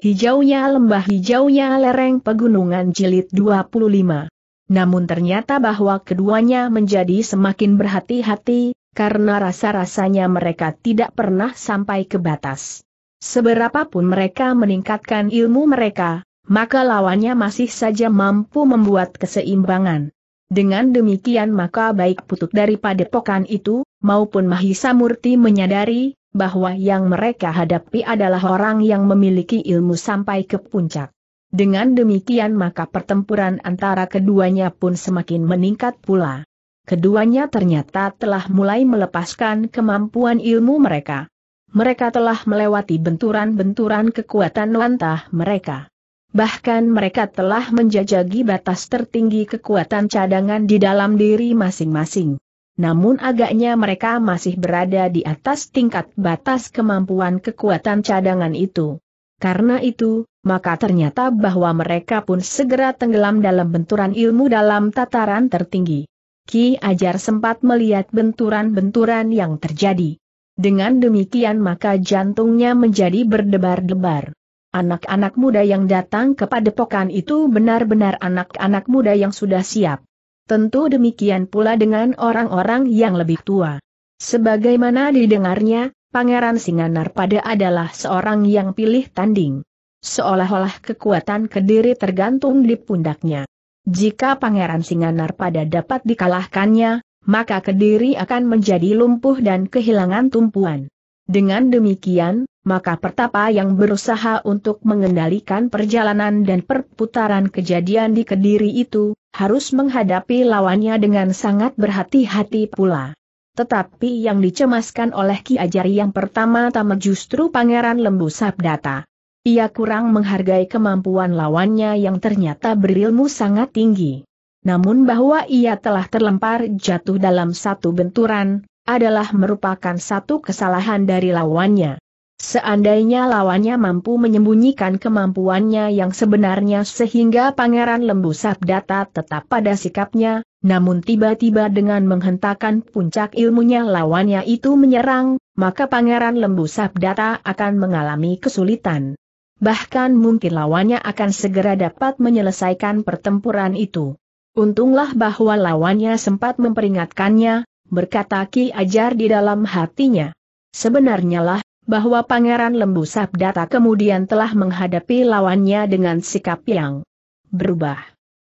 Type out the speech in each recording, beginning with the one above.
Hijaunya lembah hijaunya lereng pegunungan jilid 25. Namun ternyata bahwa keduanya menjadi semakin berhati-hati, karena rasa-rasanya mereka tidak pernah sampai ke batas. Seberapapun mereka meningkatkan ilmu mereka, maka lawannya masih saja mampu membuat keseimbangan. Dengan demikian maka baik putut daripada pokan itu, maupun Mahisa Murti menyadari, bahwa yang mereka hadapi adalah orang yang memiliki ilmu sampai ke puncak. Dengan demikian maka pertempuran antara keduanya pun semakin meningkat pula. Keduanya ternyata telah mulai melepaskan kemampuan ilmu mereka. Mereka telah melewati benturan-benturan kekuatan lantah mereka. Bahkan mereka telah menjajagi batas tertinggi kekuatan cadangan di dalam diri masing-masing namun agaknya mereka masih berada di atas tingkat batas kemampuan kekuatan cadangan itu. Karena itu, maka ternyata bahwa mereka pun segera tenggelam dalam benturan ilmu dalam tataran tertinggi. Ki Ajar sempat melihat benturan-benturan yang terjadi. Dengan demikian maka jantungnya menjadi berdebar-debar. Anak-anak muda yang datang kepada pokan itu benar-benar anak-anak muda yang sudah siap. Tentu demikian pula dengan orang-orang yang lebih tua. Sebagaimana didengarnya, Pangeran Singanar pada adalah seorang yang pilih tanding. Seolah-olah kekuatan kediri tergantung di pundaknya. Jika Pangeran Singanar pada dapat dikalahkannya, maka kediri akan menjadi lumpuh dan kehilangan tumpuan. Dengan demikian, maka pertapa yang berusaha untuk mengendalikan perjalanan dan perputaran kejadian di Kediri itu, harus menghadapi lawannya dengan sangat berhati-hati pula. Tetapi yang dicemaskan oleh Ki Ajari yang pertama-tama justru Pangeran Lembu Sabdata. Ia kurang menghargai kemampuan lawannya yang ternyata berilmu sangat tinggi. Namun bahwa ia telah terlempar jatuh dalam satu benturan, adalah merupakan satu kesalahan dari lawannya. Seandainya lawannya mampu menyembunyikan kemampuannya yang sebenarnya sehingga Pangeran Lembu Sabdata tetap pada sikapnya, namun tiba-tiba dengan menghentakkan puncak ilmunya lawannya itu menyerang, maka Pangeran Lembu Sabdata akan mengalami kesulitan. Bahkan mungkin lawannya akan segera dapat menyelesaikan pertempuran itu. Untunglah bahwa lawannya sempat memperingatkannya, berkata Ki Ajar di dalam hatinya. Sebenarnya lah, bahwa Pangeran Lembu Sabdata kemudian telah menghadapi lawannya dengan sikap yang berubah.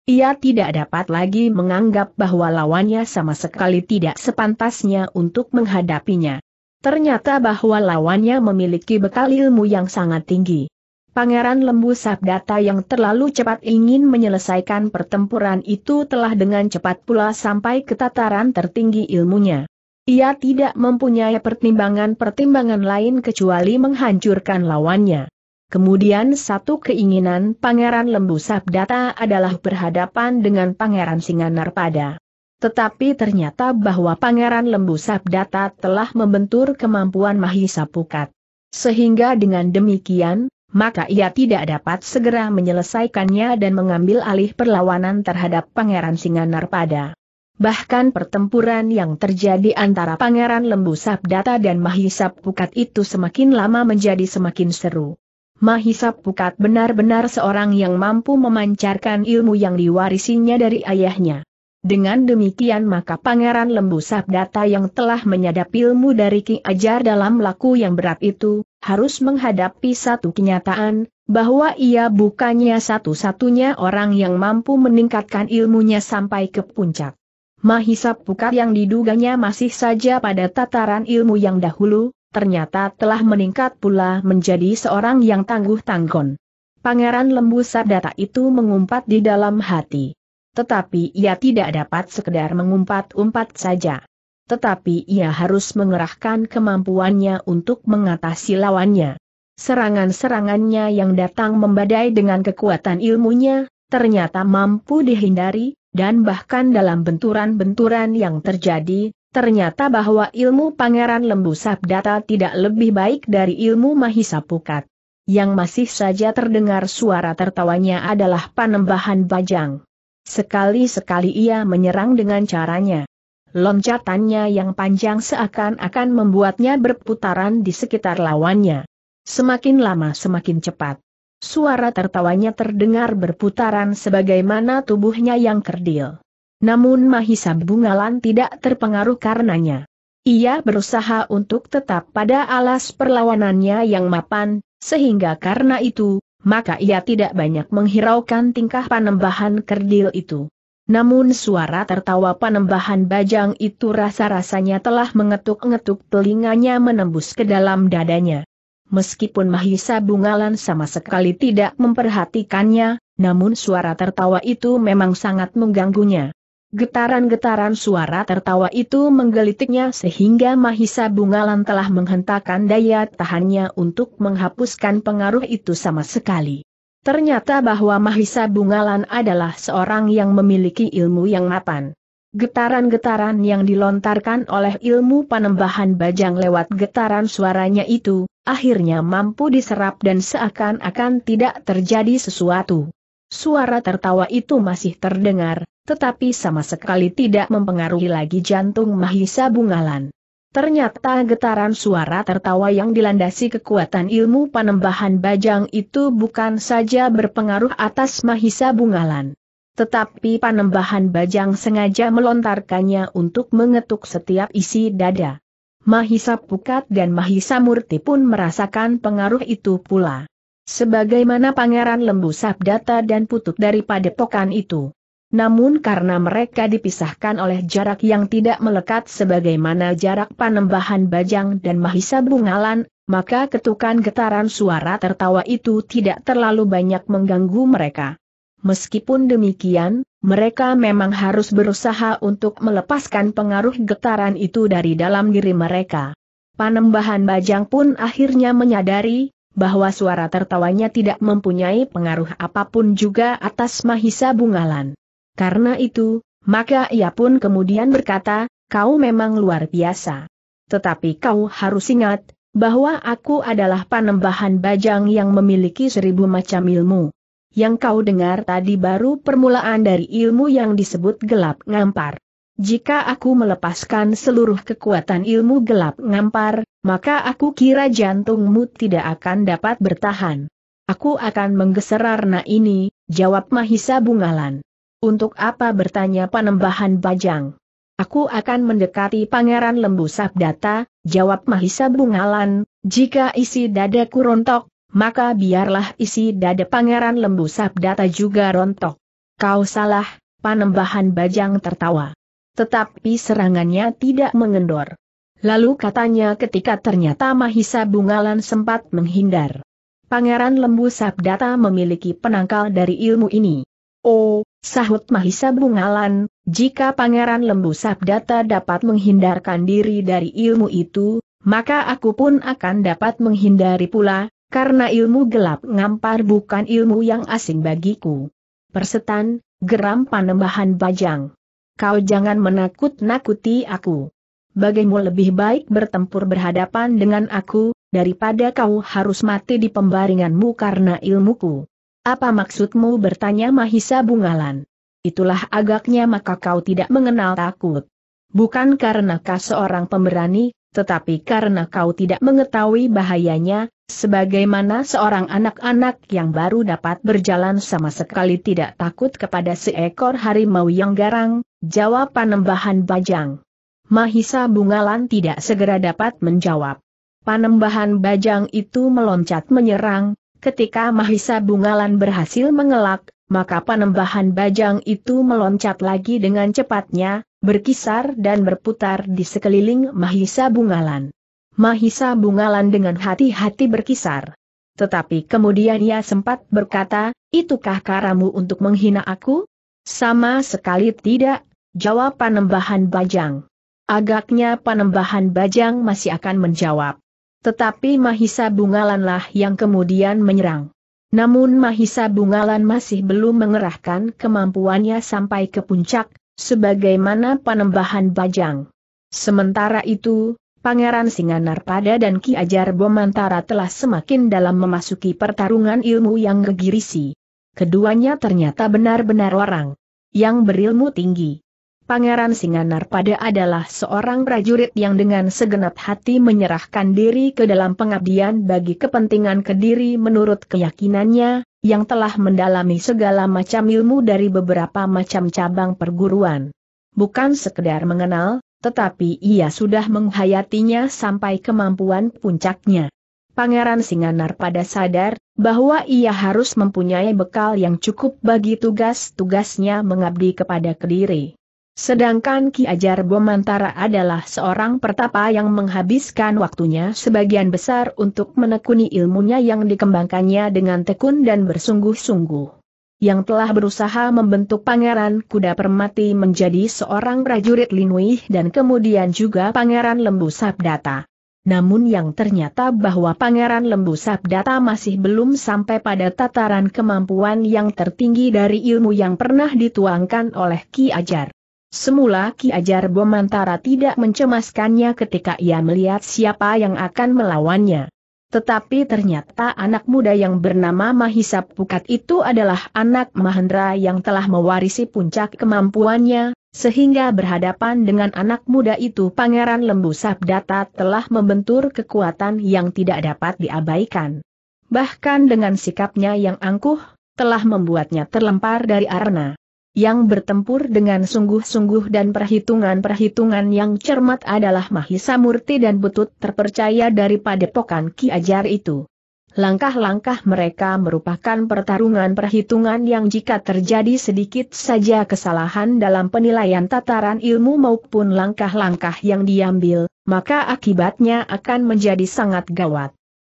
Ia tidak dapat lagi menganggap bahwa lawannya sama sekali tidak sepantasnya untuk menghadapinya. Ternyata bahwa lawannya memiliki bekal ilmu yang sangat tinggi. Pangeran Lembu Sabdata yang terlalu cepat ingin menyelesaikan pertempuran itu telah dengan cepat pula sampai ke tataran tertinggi ilmunya. Ia tidak mempunyai pertimbangan-pertimbangan lain kecuali menghancurkan lawannya. Kemudian satu keinginan Pangeran Lembu Sabdata adalah berhadapan dengan Pangeran Narpada. Tetapi ternyata bahwa Pangeran Lembu Sabdata telah membentur kemampuan Mahisa Pukat. Sehingga dengan demikian, maka ia tidak dapat segera menyelesaikannya dan mengambil alih perlawanan terhadap Pangeran Narpada bahkan pertempuran yang terjadi antara Pangeran Lembu Sabdata dan Mahisap Pukat itu semakin lama menjadi semakin seru. Mahisap Pukat benar-benar seorang yang mampu memancarkan ilmu yang diwarisinya dari ayahnya. Dengan demikian maka Pangeran Lembu Sabdata yang telah menyadap ilmu dari Ki Ajar dalam laku yang berat itu, harus menghadapi satu kenyataan, bahwa ia bukannya satu-satunya orang yang mampu meningkatkan ilmunya sampai ke puncak. Mahisa Pukat yang diduganya masih saja pada tataran ilmu yang dahulu, ternyata telah meningkat pula menjadi seorang yang tangguh tanggon. Pangeran Lembu Sabdata itu mengumpat di dalam hati. Tetapi ia tidak dapat sekedar mengumpat-umpat saja. Tetapi ia harus mengerahkan kemampuannya untuk mengatasi lawannya. Serangan-serangannya yang datang membadai dengan kekuatan ilmunya, ternyata mampu dihindari, dan bahkan dalam benturan-benturan yang terjadi, ternyata bahwa ilmu Pangeran Lembu Sabdata tidak lebih baik dari ilmu Mahisa Pukat. Yang masih saja terdengar suara tertawanya adalah panembahan bajang. Sekali-sekali ia menyerang dengan caranya. Loncatannya yang panjang seakan-akan membuatnya berputaran di sekitar lawannya. Semakin lama semakin cepat. Suara tertawanya terdengar berputaran sebagaimana tubuhnya yang kerdil. Namun Mahisa Bungalan tidak terpengaruh karenanya. Ia berusaha untuk tetap pada alas perlawanannya yang mapan, sehingga karena itu, maka ia tidak banyak menghiraukan tingkah panembahan kerdil itu. Namun suara tertawa panembahan bajang itu rasa-rasanya telah mengetuk-ngetuk telinganya menembus ke dalam dadanya meskipun Mahisa Bungalan sama sekali tidak memperhatikannya, namun suara tertawa itu memang sangat mengganggunya. Getaran-getaran suara tertawa itu menggelitiknya sehingga Mahisa Bungalan telah menghentakkan daya tahannya untuk menghapuskan pengaruh itu sama sekali. Ternyata bahwa Mahisa Bungalan adalah seorang yang memiliki ilmu yang mapan. Getaran-getaran yang dilontarkan oleh ilmu panembahan bajang lewat getaran suaranya itu, akhirnya mampu diserap dan seakan-akan tidak terjadi sesuatu. Suara tertawa itu masih terdengar, tetapi sama sekali tidak mempengaruhi lagi jantung Mahisa Bungalan. Ternyata getaran suara tertawa yang dilandasi kekuatan ilmu panembahan bajang itu bukan saja berpengaruh atas Mahisa Bungalan tetapi panembahan bajang sengaja melontarkannya untuk mengetuk setiap isi dada. Mahisa Pukat dan Mahisa Murti pun merasakan pengaruh itu pula. Sebagaimana Pangeran Lembu Sabdata dan Putut daripada pokan itu. Namun karena mereka dipisahkan oleh jarak yang tidak melekat sebagaimana jarak panembahan Bajang dan Mahisa Bungalan, maka ketukan getaran suara tertawa itu tidak terlalu banyak mengganggu mereka. Meskipun demikian, mereka memang harus berusaha untuk melepaskan pengaruh getaran itu dari dalam diri mereka. Panembahan Bajang pun akhirnya menyadari bahwa suara tertawanya tidak mempunyai pengaruh apapun juga atas Mahisa Bungalan. Karena itu, maka ia pun kemudian berkata, kau memang luar biasa. Tetapi kau harus ingat, bahwa aku adalah panembahan bajang yang memiliki seribu macam ilmu yang kau dengar tadi baru permulaan dari ilmu yang disebut gelap ngampar. Jika aku melepaskan seluruh kekuatan ilmu gelap ngampar, maka aku kira jantungmu tidak akan dapat bertahan. Aku akan menggeser arna ini, jawab Mahisa Bungalan. Untuk apa bertanya panembahan bajang? Aku akan mendekati Pangeran Lembu Sabdata, jawab Mahisa Bungalan, jika isi dadaku rontok, maka biarlah isi dada pangeran lembu sabdata juga rontok. Kau salah, panembahan bajang tertawa. Tetapi serangannya tidak mengendor. Lalu katanya ketika ternyata Mahisa Bungalan sempat menghindar. Pangeran Lembu Sabdata memiliki penangkal dari ilmu ini. Oh, sahut Mahisa Bungalan, jika Pangeran Lembu Sabdata dapat menghindarkan diri dari ilmu itu, maka aku pun akan dapat menghindari pula, karena ilmu gelap ngampar bukan ilmu yang asing bagiku. Persetan, geram panembahan bajang. Kau jangan menakut-nakuti aku. Bagaimu lebih baik bertempur berhadapan dengan aku, daripada kau harus mati di pembaringanmu karena ilmuku. Apa maksudmu bertanya Mahisa Bungalan? Itulah agaknya maka kau tidak mengenal takut. Bukan karena kau seorang pemberani, tetapi karena kau tidak mengetahui bahayanya, Sebagaimana seorang anak-anak yang baru dapat berjalan sama sekali tidak takut kepada seekor harimau yang garang, jawab Panembahan Bajang. Mahisa Bungalan tidak segera dapat menjawab. Panembahan Bajang itu meloncat menyerang, ketika Mahisa Bungalan berhasil mengelak, maka Panembahan Bajang itu meloncat lagi dengan cepatnya, berkisar dan berputar di sekeliling Mahisa Bungalan. Mahisa Bungalan dengan hati-hati berkisar. Tetapi kemudian ia sempat berkata, itukah karamu untuk menghina aku? Sama sekali tidak, jawab panembahan bajang. Agaknya panembahan bajang masih akan menjawab. Tetapi Mahisa Bungalanlah yang kemudian menyerang. Namun Mahisa Bungalan masih belum mengerahkan kemampuannya sampai ke puncak, sebagaimana panembahan bajang. Sementara itu, Pangeran Singanar pada dan Ki Ajar Bomantara telah semakin dalam memasuki pertarungan ilmu yang gegirisi. Keduanya ternyata benar-benar orang yang berilmu tinggi. Pangeran Singanar pada adalah seorang prajurit yang dengan segenap hati menyerahkan diri ke dalam pengabdian bagi kepentingan kediri menurut keyakinannya, yang telah mendalami segala macam ilmu dari beberapa macam cabang perguruan. Bukan sekedar mengenal, tetapi ia sudah menghayatinya sampai kemampuan puncaknya. Pangeran Singanar pada sadar bahwa ia harus mempunyai bekal yang cukup bagi tugas-tugasnya mengabdi kepada Kediri. Sedangkan Ki Ajar Bomantara adalah seorang pertapa yang menghabiskan waktunya sebagian besar untuk menekuni ilmunya yang dikembangkannya dengan tekun dan bersungguh-sungguh yang telah berusaha membentuk Pangeran Kuda Permati menjadi seorang prajurit Linui dan kemudian juga Pangeran Lembu Sabdata. Namun yang ternyata bahwa Pangeran Lembu Sabdata masih belum sampai pada tataran kemampuan yang tertinggi dari ilmu yang pernah dituangkan oleh Ki Ajar. Semula Ki Ajar Bomantara tidak mencemaskannya ketika ia melihat siapa yang akan melawannya. Tetapi ternyata anak muda yang bernama Mahisa Pukat itu adalah anak Mahendra yang telah mewarisi puncak kemampuannya, sehingga berhadapan dengan anak muda itu Pangeran Lembu Sabdata telah membentur kekuatan yang tidak dapat diabaikan. Bahkan dengan sikapnya yang angkuh, telah membuatnya terlempar dari arena yang bertempur dengan sungguh-sungguh dan perhitungan-perhitungan yang cermat adalah Mahisa Murti dan Butut terpercaya daripada pokan Ki Ajar itu. Langkah-langkah mereka merupakan pertarungan perhitungan yang jika terjadi sedikit saja kesalahan dalam penilaian tataran ilmu maupun langkah-langkah yang diambil, maka akibatnya akan menjadi sangat gawat.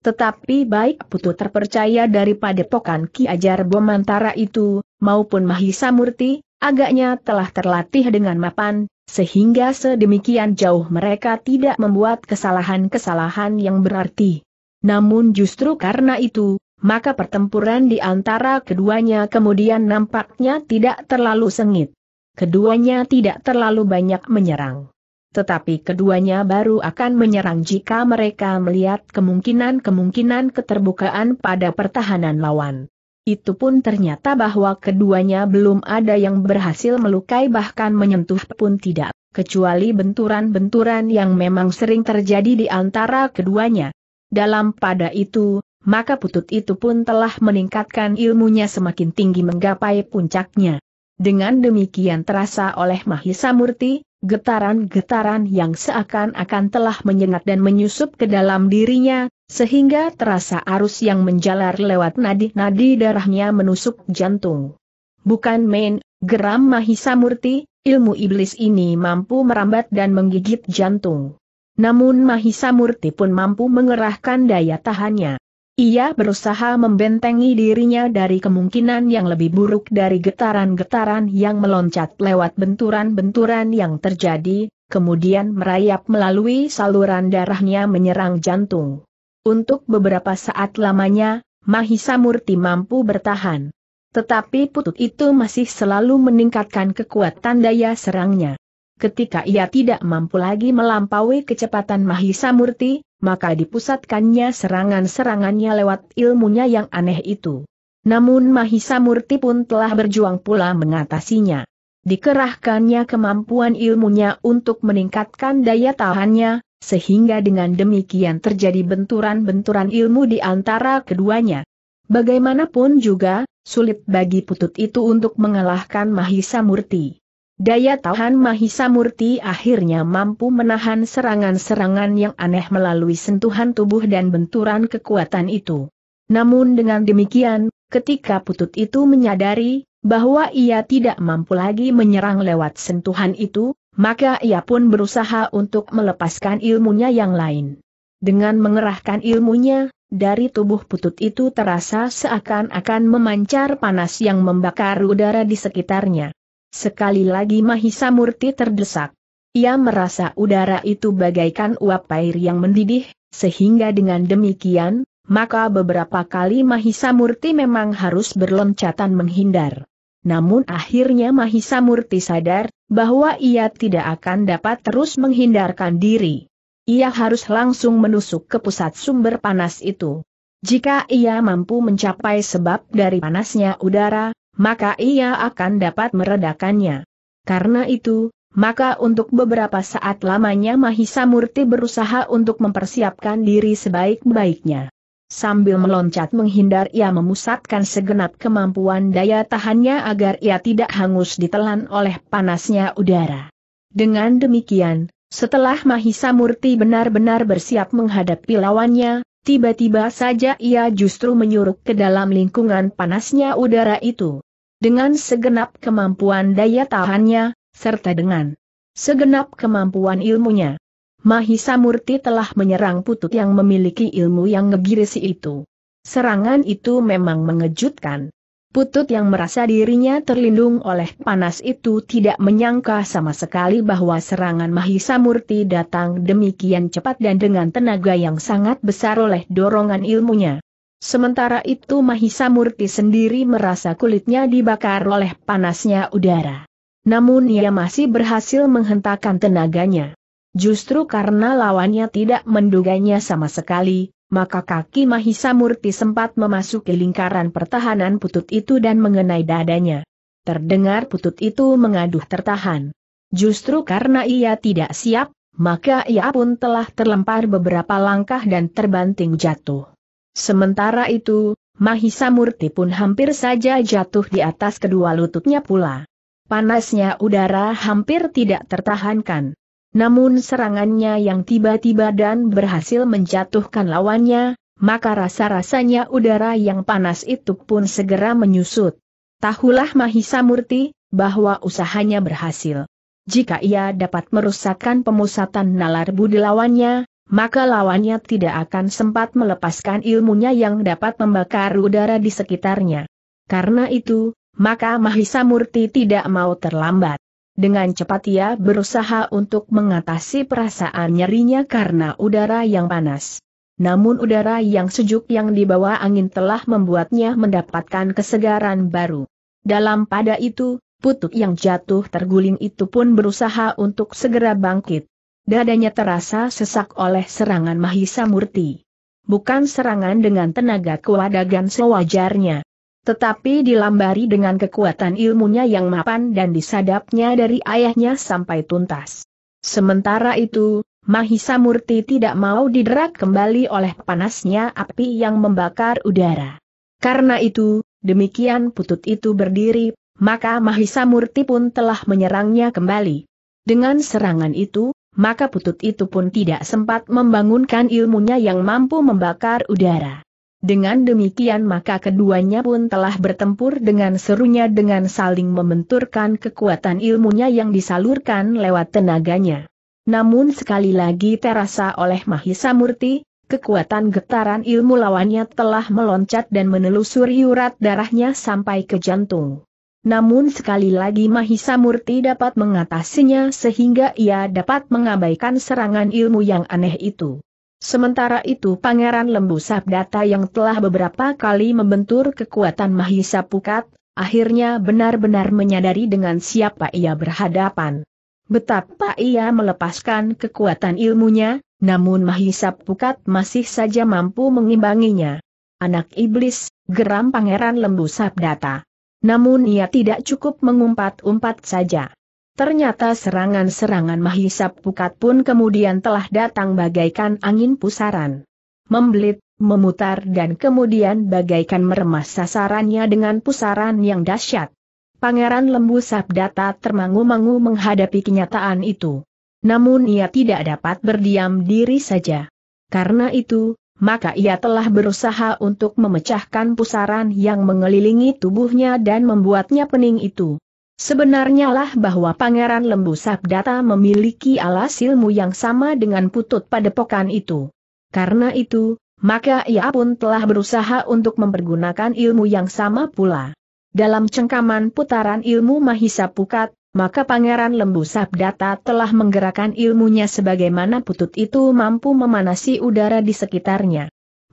Tetapi baik Putu terpercaya daripada pokan Ki Ajar Bomantara itu, maupun Mahisa Murti, agaknya telah terlatih dengan mapan, sehingga sedemikian jauh mereka tidak membuat kesalahan-kesalahan yang berarti. Namun justru karena itu, maka pertempuran di antara keduanya kemudian nampaknya tidak terlalu sengit. Keduanya tidak terlalu banyak menyerang. Tetapi keduanya baru akan menyerang jika mereka melihat kemungkinan-kemungkinan keterbukaan pada pertahanan lawan. Itu pun ternyata bahwa keduanya belum ada yang berhasil melukai bahkan menyentuh pun tidak, kecuali benturan-benturan yang memang sering terjadi di antara keduanya. Dalam pada itu, maka putut itu pun telah meningkatkan ilmunya semakin tinggi menggapai puncaknya. Dengan demikian terasa oleh mahisa murti. Getaran-getaran yang seakan-akan telah menyengat dan menyusup ke dalam dirinya, sehingga terasa arus yang menjalar lewat nadi-nadi darahnya menusuk jantung. Bukan main, geram Mahisa Murti, ilmu iblis ini mampu merambat dan menggigit jantung. Namun Mahisa Murti pun mampu mengerahkan daya tahannya. Ia berusaha membentengi dirinya dari kemungkinan yang lebih buruk dari getaran-getaran yang meloncat lewat benturan-benturan yang terjadi, kemudian merayap melalui saluran darahnya menyerang jantung. Untuk beberapa saat lamanya, Mahisa Murti mampu bertahan. Tetapi putut itu masih selalu meningkatkan kekuatan daya serangnya. Ketika ia tidak mampu lagi melampaui kecepatan Mahisa Murti, maka dipusatkannya serangan-serangannya lewat ilmunya yang aneh itu. Namun Mahisa Murti pun telah berjuang pula mengatasinya. Dikerahkannya kemampuan ilmunya untuk meningkatkan daya tahannya, sehingga dengan demikian terjadi benturan-benturan ilmu di antara keduanya. Bagaimanapun juga, sulit bagi putut itu untuk mengalahkan Mahisa Murti. Daya tahan Mahisa Murti akhirnya mampu menahan serangan-serangan yang aneh melalui sentuhan tubuh dan benturan kekuatan itu. Namun dengan demikian, ketika putut itu menyadari bahwa ia tidak mampu lagi menyerang lewat sentuhan itu, maka ia pun berusaha untuk melepaskan ilmunya yang lain. Dengan mengerahkan ilmunya, dari tubuh putut itu terasa seakan-akan memancar panas yang membakar udara di sekitarnya. Sekali lagi Mahisa Murti terdesak. Ia merasa udara itu bagaikan uap air yang mendidih, sehingga dengan demikian, maka beberapa kali Mahisa Murti memang harus berloncatan menghindar. Namun akhirnya Mahisa Murti sadar, bahwa ia tidak akan dapat terus menghindarkan diri. Ia harus langsung menusuk ke pusat sumber panas itu. Jika ia mampu mencapai sebab dari panasnya udara, maka ia akan dapat meredakannya. Karena itu, maka untuk beberapa saat lamanya Mahisa Murti berusaha untuk mempersiapkan diri sebaik-baiknya. Sambil meloncat menghindar ia memusatkan segenap kemampuan daya tahannya agar ia tidak hangus ditelan oleh panasnya udara. Dengan demikian, setelah Mahisa Murti benar-benar bersiap menghadapi lawannya, tiba-tiba saja ia justru menyuruh ke dalam lingkungan panasnya udara itu. Dengan segenap kemampuan daya tahannya, serta dengan segenap kemampuan ilmunya. Mahisa Murti telah menyerang putut yang memiliki ilmu yang ngegirisi itu. Serangan itu memang mengejutkan. Putut yang merasa dirinya terlindung oleh panas itu tidak menyangka sama sekali bahwa serangan Mahisa Murti datang demikian cepat dan dengan tenaga yang sangat besar oleh dorongan ilmunya. Sementara itu Mahisa Murti sendiri merasa kulitnya dibakar oleh panasnya udara. Namun ia masih berhasil menghentakkan tenaganya. Justru karena lawannya tidak menduganya sama sekali, maka kaki Mahisa Murti sempat memasuki lingkaran pertahanan putut itu dan mengenai dadanya. Terdengar putut itu mengaduh tertahan. Justru karena ia tidak siap, maka ia pun telah terlempar beberapa langkah dan terbanting jatuh. Sementara itu, Mahisa Murti pun hampir saja jatuh di atas kedua lututnya pula. Panasnya udara hampir tidak tertahankan. Namun serangannya yang tiba-tiba dan berhasil menjatuhkan lawannya, maka rasa-rasanya udara yang panas itu pun segera menyusut. Tahulah Mahisa Murti, bahwa usahanya berhasil. Jika ia dapat merusakkan pemusatan nalar budi lawannya, maka lawannya tidak akan sempat melepaskan ilmunya yang dapat membakar udara di sekitarnya. Karena itu, maka Mahisa Murti tidak mau terlambat. Dengan cepat ia berusaha untuk mengatasi perasaan nyerinya karena udara yang panas. Namun udara yang sejuk yang dibawa angin telah membuatnya mendapatkan kesegaran baru. Dalam pada itu, putuk yang jatuh terguling itu pun berusaha untuk segera bangkit. Dadanya terasa sesak oleh serangan Mahisa Murti. Bukan serangan dengan tenaga kewadagan sewajarnya. Tetapi dilambari dengan kekuatan ilmunya yang mapan dan disadapnya dari ayahnya sampai tuntas. Sementara itu, Mahisa Murti tidak mau diderak kembali oleh panasnya api yang membakar udara. Karena itu, demikian putut itu berdiri, maka Mahisa Murti pun telah menyerangnya kembali. Dengan serangan itu, maka putut itu pun tidak sempat membangunkan ilmunya yang mampu membakar udara. Dengan demikian maka keduanya pun telah bertempur dengan serunya dengan saling membenturkan kekuatan ilmunya yang disalurkan lewat tenaganya. Namun sekali lagi terasa oleh Mahisa Murti, kekuatan getaran ilmu lawannya telah meloncat dan menelusuri urat darahnya sampai ke jantung. Namun sekali lagi Mahisa Murti dapat mengatasinya sehingga ia dapat mengabaikan serangan ilmu yang aneh itu. Sementara itu Pangeran Lembu Sabdata yang telah beberapa kali membentur kekuatan Mahisa Pukat, akhirnya benar-benar menyadari dengan siapa ia berhadapan. Betapa ia melepaskan kekuatan ilmunya, namun Mahisa Pukat masih saja mampu mengimbanginya. Anak iblis, geram Pangeran Lembu Sabdata. Namun ia tidak cukup mengumpat-umpat saja. Ternyata serangan-serangan Mahisa Pukat pun kemudian telah datang bagaikan angin pusaran. Membelit, memutar dan kemudian bagaikan meremas sasarannya dengan pusaran yang dahsyat. Pangeran Lembu Sabdata termangu-mangu menghadapi kenyataan itu. Namun ia tidak dapat berdiam diri saja. Karena itu, maka ia telah berusaha untuk memecahkan pusaran yang mengelilingi tubuhnya dan membuatnya pening itu. Sebenarnya lah bahwa Pangeran Lembu Sabdata memiliki alas ilmu yang sama dengan putut padepokan itu. Karena itu, maka ia pun telah berusaha untuk mempergunakan ilmu yang sama pula. Dalam cengkaman putaran ilmu Mahisa Pukat, maka Pangeran Lembu Sabdata telah menggerakkan ilmunya sebagaimana putut itu mampu memanasi udara di sekitarnya.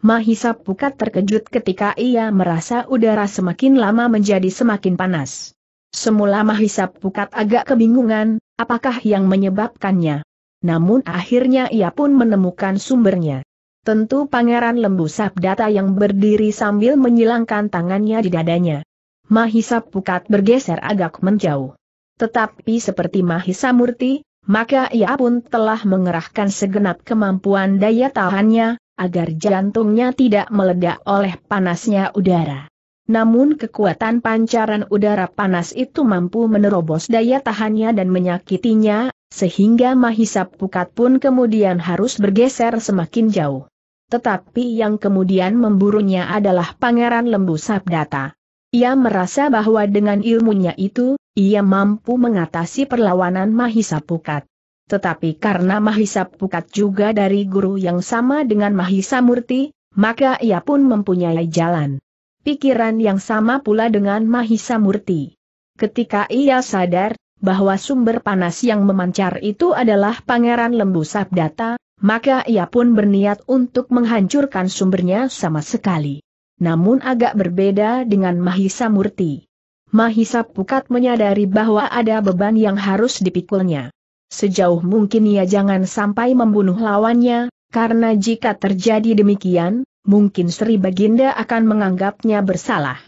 Mahisa Pukat terkejut ketika ia merasa udara semakin lama menjadi semakin panas. Semula Mahisa Pukat agak kebingungan, apakah yang menyebabkannya. Namun akhirnya ia pun menemukan sumbernya. Tentu Pangeran Lembu Sabdata yang berdiri sambil menyilangkan tangannya di dadanya. Mahisa Pukat bergeser agak menjauh. Tetapi seperti Mahisa Murti, maka ia pun telah mengerahkan segenap kemampuan daya tahannya, agar jantungnya tidak meledak oleh panasnya udara. Namun kekuatan pancaran udara panas itu mampu menerobos daya tahannya dan menyakitinya, sehingga Mahisa Pukat pun kemudian harus bergeser semakin jauh. Tetapi yang kemudian memburunya adalah Pangeran Lembu Sabdata. Ia merasa bahwa dengan ilmunya itu, ia mampu mengatasi perlawanan Mahisa Pukat. Tetapi karena Mahisa Pukat juga dari guru yang sama dengan Mahisa Murti, maka ia pun mempunyai jalan. Pikiran yang sama pula dengan Mahisa Murti. Ketika ia sadar, bahwa sumber panas yang memancar itu adalah Pangeran Lembu Sabdata, maka ia pun berniat untuk menghancurkan sumbernya sama sekali namun agak berbeda dengan Mahisa Murti. Mahisa Pukat menyadari bahwa ada beban yang harus dipikulnya. Sejauh mungkin ia jangan sampai membunuh lawannya, karena jika terjadi demikian, mungkin Sri Baginda akan menganggapnya bersalah.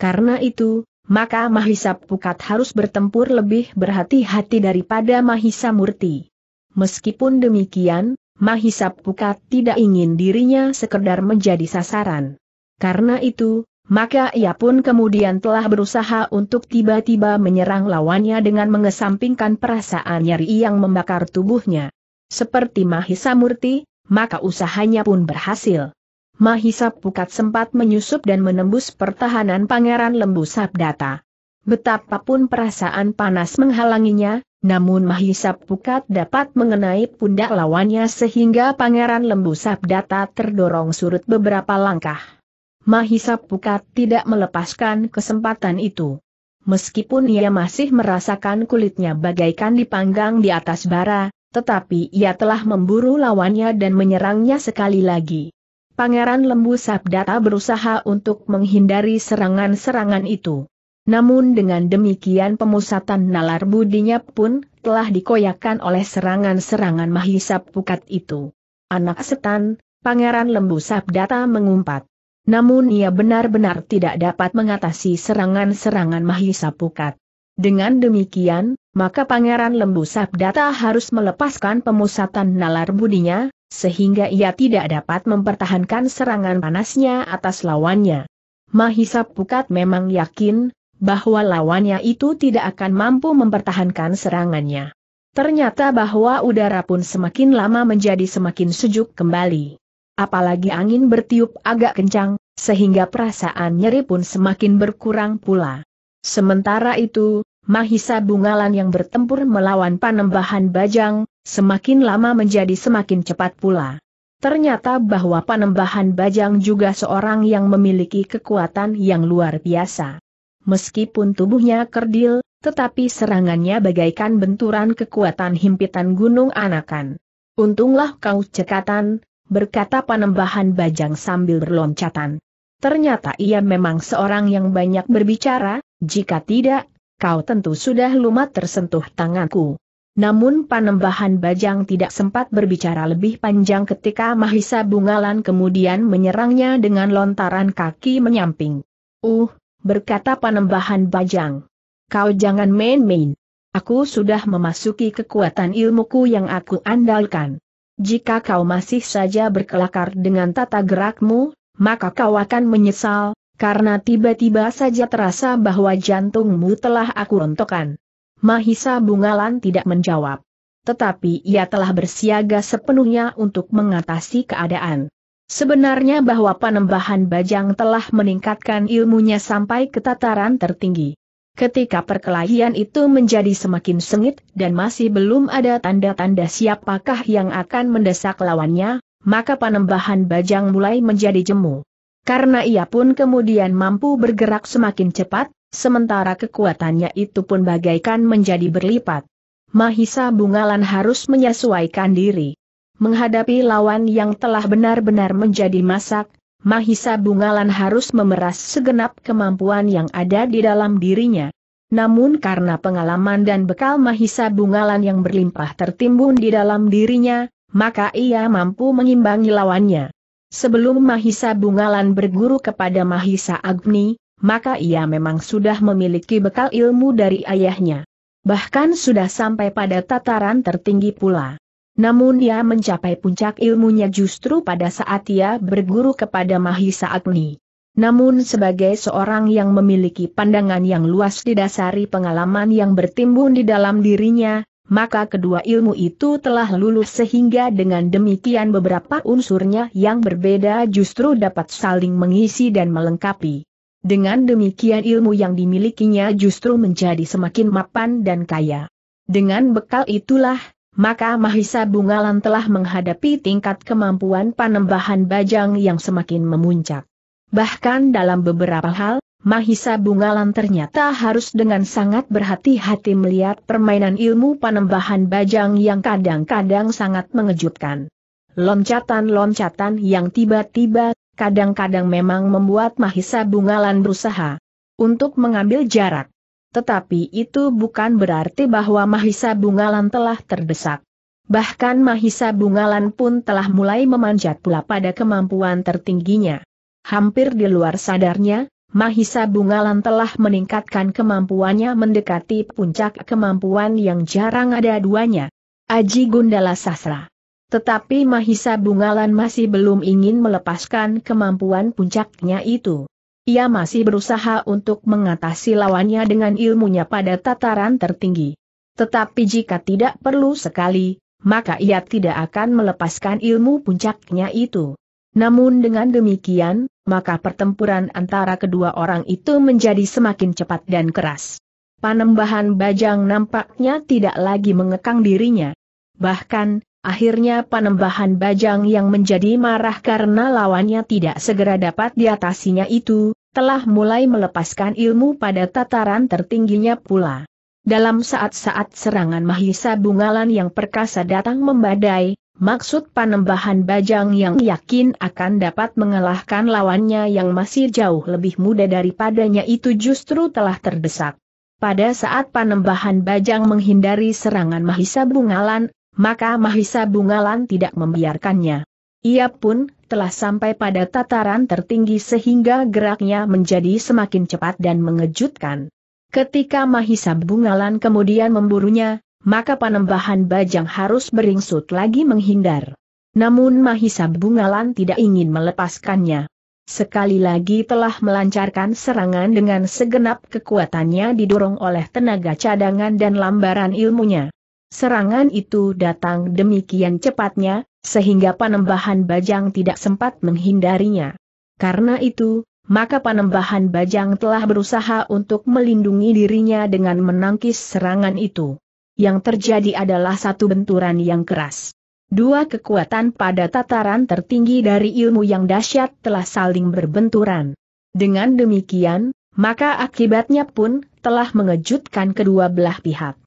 Karena itu, maka Mahisa Pukat harus bertempur lebih berhati-hati daripada Mahisa Murti. Meskipun demikian, Mahisa Pukat tidak ingin dirinya sekedar menjadi sasaran. Karena itu, maka ia pun kemudian telah berusaha untuk tiba-tiba menyerang lawannya dengan mengesampingkan perasaan nyeri yang membakar tubuhnya. Seperti Mahisa Murti, maka usahanya pun berhasil. Mahisa Pukat sempat menyusup dan menembus pertahanan Pangeran Lembu Sabdata. Betapapun perasaan panas menghalanginya, namun Mahisa Pukat dapat mengenai pundak lawannya sehingga Pangeran Lembu Sabdata terdorong surut beberapa langkah. Mahisa Pukat tidak melepaskan kesempatan itu. Meskipun ia masih merasakan kulitnya bagaikan dipanggang di atas bara, tetapi ia telah memburu lawannya dan menyerangnya sekali lagi. Pangeran Lembu Sabdata berusaha untuk menghindari serangan-serangan itu. Namun dengan demikian pemusatan nalar budinya pun telah dikoyakkan oleh serangan-serangan Mahisa Pukat itu. Anak setan, Pangeran Lembu Sabdata mengumpat namun ia benar-benar tidak dapat mengatasi serangan-serangan Mahisa Pukat. Dengan demikian, maka Pangeran Lembu Sabdata harus melepaskan pemusatan nalar budinya, sehingga ia tidak dapat mempertahankan serangan panasnya atas lawannya. Mahisa Pukat memang yakin, bahwa lawannya itu tidak akan mampu mempertahankan serangannya. Ternyata bahwa udara pun semakin lama menjadi semakin sejuk kembali apalagi angin bertiup agak kencang, sehingga perasaan nyeri pun semakin berkurang pula. Sementara itu, Mahisa Bungalan yang bertempur melawan panembahan Bajang, semakin lama menjadi semakin cepat pula. Ternyata bahwa panembahan Bajang juga seorang yang memiliki kekuatan yang luar biasa. Meskipun tubuhnya kerdil, tetapi serangannya bagaikan benturan kekuatan himpitan gunung anakan. Untunglah kau cekatan, berkata panembahan bajang sambil berloncatan. Ternyata ia memang seorang yang banyak berbicara, jika tidak, kau tentu sudah lumat tersentuh tanganku. Namun panembahan bajang tidak sempat berbicara lebih panjang ketika Mahisa Bungalan kemudian menyerangnya dengan lontaran kaki menyamping. Uh, berkata panembahan bajang. Kau jangan main-main. Aku sudah memasuki kekuatan ilmuku yang aku andalkan. Jika kau masih saja berkelakar dengan tata gerakmu, maka kau akan menyesal, karena tiba-tiba saja terasa bahwa jantungmu telah aku rontokan. Mahisa Bungalan tidak menjawab. Tetapi ia telah bersiaga sepenuhnya untuk mengatasi keadaan. Sebenarnya bahwa penembahan bajang telah meningkatkan ilmunya sampai ke tataran tertinggi. Ketika perkelahian itu menjadi semakin sengit dan masih belum ada tanda-tanda siapakah yang akan mendesak lawannya, maka panembahan bajang mulai menjadi jemu. Karena ia pun kemudian mampu bergerak semakin cepat, sementara kekuatannya itu pun bagaikan menjadi berlipat. Mahisa Bungalan harus menyesuaikan diri. Menghadapi lawan yang telah benar-benar menjadi masak, Mahisa Bungalan harus memeras segenap kemampuan yang ada di dalam dirinya. Namun karena pengalaman dan bekal Mahisa Bungalan yang berlimpah tertimbun di dalam dirinya, maka ia mampu mengimbangi lawannya. Sebelum Mahisa Bungalan berguru kepada Mahisa Agni, maka ia memang sudah memiliki bekal ilmu dari ayahnya. Bahkan sudah sampai pada tataran tertinggi pula. Namun ia mencapai puncak ilmunya justru pada saat ia berguru kepada Mahisa Agni. Namun sebagai seorang yang memiliki pandangan yang luas didasari pengalaman yang bertimbun di dalam dirinya, maka kedua ilmu itu telah lulus sehingga dengan demikian beberapa unsurnya yang berbeda justru dapat saling mengisi dan melengkapi. Dengan demikian ilmu yang dimilikinya justru menjadi semakin mapan dan kaya. Dengan bekal itulah, maka Mahisa Bungalan telah menghadapi tingkat kemampuan panembahan bajang yang semakin memuncak. Bahkan dalam beberapa hal, Mahisa Bungalan ternyata harus dengan sangat berhati-hati melihat permainan ilmu panembahan bajang yang kadang-kadang sangat mengejutkan. Loncatan-loncatan yang tiba-tiba, kadang-kadang memang membuat Mahisa Bungalan berusaha untuk mengambil jarak. Tetapi itu bukan berarti bahwa Mahisa Bungalan telah terdesak. Bahkan Mahisa Bungalan pun telah mulai memanjat pula pada kemampuan tertingginya. Hampir di luar sadarnya, Mahisa Bungalan telah meningkatkan kemampuannya mendekati puncak kemampuan yang jarang ada duanya. Aji Gundala Sasra. Tetapi Mahisa Bungalan masih belum ingin melepaskan kemampuan puncaknya itu. Ia masih berusaha untuk mengatasi lawannya dengan ilmunya pada tataran tertinggi. Tetapi jika tidak perlu sekali, maka ia tidak akan melepaskan ilmu puncaknya itu. Namun dengan demikian, maka pertempuran antara kedua orang itu menjadi semakin cepat dan keras. Panembahan Bajang nampaknya tidak lagi mengekang dirinya. Bahkan, Akhirnya panembahan Bajang yang menjadi marah karena lawannya tidak segera dapat diatasinya itu, telah mulai melepaskan ilmu pada tataran tertingginya pula. Dalam saat-saat serangan Mahisa Bungalan yang perkasa datang membadai, maksud panembahan Bajang yang yakin akan dapat mengalahkan lawannya yang masih jauh lebih muda daripadanya itu justru telah terdesak. Pada saat panembahan Bajang menghindari serangan Mahisa Bungalan, maka Mahisa Bungalan tidak membiarkannya. Ia pun telah sampai pada tataran tertinggi sehingga geraknya menjadi semakin cepat dan mengejutkan. Ketika Mahisa Bungalan kemudian memburunya, maka panembahan bajang harus beringsut lagi menghindar. Namun Mahisa Bungalan tidak ingin melepaskannya. Sekali lagi telah melancarkan serangan dengan segenap kekuatannya didorong oleh tenaga cadangan dan lambaran ilmunya. Serangan itu datang demikian cepatnya, sehingga panembahan bajang tidak sempat menghindarinya. Karena itu, maka panembahan bajang telah berusaha untuk melindungi dirinya dengan menangkis serangan itu. Yang terjadi adalah satu benturan yang keras. Dua kekuatan pada tataran tertinggi dari ilmu yang dahsyat telah saling berbenturan. Dengan demikian, maka akibatnya pun telah mengejutkan kedua belah pihak.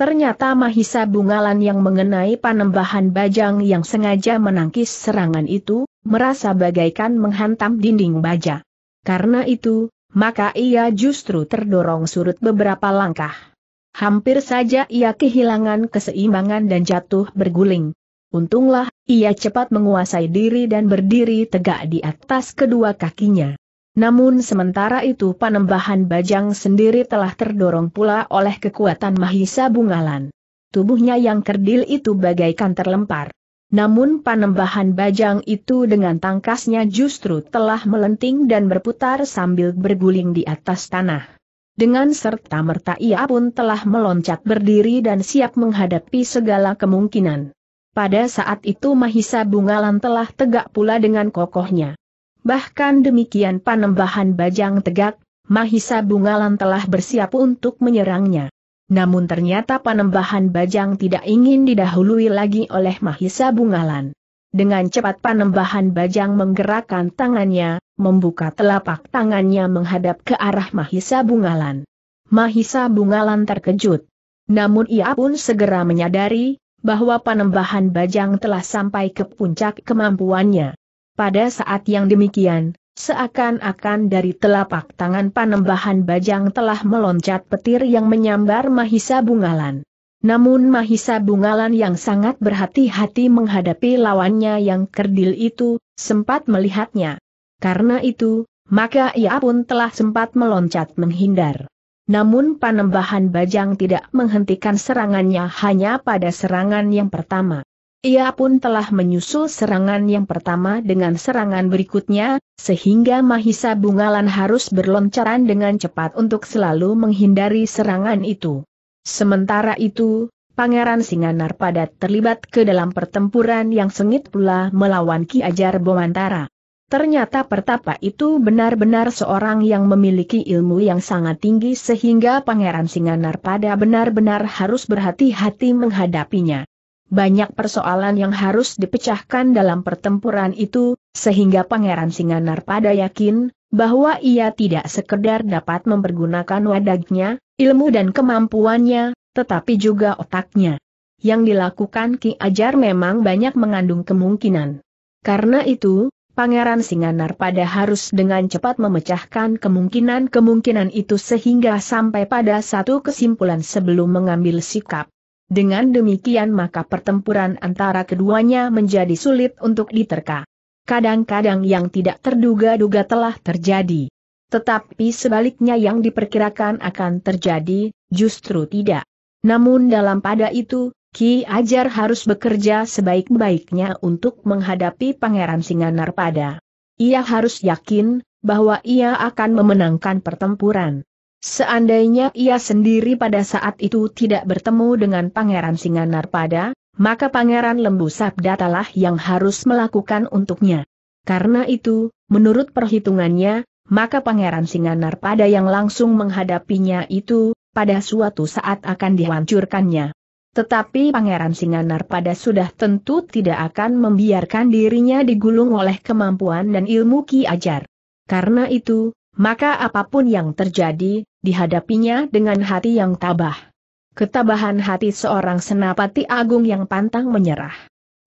Ternyata Mahisa Bungalan yang mengenai panembahan Bajang yang sengaja menangkis serangan itu, merasa bagaikan menghantam dinding baja. Karena itu, maka ia justru terdorong surut beberapa langkah. Hampir saja ia kehilangan keseimbangan dan jatuh berguling. Untunglah, ia cepat menguasai diri dan berdiri tegak di atas kedua kakinya. Namun sementara itu panembahan Bajang sendiri telah terdorong pula oleh kekuatan Mahisa Bungalan. Tubuhnya yang kerdil itu bagaikan terlempar. Namun panembahan Bajang itu dengan tangkasnya justru telah melenting dan berputar sambil berguling di atas tanah. Dengan serta merta ia pun telah meloncat berdiri dan siap menghadapi segala kemungkinan. Pada saat itu Mahisa Bungalan telah tegak pula dengan kokohnya. Bahkan demikian panembahan bajang tegak, Mahisa Bungalan telah bersiap untuk menyerangnya. Namun ternyata panembahan bajang tidak ingin didahului lagi oleh Mahisa Bungalan. Dengan cepat panembahan bajang menggerakkan tangannya, membuka telapak tangannya menghadap ke arah Mahisa Bungalan. Mahisa Bungalan terkejut. Namun ia pun segera menyadari, bahwa panembahan bajang telah sampai ke puncak kemampuannya. Pada saat yang demikian, seakan-akan dari telapak tangan panembahan bajang telah meloncat petir yang menyambar Mahisa Bungalan. Namun Mahisa Bungalan yang sangat berhati-hati menghadapi lawannya yang kerdil itu, sempat melihatnya. Karena itu, maka ia pun telah sempat meloncat menghindar. Namun panembahan bajang tidak menghentikan serangannya hanya pada serangan yang pertama. Ia pun telah menyusul serangan yang pertama dengan serangan berikutnya, sehingga Mahisa Bungalan harus berloncaran dengan cepat untuk selalu menghindari serangan itu. Sementara itu, Pangeran Singanar Padat terlibat ke dalam pertempuran yang sengit pula melawan Ki Ajar Bomantara. Ternyata pertapa itu benar-benar seorang yang memiliki ilmu yang sangat tinggi sehingga Pangeran Singanar pada benar-benar harus berhati-hati menghadapinya banyak persoalan yang harus dipecahkan dalam pertempuran itu, sehingga Pangeran Singanar pada yakin, bahwa ia tidak sekedar dapat mempergunakan wadagnya, ilmu dan kemampuannya, tetapi juga otaknya. Yang dilakukan Ki Ajar memang banyak mengandung kemungkinan. Karena itu, Pangeran Singanar pada harus dengan cepat memecahkan kemungkinan-kemungkinan itu sehingga sampai pada satu kesimpulan sebelum mengambil sikap. Dengan demikian maka pertempuran antara keduanya menjadi sulit untuk diterka. Kadang-kadang yang tidak terduga-duga telah terjadi. Tetapi sebaliknya yang diperkirakan akan terjadi, justru tidak. Namun dalam pada itu, Ki Ajar harus bekerja sebaik-baiknya untuk menghadapi Pangeran Singanar pada. Ia harus yakin, bahwa ia akan memenangkan pertempuran. Seandainya ia sendiri pada saat itu tidak bertemu dengan Pangeran Singanarpada, maka Pangeran Lembu Sabdatalah yang harus melakukan untuknya. Karena itu, menurut perhitungannya, maka Pangeran Singanar pada yang langsung menghadapinya itu, pada suatu saat akan dihancurkannya. Tetapi Pangeran Singanar pada sudah tentu tidak akan membiarkan dirinya digulung oleh kemampuan dan ilmu Ki Ajar. Karena itu, maka apapun yang terjadi, dihadapinya dengan hati yang tabah. Ketabahan hati seorang senapati agung yang pantang menyerah.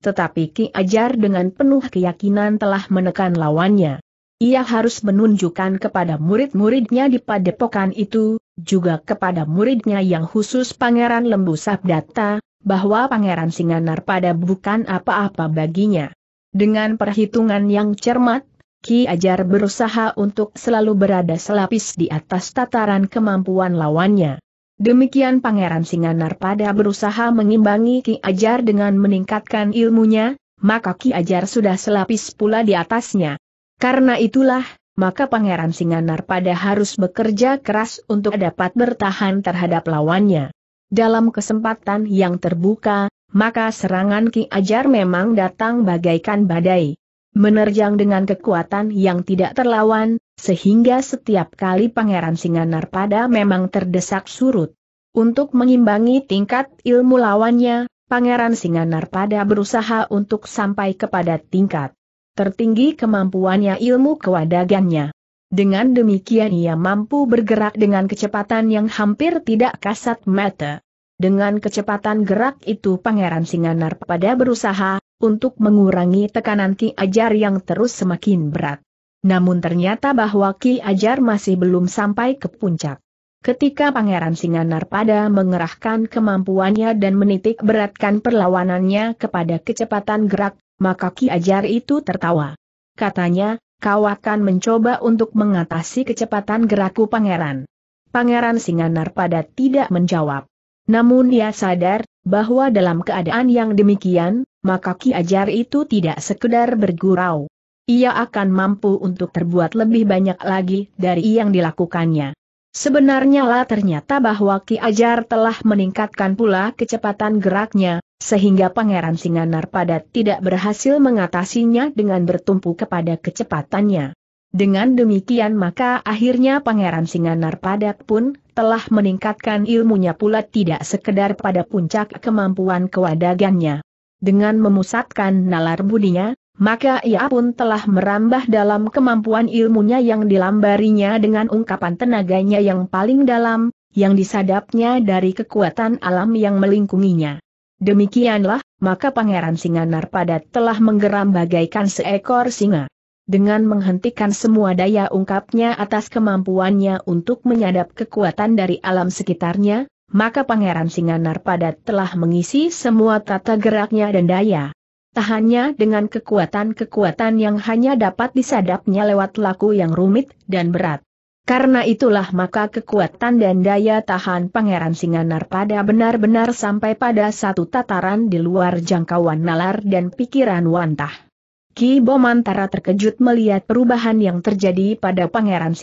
Tetapi Ki Ajar dengan penuh keyakinan telah menekan lawannya. Ia harus menunjukkan kepada murid-muridnya di padepokan itu, juga kepada muridnya yang khusus Pangeran Lembu Sabdata, bahwa Pangeran Singanar pada bukan apa-apa baginya. Dengan perhitungan yang cermat, Ki Ajar berusaha untuk selalu berada selapis di atas tataran kemampuan lawannya. Demikian Pangeran Singanar pada berusaha mengimbangi Ki Ajar dengan meningkatkan ilmunya, maka Ki Ajar sudah selapis pula di atasnya. Karena itulah, maka Pangeran Singanar pada harus bekerja keras untuk dapat bertahan terhadap lawannya. Dalam kesempatan yang terbuka, maka serangan Ki Ajar memang datang bagaikan badai menerjang dengan kekuatan yang tidak terlawan, sehingga setiap kali Pangeran Singanar pada memang terdesak surut. Untuk mengimbangi tingkat ilmu lawannya, Pangeran Singanar pada berusaha untuk sampai kepada tingkat tertinggi kemampuannya ilmu kewadagannya. Dengan demikian ia mampu bergerak dengan kecepatan yang hampir tidak kasat mata. Dengan kecepatan gerak itu Pangeran Singanar pada berusaha untuk mengurangi tekanan Ki Ajar yang terus semakin berat. Namun ternyata bahwa Ki Ajar masih belum sampai ke puncak. Ketika Pangeran pada mengerahkan kemampuannya dan menitik beratkan perlawanannya kepada kecepatan gerak, maka Ki Ajar itu tertawa. Katanya, kau akan mencoba untuk mengatasi kecepatan gerakku Pangeran. Pangeran pada tidak menjawab. Namun ia sadar, bahwa dalam keadaan yang demikian, maka Ki Ajar itu tidak sekedar bergurau. Ia akan mampu untuk terbuat lebih banyak lagi dari yang dilakukannya. Sebenarnya lah ternyata bahwa Ki Ajar telah meningkatkan pula kecepatan geraknya, sehingga Pangeran Singanar pada tidak berhasil mengatasinya dengan bertumpu kepada kecepatannya. Dengan demikian maka akhirnya Pangeran Singanar Padat pun telah meningkatkan ilmunya pula tidak sekedar pada puncak kemampuan kewadagannya dengan memusatkan nalar budinya, maka ia pun telah merambah dalam kemampuan ilmunya yang dilambarinya dengan ungkapan tenaganya yang paling dalam, yang disadapnya dari kekuatan alam yang melingkunginya. Demikianlah, maka Pangeran Singanar pada telah menggeram bagaikan seekor singa. Dengan menghentikan semua daya ungkapnya atas kemampuannya untuk menyadap kekuatan dari alam sekitarnya, maka Pangeran Singanarpada telah mengisi semua tata geraknya dan daya. Tahannya dengan kekuatan-kekuatan yang hanya dapat disadapnya lewat laku yang rumit dan berat. Karena itulah maka kekuatan dan daya tahan Pangeran pada benar-benar sampai pada satu tataran di luar jangkauan nalar dan pikiran Wantah. Ki Bomantara terkejut melihat perubahan yang terjadi pada Pangeran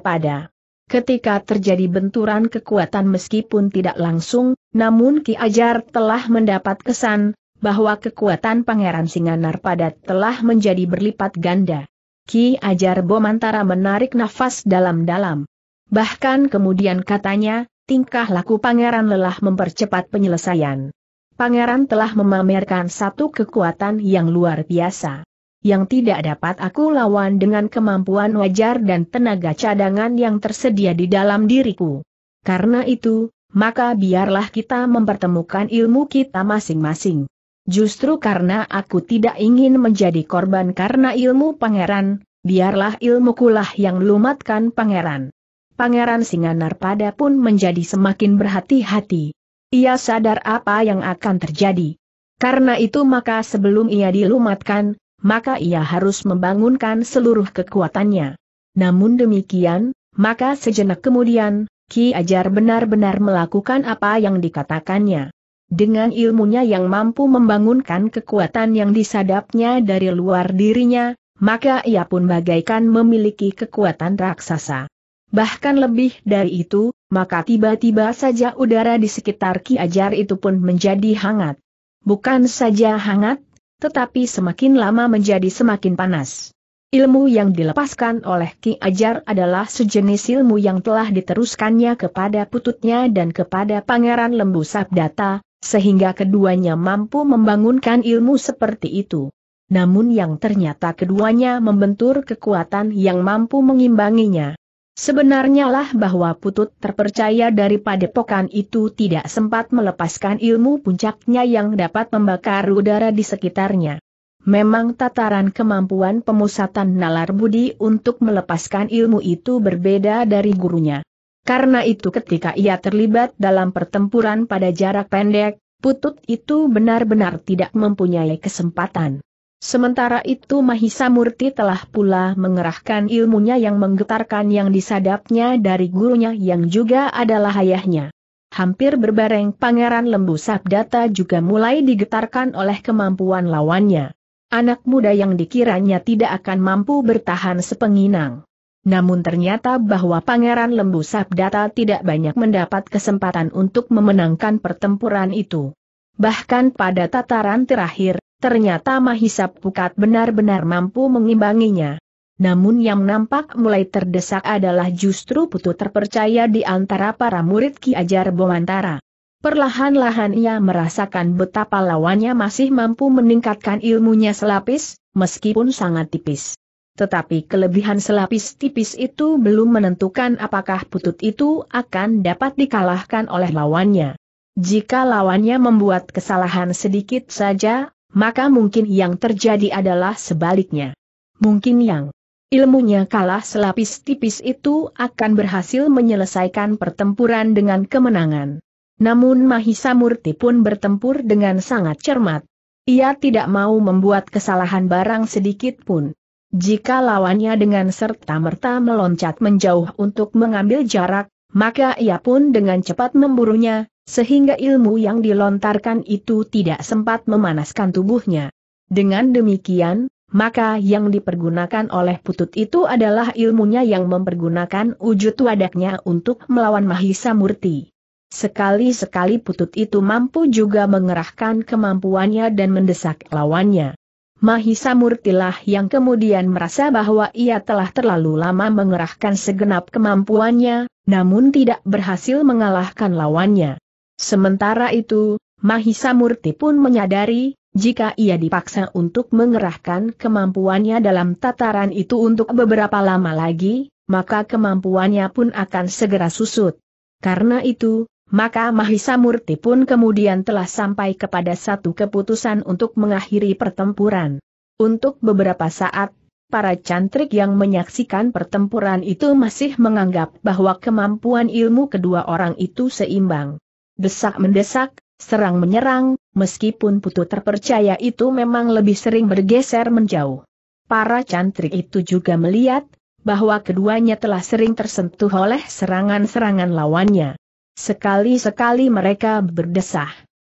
pada. Ketika terjadi benturan kekuatan meskipun tidak langsung, namun Ki Ajar telah mendapat kesan bahwa kekuatan Pangeran Singanar padat telah menjadi berlipat ganda. Ki Ajar Bomantara menarik nafas dalam-dalam. Bahkan kemudian katanya, tingkah laku Pangeran lelah mempercepat penyelesaian. Pangeran telah memamerkan satu kekuatan yang luar biasa yang tidak dapat aku lawan dengan kemampuan wajar dan tenaga cadangan yang tersedia di dalam diriku. Karena itu, maka biarlah kita mempertemukan ilmu kita masing-masing. Justru karena aku tidak ingin menjadi korban karena ilmu pangeran, biarlah ilmu ilmukulah yang lumatkan pangeran. Pangeran Singanar pada pun menjadi semakin berhati-hati. Ia sadar apa yang akan terjadi. Karena itu maka sebelum ia dilumatkan, maka ia harus membangunkan seluruh kekuatannya. Namun demikian, maka sejenak kemudian, Ki Ajar benar-benar melakukan apa yang dikatakannya. Dengan ilmunya yang mampu membangunkan kekuatan yang disadapnya dari luar dirinya, maka ia pun bagaikan memiliki kekuatan raksasa. Bahkan lebih dari itu, maka tiba-tiba saja udara di sekitar Ki Ajar itu pun menjadi hangat. Bukan saja hangat, tetapi semakin lama menjadi semakin panas. Ilmu yang dilepaskan oleh Ki Ajar adalah sejenis ilmu yang telah diteruskannya kepada pututnya dan kepada Pangeran Lembu Sabdata, sehingga keduanya mampu membangunkan ilmu seperti itu. Namun yang ternyata keduanya membentur kekuatan yang mampu mengimbanginya. Sebenarnya lah bahwa putut terpercaya daripada padepokan itu tidak sempat melepaskan ilmu puncaknya yang dapat membakar udara di sekitarnya. Memang tataran kemampuan pemusatan nalar budi untuk melepaskan ilmu itu berbeda dari gurunya. Karena itu ketika ia terlibat dalam pertempuran pada jarak pendek, putut itu benar-benar tidak mempunyai kesempatan. Sementara itu Mahisa Murti telah pula mengerahkan ilmunya yang menggetarkan yang disadapnya dari gurunya yang juga adalah ayahnya. Hampir berbareng Pangeran Lembu Sabdata juga mulai digetarkan oleh kemampuan lawannya. Anak muda yang dikiranya tidak akan mampu bertahan sepenginang. Namun ternyata bahwa Pangeran Lembu Sabdata tidak banyak mendapat kesempatan untuk memenangkan pertempuran itu. Bahkan pada tataran terakhir, Ternyata Mahisa Pukat benar-benar mampu mengimbanginya. Namun yang nampak mulai terdesak adalah justru putu terpercaya di antara para murid Ki Ajar Bomantara. Perlahan-lahan ia merasakan betapa lawannya masih mampu meningkatkan ilmunya selapis, meskipun sangat tipis. Tetapi kelebihan selapis tipis itu belum menentukan apakah putut itu akan dapat dikalahkan oleh lawannya. Jika lawannya membuat kesalahan sedikit saja, maka mungkin yang terjadi adalah sebaliknya. Mungkin yang ilmunya kalah selapis tipis itu akan berhasil menyelesaikan pertempuran dengan kemenangan. Namun Mahisa Murti pun bertempur dengan sangat cermat. Ia tidak mau membuat kesalahan barang sedikit pun. Jika lawannya dengan serta-merta meloncat menjauh untuk mengambil jarak, maka ia pun dengan cepat memburunya, sehingga ilmu yang dilontarkan itu tidak sempat memanaskan tubuhnya. Dengan demikian, maka yang dipergunakan oleh putut itu adalah ilmunya yang mempergunakan wujud wadaknya untuk melawan Mahisa Murti. Sekali-sekali putut itu mampu juga mengerahkan kemampuannya dan mendesak lawannya. Mahisa Murtilah yang kemudian merasa bahwa ia telah terlalu lama mengerahkan segenap kemampuannya, namun tidak berhasil mengalahkan lawannya. Sementara itu, Mahisa Murti pun menyadari, jika ia dipaksa untuk mengerahkan kemampuannya dalam tataran itu untuk beberapa lama lagi, maka kemampuannya pun akan segera susut. Karena itu, maka Mahisa Murti pun kemudian telah sampai kepada satu keputusan untuk mengakhiri pertempuran. Untuk beberapa saat, para cantrik yang menyaksikan pertempuran itu masih menganggap bahwa kemampuan ilmu kedua orang itu seimbang desak-mendesak, serang-menyerang, meskipun putu terpercaya itu memang lebih sering bergeser menjauh. Para cantrik itu juga melihat, bahwa keduanya telah sering tersentuh oleh serangan-serangan lawannya. Sekali-sekali mereka berdesah.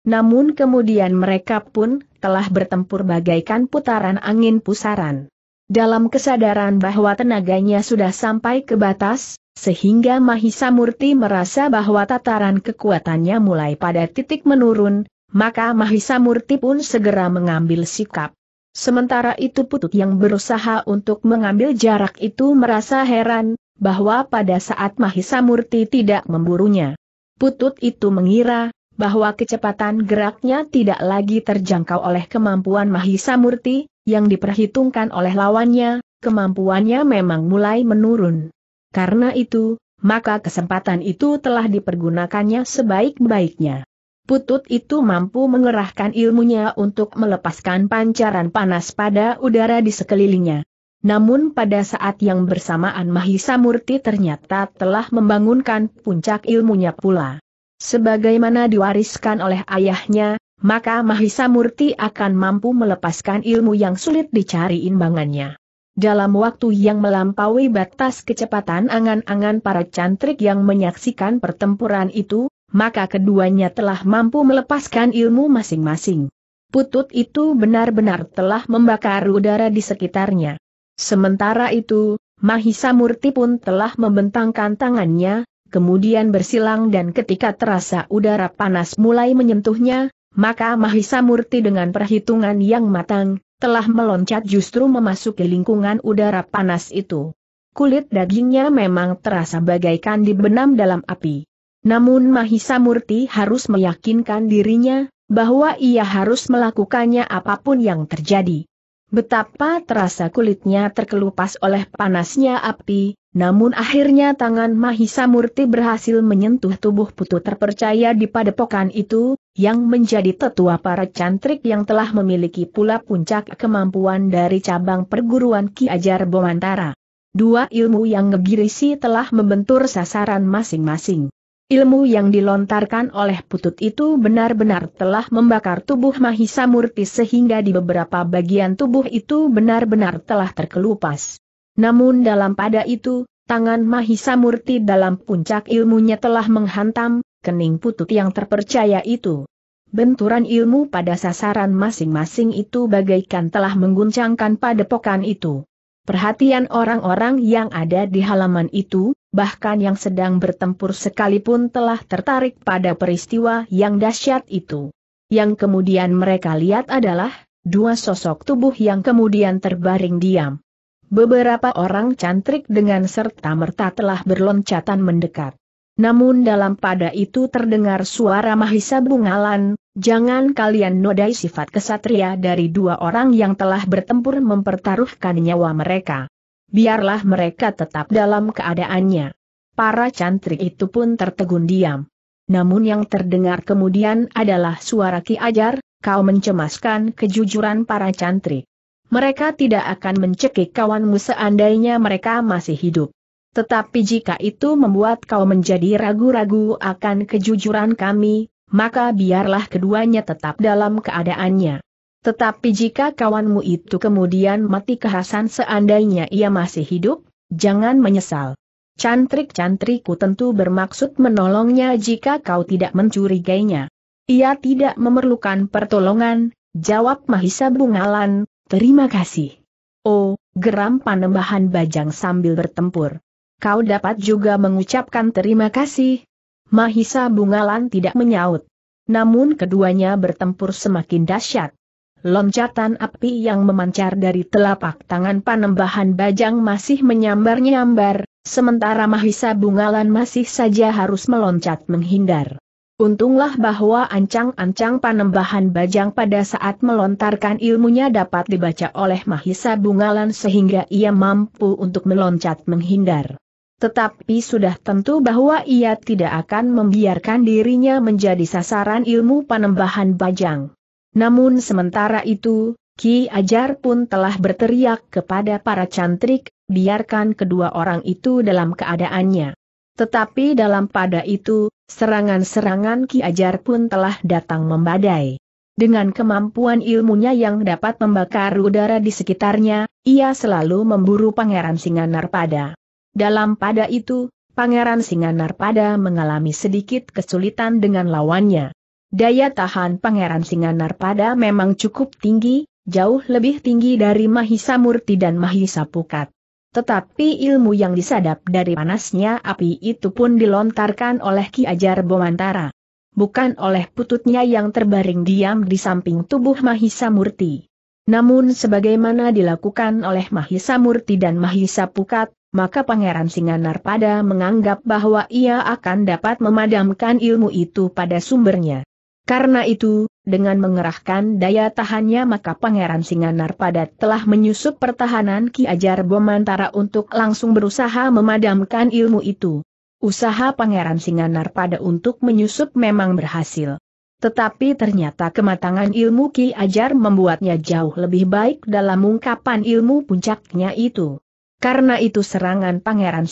Namun kemudian mereka pun telah bertempur bagaikan putaran angin pusaran. Dalam kesadaran bahwa tenaganya sudah sampai ke batas, sehingga Mahisa Murti merasa bahwa tataran kekuatannya mulai pada titik menurun, maka Mahisa Murti pun segera mengambil sikap. Sementara itu Putut yang berusaha untuk mengambil jarak itu merasa heran, bahwa pada saat Mahisa Murti tidak memburunya. Putut itu mengira, bahwa kecepatan geraknya tidak lagi terjangkau oleh kemampuan Mahisa Murti, yang diperhitungkan oleh lawannya, kemampuannya memang mulai menurun. Karena itu, maka kesempatan itu telah dipergunakannya sebaik-baiknya. Putut itu mampu mengerahkan ilmunya untuk melepaskan pancaran panas pada udara di sekelilingnya. Namun pada saat yang bersamaan Mahisa Murti ternyata telah membangunkan puncak ilmunya pula. Sebagaimana diwariskan oleh ayahnya, maka Mahisa Murti akan mampu melepaskan ilmu yang sulit dicari imbangannya. Dalam waktu yang melampaui batas kecepatan angan-angan para cantrik yang menyaksikan pertempuran itu, maka keduanya telah mampu melepaskan ilmu masing-masing. Putut itu benar-benar telah membakar udara di sekitarnya. Sementara itu, Mahisa Murti pun telah membentangkan tangannya, kemudian bersilang dan ketika terasa udara panas mulai menyentuhnya, maka Mahisa Murti dengan perhitungan yang matang, telah meloncat justru memasuki lingkungan udara panas itu. Kulit dagingnya memang terasa bagaikan dibenam dalam api. Namun Mahisa Murti harus meyakinkan dirinya, bahwa ia harus melakukannya apapun yang terjadi. Betapa terasa kulitnya terkelupas oleh panasnya api, namun akhirnya tangan Mahisa Murti berhasil menyentuh tubuh putu terpercaya di padepokan itu, yang menjadi tetua para cantrik yang telah memiliki pula puncak kemampuan dari cabang perguruan Ki Ajar Bomantara. Dua ilmu yang ngegirisi telah membentur sasaran masing-masing. Ilmu yang dilontarkan oleh putut itu benar-benar telah membakar tubuh Mahisa Murti sehingga di beberapa bagian tubuh itu benar-benar telah terkelupas. Namun dalam pada itu, tangan Mahisa Murti dalam puncak ilmunya telah menghantam, kening putut yang terpercaya itu. Benturan ilmu pada sasaran masing-masing itu bagaikan telah mengguncangkan padepokan itu. Perhatian orang-orang yang ada di halaman itu, bahkan yang sedang bertempur sekalipun telah tertarik pada peristiwa yang dahsyat itu. Yang kemudian mereka lihat adalah, dua sosok tubuh yang kemudian terbaring diam. Beberapa orang cantrik dengan serta merta telah berloncatan mendekat. Namun dalam pada itu terdengar suara Mahisa Bungalan, jangan kalian nodai sifat kesatria dari dua orang yang telah bertempur mempertaruhkan nyawa mereka. Biarlah mereka tetap dalam keadaannya. Para cantrik itu pun tertegun diam. Namun yang terdengar kemudian adalah suara Ki Ajar, kau mencemaskan kejujuran para cantrik. Mereka tidak akan mencekik kawanmu seandainya mereka masih hidup. Tetapi jika itu membuat kau menjadi ragu-ragu akan kejujuran kami, maka biarlah keduanya tetap dalam keadaannya. Tetapi jika kawanmu itu kemudian mati kehasan seandainya ia masih hidup, jangan menyesal. Cantrik-cantriku tentu bermaksud menolongnya jika kau tidak mencurigainya. Ia tidak memerlukan pertolongan, jawab Mahisa Bungalan, terima kasih. Oh, geram panembahan bajang sambil bertempur kau dapat juga mengucapkan terima kasih. Mahisa Bungalan tidak menyaut. Namun keduanya bertempur semakin dahsyat. Loncatan api yang memancar dari telapak tangan panembahan bajang masih menyambar-nyambar, sementara Mahisa Bungalan masih saja harus meloncat menghindar. Untunglah bahwa ancang-ancang panembahan bajang pada saat melontarkan ilmunya dapat dibaca oleh Mahisa Bungalan sehingga ia mampu untuk meloncat menghindar. Tetapi sudah tentu bahwa ia tidak akan membiarkan dirinya menjadi sasaran ilmu panembahan bajang. Namun sementara itu, Ki Ajar pun telah berteriak kepada para cantrik, biarkan kedua orang itu dalam keadaannya. Tetapi dalam pada itu, serangan-serangan Ki Ajar pun telah datang membadai. Dengan kemampuan ilmunya yang dapat membakar udara di sekitarnya, ia selalu memburu Pangeran Singanar pada. Dalam pada itu, Pangeran Singanar pada mengalami sedikit kesulitan dengan lawannya. Daya tahan Pangeran Singanar pada memang cukup tinggi, jauh lebih tinggi dari Mahisa Murti dan Mahisa Pukat. Tetapi ilmu yang disadap dari panasnya api itu pun dilontarkan oleh Ki Ajar Bomantara. Bukan oleh pututnya yang terbaring diam di samping tubuh Mahisa Murti. Namun sebagaimana dilakukan oleh Mahisa Murti dan Mahisa Pukat, maka Pangeran Singanar pada menganggap bahwa ia akan dapat memadamkan ilmu itu pada sumbernya. Karena itu, dengan mengerahkan daya tahannya maka Pangeran Singanar pada telah menyusup pertahanan Ki Ajar Bomantara untuk langsung berusaha memadamkan ilmu itu. Usaha Pangeran Singanar pada untuk menyusup memang berhasil. Tetapi ternyata kematangan ilmu Ki Ajar membuatnya jauh lebih baik dalam ungkapan ilmu puncaknya itu. Karena itu serangan Pangeran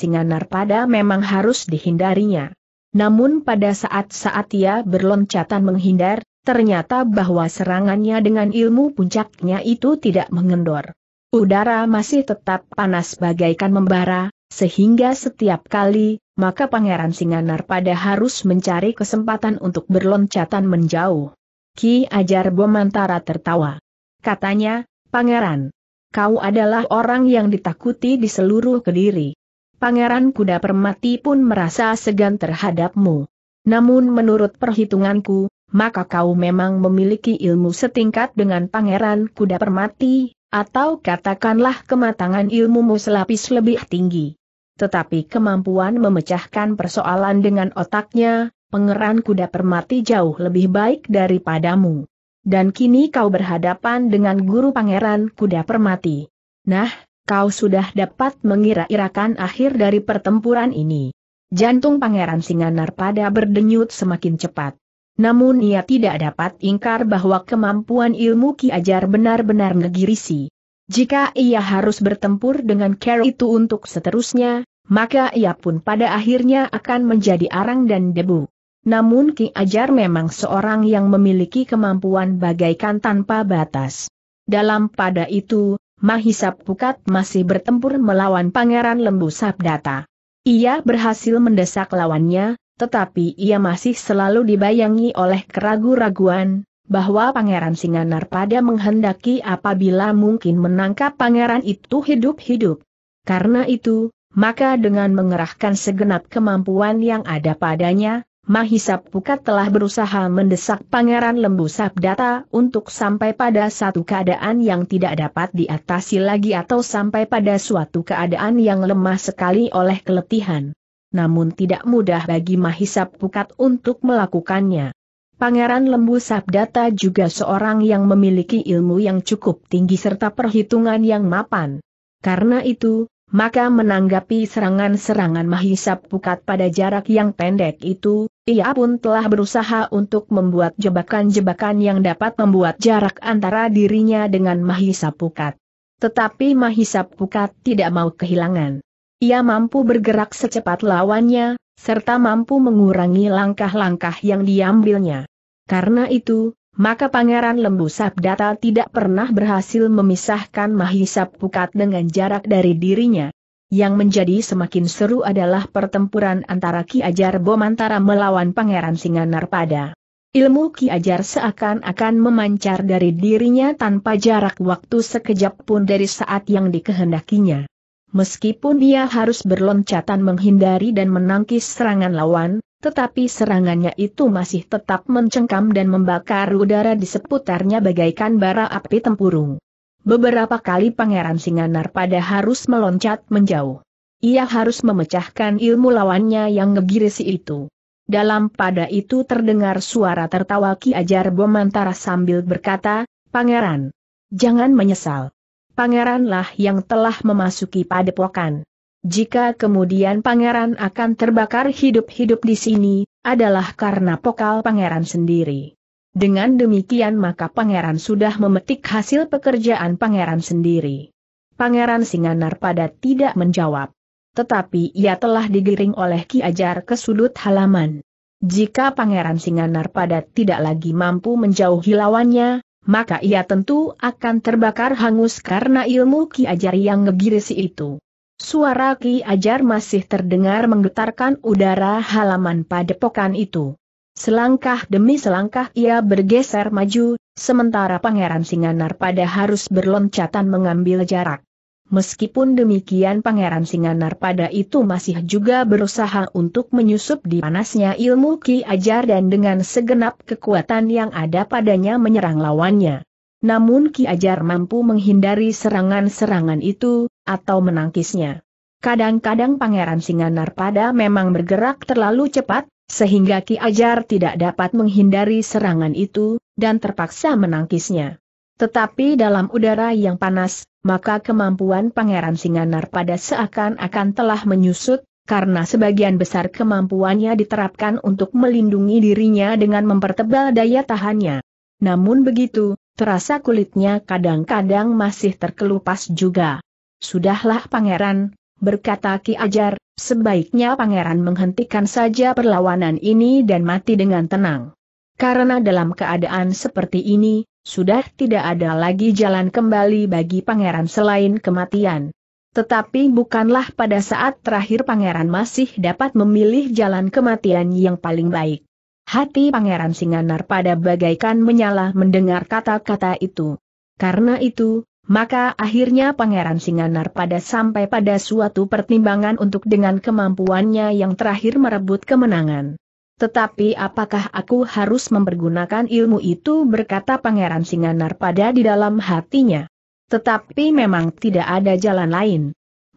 pada memang harus dihindarinya. Namun pada saat-saat ia berloncatan menghindar, ternyata bahwa serangannya dengan ilmu puncaknya itu tidak mengendor. Udara masih tetap panas bagaikan membara, sehingga setiap kali, maka Pangeran pada harus mencari kesempatan untuk berloncatan menjauh. Ki Ajar Bomantara tertawa. Katanya, Pangeran, kau adalah orang yang ditakuti di seluruh kediri. Pangeran Kuda Permati pun merasa segan terhadapmu. Namun menurut perhitunganku, maka kau memang memiliki ilmu setingkat dengan Pangeran Kuda Permati, atau katakanlah kematangan ilmumu selapis lebih tinggi. Tetapi kemampuan memecahkan persoalan dengan otaknya, Pangeran Kuda Permati jauh lebih baik daripadamu dan kini kau berhadapan dengan guru pangeran kuda permati. Nah, kau sudah dapat mengira-irakan akhir dari pertempuran ini. Jantung pangeran Singanar pada berdenyut semakin cepat. Namun ia tidak dapat ingkar bahwa kemampuan ilmu Ki Ajar benar-benar ngegirisi. Jika ia harus bertempur dengan Care itu untuk seterusnya, maka ia pun pada akhirnya akan menjadi arang dan debu. Namun Ki Ajar memang seorang yang memiliki kemampuan bagaikan tanpa batas. Dalam pada itu, Mahisap Pukat masih bertempur melawan Pangeran Lembu Sabdata. Ia berhasil mendesak lawannya, tetapi ia masih selalu dibayangi oleh keraguan-raguan, bahwa Pangeran Singanar pada menghendaki apabila mungkin menangkap pangeran itu hidup-hidup. Karena itu, maka dengan mengerahkan segenap kemampuan yang ada padanya, Mahisa Pukat telah berusaha mendesak Pangeran Lembu Sabdata untuk sampai pada satu keadaan yang tidak dapat diatasi lagi atau sampai pada suatu keadaan yang lemah sekali oleh keletihan. Namun tidak mudah bagi Mahisa Pukat untuk melakukannya. Pangeran Lembu Sabdata juga seorang yang memiliki ilmu yang cukup tinggi serta perhitungan yang mapan. Karena itu, maka menanggapi serangan-serangan Mahisa Pukat pada jarak yang pendek itu, ia pun telah berusaha untuk membuat jebakan-jebakan yang dapat membuat jarak antara dirinya dengan Mahisa Pukat. Tetapi Mahisa Pukat tidak mau kehilangan. Ia mampu bergerak secepat lawannya, serta mampu mengurangi langkah-langkah yang diambilnya. Karena itu, maka Pangeran Lembu Sabdata tidak pernah berhasil memisahkan Mahisa Pukat dengan jarak dari dirinya. Yang menjadi semakin seru adalah pertempuran antara Ki Ajar Bomantara melawan Pangeran Singanarpada. Ilmu Ki Ajar seakan-akan memancar dari dirinya tanpa jarak waktu sekejap pun dari saat yang dikehendakinya. Meskipun ia harus berloncatan menghindari dan menangkis serangan lawan, tetapi serangannya itu masih tetap mencengkam dan membakar udara di seputarnya bagaikan bara api tempurung. Beberapa kali Pangeran Singanar pada harus meloncat menjauh. Ia harus memecahkan ilmu lawannya yang ngegirisi itu. Dalam pada itu terdengar suara tertawa Ki Ajar Bomantara sambil berkata, Pangeran, jangan menyesal. Pangeranlah yang telah memasuki padepokan. Jika kemudian pangeran akan terbakar hidup-hidup di sini, adalah karena pokal pangeran sendiri. Dengan demikian maka pangeran sudah memetik hasil pekerjaan pangeran sendiri. Pangeran Singanar pada tidak menjawab. Tetapi ia telah digiring oleh Ki Ajar ke sudut halaman. Jika pangeran Singanar pada tidak lagi mampu menjauhi lawannya, maka ia tentu akan terbakar hangus karena ilmu Ki Ajar yang ngegirisi itu. Suara Ki Ajar masih terdengar menggetarkan udara halaman padepokan itu. Selangkah demi selangkah ia bergeser maju, sementara Pangeran Singanar pada harus berloncatan mengambil jarak. Meskipun demikian Pangeran Singanar pada itu masih juga berusaha untuk menyusup di panasnya ilmu Ki Ajar dan dengan segenap kekuatan yang ada padanya menyerang lawannya. Namun Ki Ajar mampu menghindari serangan-serangan itu, atau menangkisnya. Kadang-kadang Pangeran pada memang bergerak terlalu cepat, sehingga Ki Ajar tidak dapat menghindari serangan itu, dan terpaksa menangkisnya. Tetapi dalam udara yang panas, maka kemampuan Pangeran pada seakan-akan telah menyusut, karena sebagian besar kemampuannya diterapkan untuk melindungi dirinya dengan mempertebal daya tahannya. Namun begitu, terasa kulitnya kadang-kadang masih terkelupas juga. Sudahlah pangeran, berkata Ki Ajar, sebaiknya pangeran menghentikan saja perlawanan ini dan mati dengan tenang. Karena dalam keadaan seperti ini, sudah tidak ada lagi jalan kembali bagi pangeran selain kematian. Tetapi bukanlah pada saat terakhir pangeran masih dapat memilih jalan kematian yang paling baik. Hati pangeran Singanar pada bagaikan menyala mendengar kata-kata itu. Karena itu, maka akhirnya Pangeran Singanar pada sampai pada suatu pertimbangan untuk dengan kemampuannya yang terakhir merebut kemenangan. Tetapi apakah aku harus mempergunakan ilmu itu berkata Pangeran Singanar pada di dalam hatinya. Tetapi memang tidak ada jalan lain.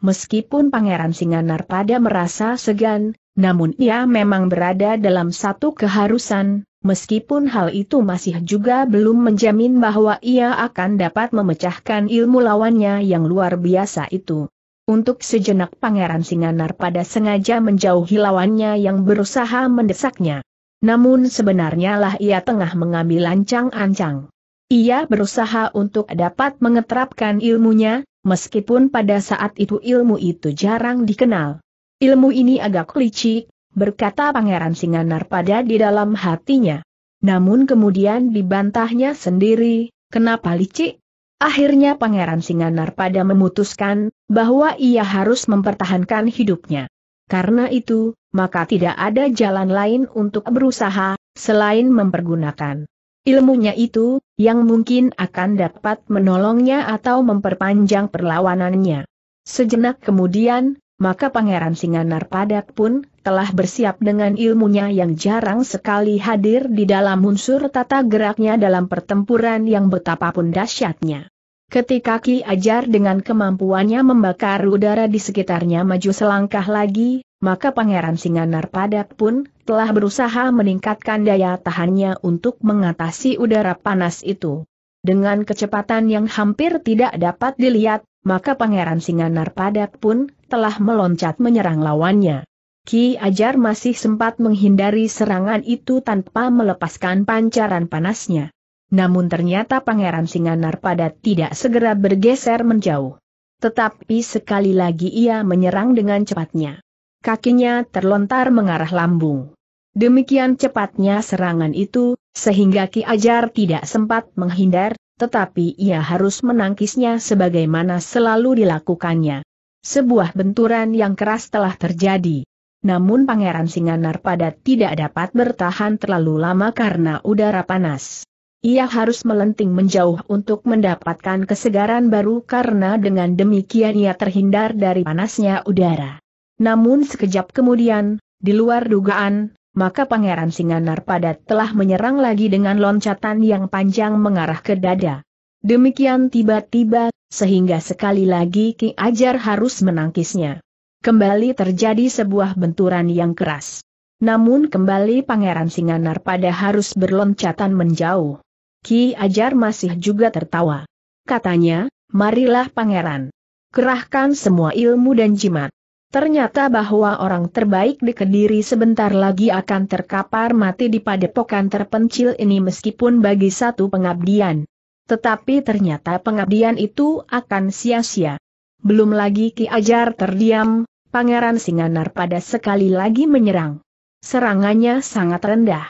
Meskipun Pangeran Singanar pada merasa segan, namun ia memang berada dalam satu keharusan, Meskipun hal itu masih juga belum menjamin bahwa ia akan dapat memecahkan ilmu lawannya yang luar biasa itu. Untuk sejenak Pangeran Singanar pada sengaja menjauhi lawannya yang berusaha mendesaknya. Namun sebenarnya lah ia tengah mengambil ancang-ancang. Ia berusaha untuk dapat mengeterapkan ilmunya, meskipun pada saat itu ilmu itu jarang dikenal. Ilmu ini agak licik, berkata Pangeran Singanar pada di dalam hatinya. Namun kemudian dibantahnya sendiri, kenapa licik? Akhirnya Pangeran Singanar pada memutuskan bahwa ia harus mempertahankan hidupnya. Karena itu, maka tidak ada jalan lain untuk berusaha, selain mempergunakan ilmunya itu, yang mungkin akan dapat menolongnya atau memperpanjang perlawanannya. Sejenak kemudian, maka Pangeran Singanar Padak pun telah bersiap dengan ilmunya yang jarang sekali hadir di dalam unsur tata geraknya dalam pertempuran yang betapapun dahsyatnya. Ketika Ki Ajar dengan kemampuannya membakar udara di sekitarnya maju selangkah lagi, maka Pangeran Singanar Padat pun telah berusaha meningkatkan daya tahannya untuk mengatasi udara panas itu. Dengan kecepatan yang hampir tidak dapat dilihat, maka Pangeran Singanar Padat pun telah meloncat menyerang lawannya. Ki Ajar masih sempat menghindari serangan itu tanpa melepaskan pancaran panasnya. Namun ternyata Pangeran Singanar pada tidak segera bergeser menjauh. Tetapi sekali lagi ia menyerang dengan cepatnya. Kakinya terlontar mengarah lambung. Demikian cepatnya serangan itu, sehingga Ki Ajar tidak sempat menghindar, tetapi ia harus menangkisnya sebagaimana selalu dilakukannya. Sebuah benturan yang keras telah terjadi namun Pangeran Singanar padat tidak dapat bertahan terlalu lama karena udara panas. Ia harus melenting menjauh untuk mendapatkan kesegaran baru karena dengan demikian ia terhindar dari panasnya udara. Namun sekejap kemudian, di luar dugaan, maka Pangeran Singanar padat telah menyerang lagi dengan loncatan yang panjang mengarah ke dada. Demikian tiba-tiba, sehingga sekali lagi Ki Ajar harus menangkisnya kembali terjadi sebuah benturan yang keras. Namun kembali Pangeran Singanar pada harus berloncatan menjauh. Ki Ajar masih juga tertawa. Katanya, marilah Pangeran. Kerahkan semua ilmu dan jimat. Ternyata bahwa orang terbaik di Kediri sebentar lagi akan terkapar mati di padepokan terpencil ini meskipun bagi satu pengabdian. Tetapi ternyata pengabdian itu akan sia-sia belum lagi Ki Ajar terdiam, Pangeran Singanar pada sekali lagi menyerang. Serangannya sangat rendah.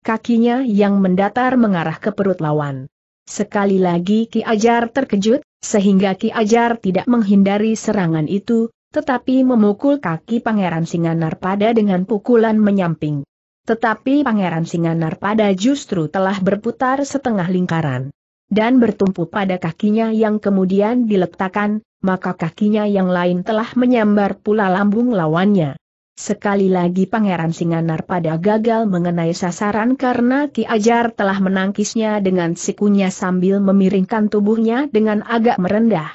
Kakinya yang mendatar mengarah ke perut lawan. Sekali lagi Ki Ajar terkejut, sehingga Ki Ajar tidak menghindari serangan itu, tetapi memukul kaki Pangeran Singanar pada dengan pukulan menyamping. Tetapi Pangeran Singanar pada justru telah berputar setengah lingkaran dan bertumpu pada kakinya yang kemudian diletakkan, maka kakinya yang lain telah menyambar pula lambung lawannya. Sekali lagi Pangeran Singanar pada gagal mengenai sasaran karena Ki Ajar telah menangkisnya dengan sikunya sambil memiringkan tubuhnya dengan agak merendah.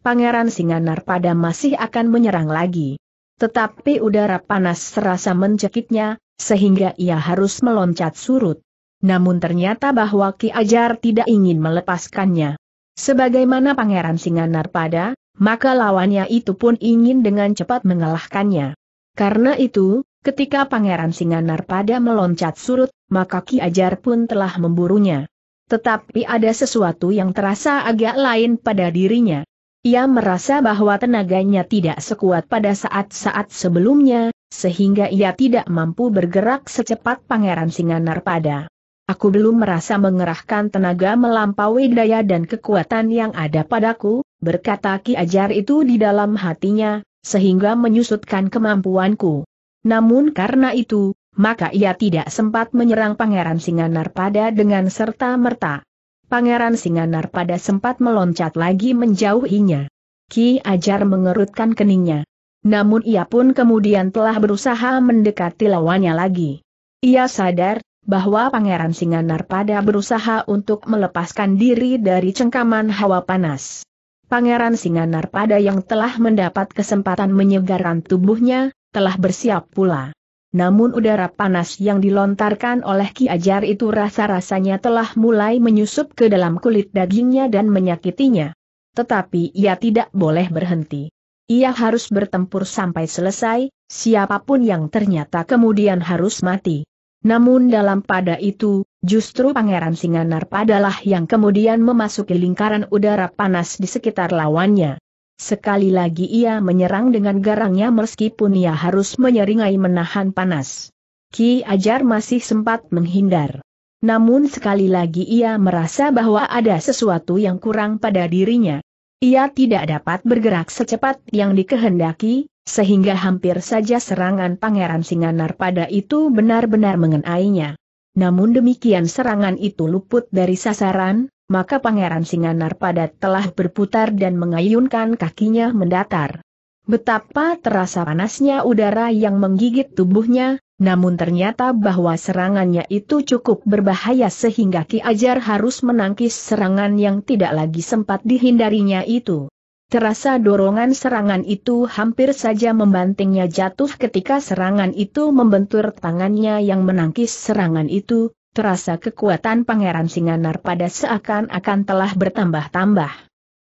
Pangeran Singanar pada masih akan menyerang lagi. Tetapi udara panas serasa mencekiknya, sehingga ia harus meloncat surut namun ternyata bahwa Ki Ajar tidak ingin melepaskannya. Sebagaimana Pangeran Singanar pada, maka lawannya itu pun ingin dengan cepat mengalahkannya. Karena itu, ketika Pangeran Singanar pada meloncat surut, maka Ki Ajar pun telah memburunya. Tetapi ada sesuatu yang terasa agak lain pada dirinya. Ia merasa bahwa tenaganya tidak sekuat pada saat-saat sebelumnya, sehingga ia tidak mampu bergerak secepat Pangeran Singanar pada aku belum merasa mengerahkan tenaga melampaui daya dan kekuatan yang ada padaku, berkata Ki Ajar itu di dalam hatinya, sehingga menyusutkan kemampuanku. Namun karena itu, maka ia tidak sempat menyerang Pangeran Singanar pada dengan serta-merta. Pangeran Singanar pada sempat meloncat lagi menjauhinya. Ki Ajar mengerutkan keningnya. Namun ia pun kemudian telah berusaha mendekati lawannya lagi. Ia sadar, bahwa Pangeran Singanar pada berusaha untuk melepaskan diri dari cengkaman hawa panas. Pangeran Singanar pada yang telah mendapat kesempatan menyegarkan tubuhnya, telah bersiap pula. Namun udara panas yang dilontarkan oleh Ki Ajar itu rasa-rasanya telah mulai menyusup ke dalam kulit dagingnya dan menyakitinya. Tetapi ia tidak boleh berhenti. Ia harus bertempur sampai selesai, siapapun yang ternyata kemudian harus mati. Namun dalam pada itu, justru Pangeran Singanar padalah yang kemudian memasuki lingkaran udara panas di sekitar lawannya. Sekali lagi ia menyerang dengan garangnya meskipun ia harus menyeringai menahan panas. Ki Ajar masih sempat menghindar. Namun sekali lagi ia merasa bahwa ada sesuatu yang kurang pada dirinya. Ia tidak dapat bergerak secepat yang dikehendaki, sehingga hampir saja serangan Pangeran Singanar pada itu benar-benar mengenainya. Namun demikian serangan itu luput dari sasaran, maka Pangeran Singanar pada telah berputar dan mengayunkan kakinya mendatar. Betapa terasa panasnya udara yang menggigit tubuhnya, namun ternyata bahwa serangannya itu cukup berbahaya sehingga Ki Ajar harus menangkis serangan yang tidak lagi sempat dihindarinya itu. Terasa dorongan serangan itu hampir saja membantingnya jatuh ketika serangan itu membentur tangannya yang menangkis serangan itu, terasa kekuatan Pangeran Singanar pada seakan-akan telah bertambah-tambah.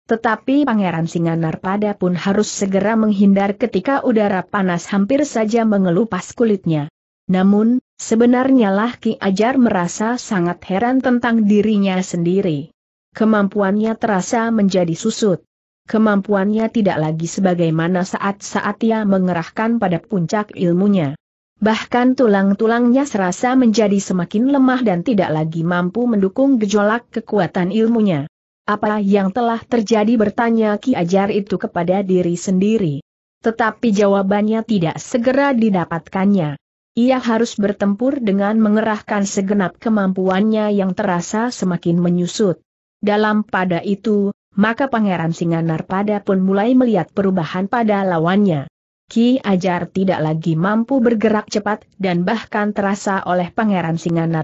Tetapi Pangeran Singanar pada pun harus segera menghindar ketika udara panas hampir saja mengelupas kulitnya. Namun, sebenarnya lah Ki Ajar merasa sangat heran tentang dirinya sendiri. Kemampuannya terasa menjadi susut kemampuannya tidak lagi sebagaimana saat-saat ia mengerahkan pada puncak ilmunya. Bahkan tulang-tulangnya serasa menjadi semakin lemah dan tidak lagi mampu mendukung gejolak kekuatan ilmunya. Apa yang telah terjadi bertanya Ki Ajar itu kepada diri sendiri. Tetapi jawabannya tidak segera didapatkannya. Ia harus bertempur dengan mengerahkan segenap kemampuannya yang terasa semakin menyusut. Dalam pada itu, maka Pangeran pada pun mulai melihat perubahan pada lawannya. Ki Ajar tidak lagi mampu bergerak cepat dan bahkan terasa oleh Pangeran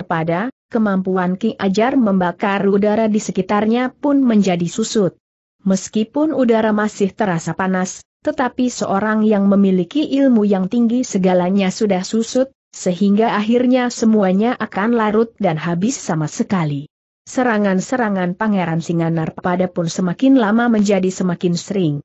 pada, kemampuan Ki Ajar membakar udara di sekitarnya pun menjadi susut. Meskipun udara masih terasa panas, tetapi seorang yang memiliki ilmu yang tinggi segalanya sudah susut, sehingga akhirnya semuanya akan larut dan habis sama sekali. Serangan-serangan Pangeran Singanar pada pun semakin lama menjadi semakin sering.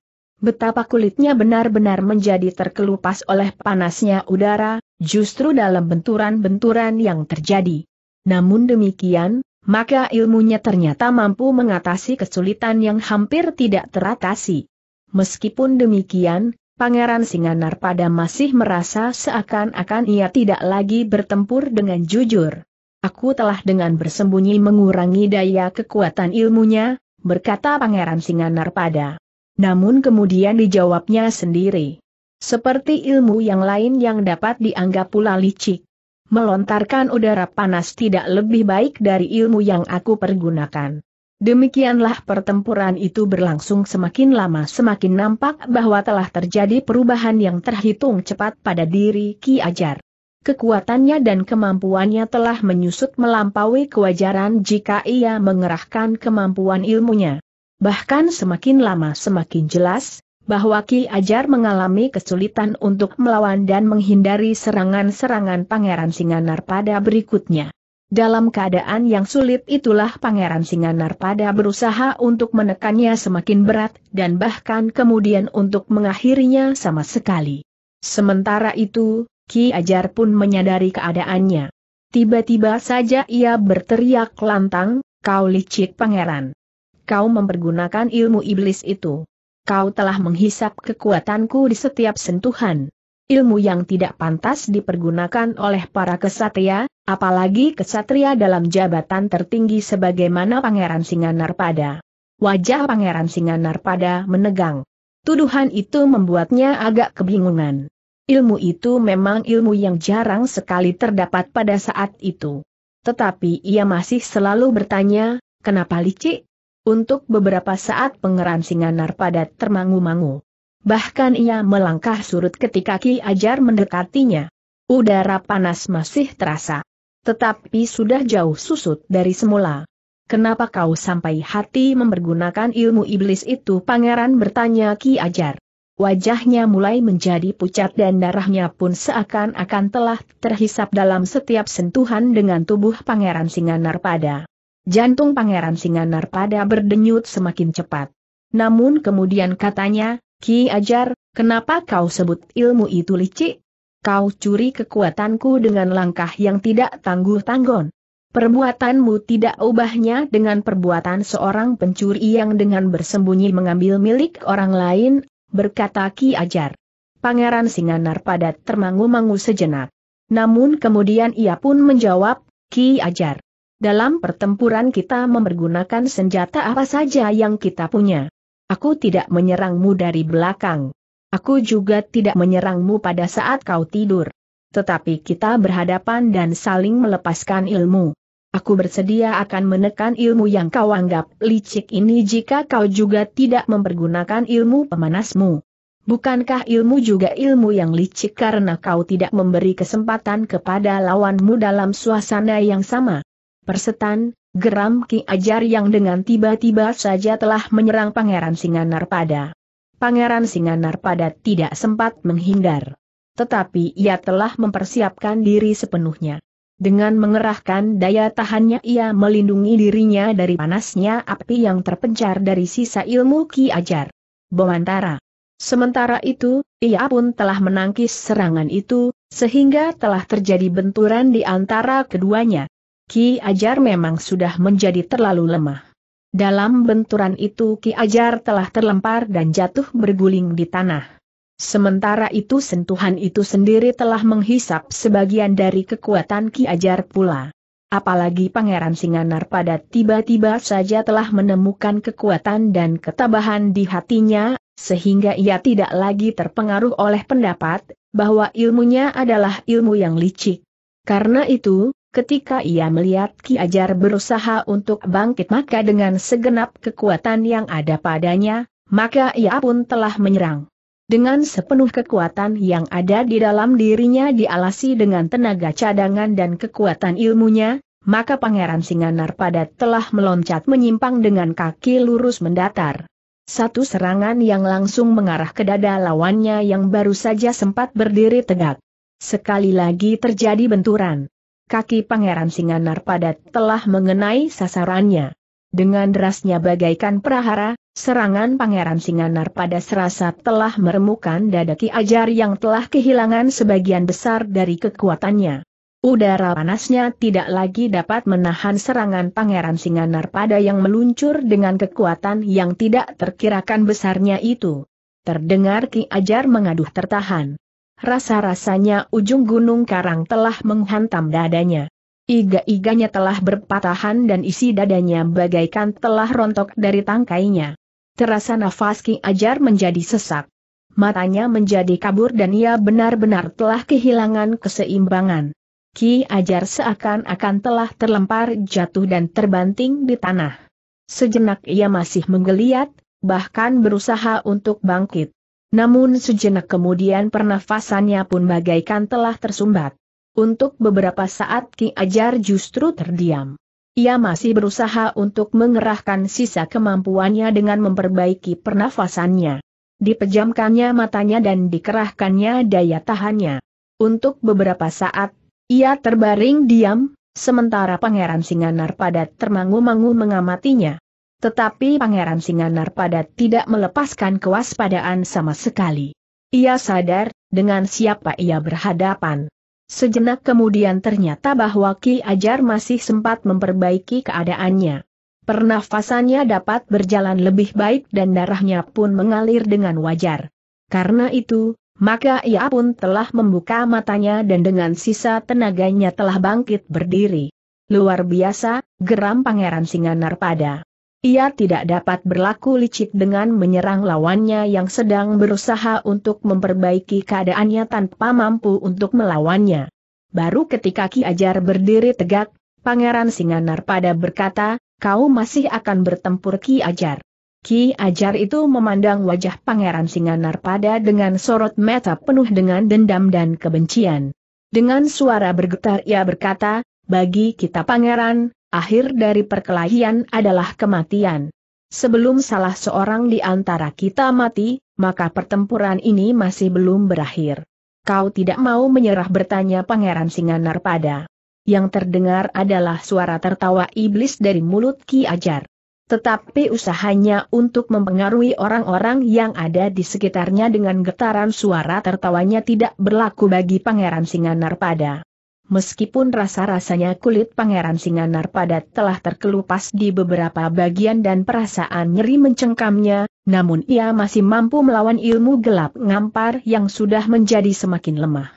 Betapa kulitnya benar-benar menjadi terkelupas oleh panasnya udara, justru dalam benturan-benturan yang terjadi. Namun demikian, maka ilmunya ternyata mampu mengatasi kesulitan yang hampir tidak teratasi. Meskipun demikian, Pangeran Singanar pada masih merasa seakan-akan ia tidak lagi bertempur dengan jujur. Aku telah dengan bersembunyi mengurangi daya kekuatan ilmunya, berkata Pangeran Singanar pada. Namun kemudian dijawabnya sendiri. Seperti ilmu yang lain yang dapat dianggap pula licik. Melontarkan udara panas tidak lebih baik dari ilmu yang aku pergunakan. Demikianlah pertempuran itu berlangsung semakin lama semakin nampak bahwa telah terjadi perubahan yang terhitung cepat pada diri Ki Ajar kekuatannya dan kemampuannya telah menyusut melampaui kewajaran jika ia mengerahkan kemampuan ilmunya. Bahkan semakin lama semakin jelas, bahwa Ki Ajar mengalami kesulitan untuk melawan dan menghindari serangan-serangan Pangeran Singanar pada berikutnya. Dalam keadaan yang sulit itulah Pangeran Singanar pada berusaha untuk menekannya semakin berat dan bahkan kemudian untuk mengakhirinya sama sekali. Sementara itu, Ki Ajar pun menyadari keadaannya. Tiba-tiba saja ia berteriak lantang, kau licik pangeran. Kau mempergunakan ilmu iblis itu. Kau telah menghisap kekuatanku di setiap sentuhan. Ilmu yang tidak pantas dipergunakan oleh para kesatria, apalagi kesatria dalam jabatan tertinggi sebagaimana Pangeran Singanar pada. Wajah Pangeran Singanar pada menegang. Tuduhan itu membuatnya agak kebingungan. Ilmu itu memang ilmu yang jarang sekali terdapat pada saat itu. Tetapi ia masih selalu bertanya, kenapa licik? Untuk beberapa saat pengeran Singanar pada termangu-mangu. Bahkan ia melangkah surut ketika Ki Ajar mendekatinya. Udara panas masih terasa. Tetapi sudah jauh susut dari semula. Kenapa kau sampai hati mempergunakan ilmu iblis itu pangeran bertanya Ki Ajar. Wajahnya mulai menjadi pucat dan darahnya pun seakan-akan telah terhisap dalam setiap sentuhan dengan tubuh Pangeran Narpada. Jantung Pangeran Narpada berdenyut semakin cepat. Namun kemudian katanya, Ki Ajar, kenapa kau sebut ilmu itu licik? Kau curi kekuatanku dengan langkah yang tidak tangguh-tanggon. Perbuatanmu tidak ubahnya dengan perbuatan seorang pencuri yang dengan bersembunyi mengambil milik orang lain, berkata Ki Ajar. Pangeran Singanar padat termangu-mangu sejenak. Namun kemudian ia pun menjawab, Ki Ajar. Dalam pertempuran kita mempergunakan senjata apa saja yang kita punya. Aku tidak menyerangmu dari belakang. Aku juga tidak menyerangmu pada saat kau tidur. Tetapi kita berhadapan dan saling melepaskan ilmu. Aku bersedia akan menekan ilmu yang kau anggap licik ini jika kau juga tidak mempergunakan ilmu pemanasmu. Bukankah ilmu juga ilmu yang licik karena kau tidak memberi kesempatan kepada lawanmu dalam suasana yang sama? Persetan, geram Ki Ajar yang dengan tiba-tiba saja telah menyerang Pangeran Singanar pada. Pangeran Singanar pada tidak sempat menghindar. Tetapi ia telah mempersiapkan diri sepenuhnya. Dengan mengerahkan daya tahannya ia melindungi dirinya dari panasnya api yang terpencar dari sisa ilmu Ki Ajar. Bomantara. Sementara itu, ia pun telah menangkis serangan itu, sehingga telah terjadi benturan di antara keduanya. Ki Ajar memang sudah menjadi terlalu lemah. Dalam benturan itu Ki Ajar telah terlempar dan jatuh berguling di tanah. Sementara itu sentuhan itu sendiri telah menghisap sebagian dari kekuatan Ki Ajar pula. Apalagi Pangeran Singanar pada tiba-tiba saja telah menemukan kekuatan dan ketabahan di hatinya, sehingga ia tidak lagi terpengaruh oleh pendapat, bahwa ilmunya adalah ilmu yang licik. Karena itu, ketika ia melihat Ki Ajar berusaha untuk bangkit maka dengan segenap kekuatan yang ada padanya, maka ia pun telah menyerang. Dengan sepenuh kekuatan yang ada di dalam dirinya dialasi dengan tenaga cadangan dan kekuatan ilmunya, maka Pangeran Singanar pada telah meloncat menyimpang dengan kaki lurus mendatar. Satu serangan yang langsung mengarah ke dada lawannya yang baru saja sempat berdiri tegak. Sekali lagi terjadi benturan. Kaki Pangeran Singanar pada telah mengenai sasarannya. Dengan derasnya bagaikan prahara, serangan Pangeran Singanar pada serasa telah meremukan dada Ki Ajar yang telah kehilangan sebagian besar dari kekuatannya. Udara panasnya tidak lagi dapat menahan serangan Pangeran Singanar pada yang meluncur dengan kekuatan yang tidak terkirakan besarnya itu. Terdengar Ki Ajar mengaduh tertahan. Rasa-rasanya ujung gunung karang telah menghantam dadanya. Iga-iganya telah berpatahan dan isi dadanya bagaikan telah rontok dari tangkainya. Terasa nafas Ki Ajar menjadi sesak. Matanya menjadi kabur dan ia benar-benar telah kehilangan keseimbangan. Ki Ajar seakan-akan telah terlempar jatuh dan terbanting di tanah. Sejenak ia masih menggeliat, bahkan berusaha untuk bangkit. Namun sejenak kemudian pernafasannya pun bagaikan telah tersumbat. Untuk beberapa saat Ki Ajar justru terdiam. Ia masih berusaha untuk mengerahkan sisa kemampuannya dengan memperbaiki pernafasannya. Dipejamkannya matanya dan dikerahkannya daya tahannya. Untuk beberapa saat, ia terbaring diam, sementara Pangeran Singanar pada termangu-mangu mengamatinya. Tetapi Pangeran Singanar pada tidak melepaskan kewaspadaan sama sekali. Ia sadar, dengan siapa ia berhadapan. Sejenak kemudian ternyata bahwa Ki Ajar masih sempat memperbaiki keadaannya. Pernafasannya dapat berjalan lebih baik dan darahnya pun mengalir dengan wajar. Karena itu, maka ia pun telah membuka matanya dan dengan sisa tenaganya telah bangkit berdiri. Luar biasa, geram Pangeran Singanar pada. Ia tidak dapat berlaku licik dengan menyerang lawannya yang sedang berusaha untuk memperbaiki keadaannya tanpa mampu untuk melawannya. Baru ketika Ki Ajar berdiri tegak, Pangeran Singanar pada berkata, kau masih akan bertempur Ki Ajar. Ki Ajar itu memandang wajah Pangeran Singanar pada dengan sorot mata penuh dengan dendam dan kebencian. Dengan suara bergetar ia berkata, bagi kita pangeran, akhir dari perkelahian adalah kematian. Sebelum salah seorang di antara kita mati, maka pertempuran ini masih belum berakhir. Kau tidak mau menyerah bertanya Pangeran Singanar pada. Yang terdengar adalah suara tertawa iblis dari mulut Ki Ajar. Tetapi usahanya untuk mempengaruhi orang-orang yang ada di sekitarnya dengan getaran suara tertawanya tidak berlaku bagi Pangeran Singanar pada meskipun rasa-rasanya kulit Pangeran Singanar padat telah terkelupas di beberapa bagian dan perasaan nyeri mencengkamnya, namun ia masih mampu melawan ilmu gelap ngampar yang sudah menjadi semakin lemah.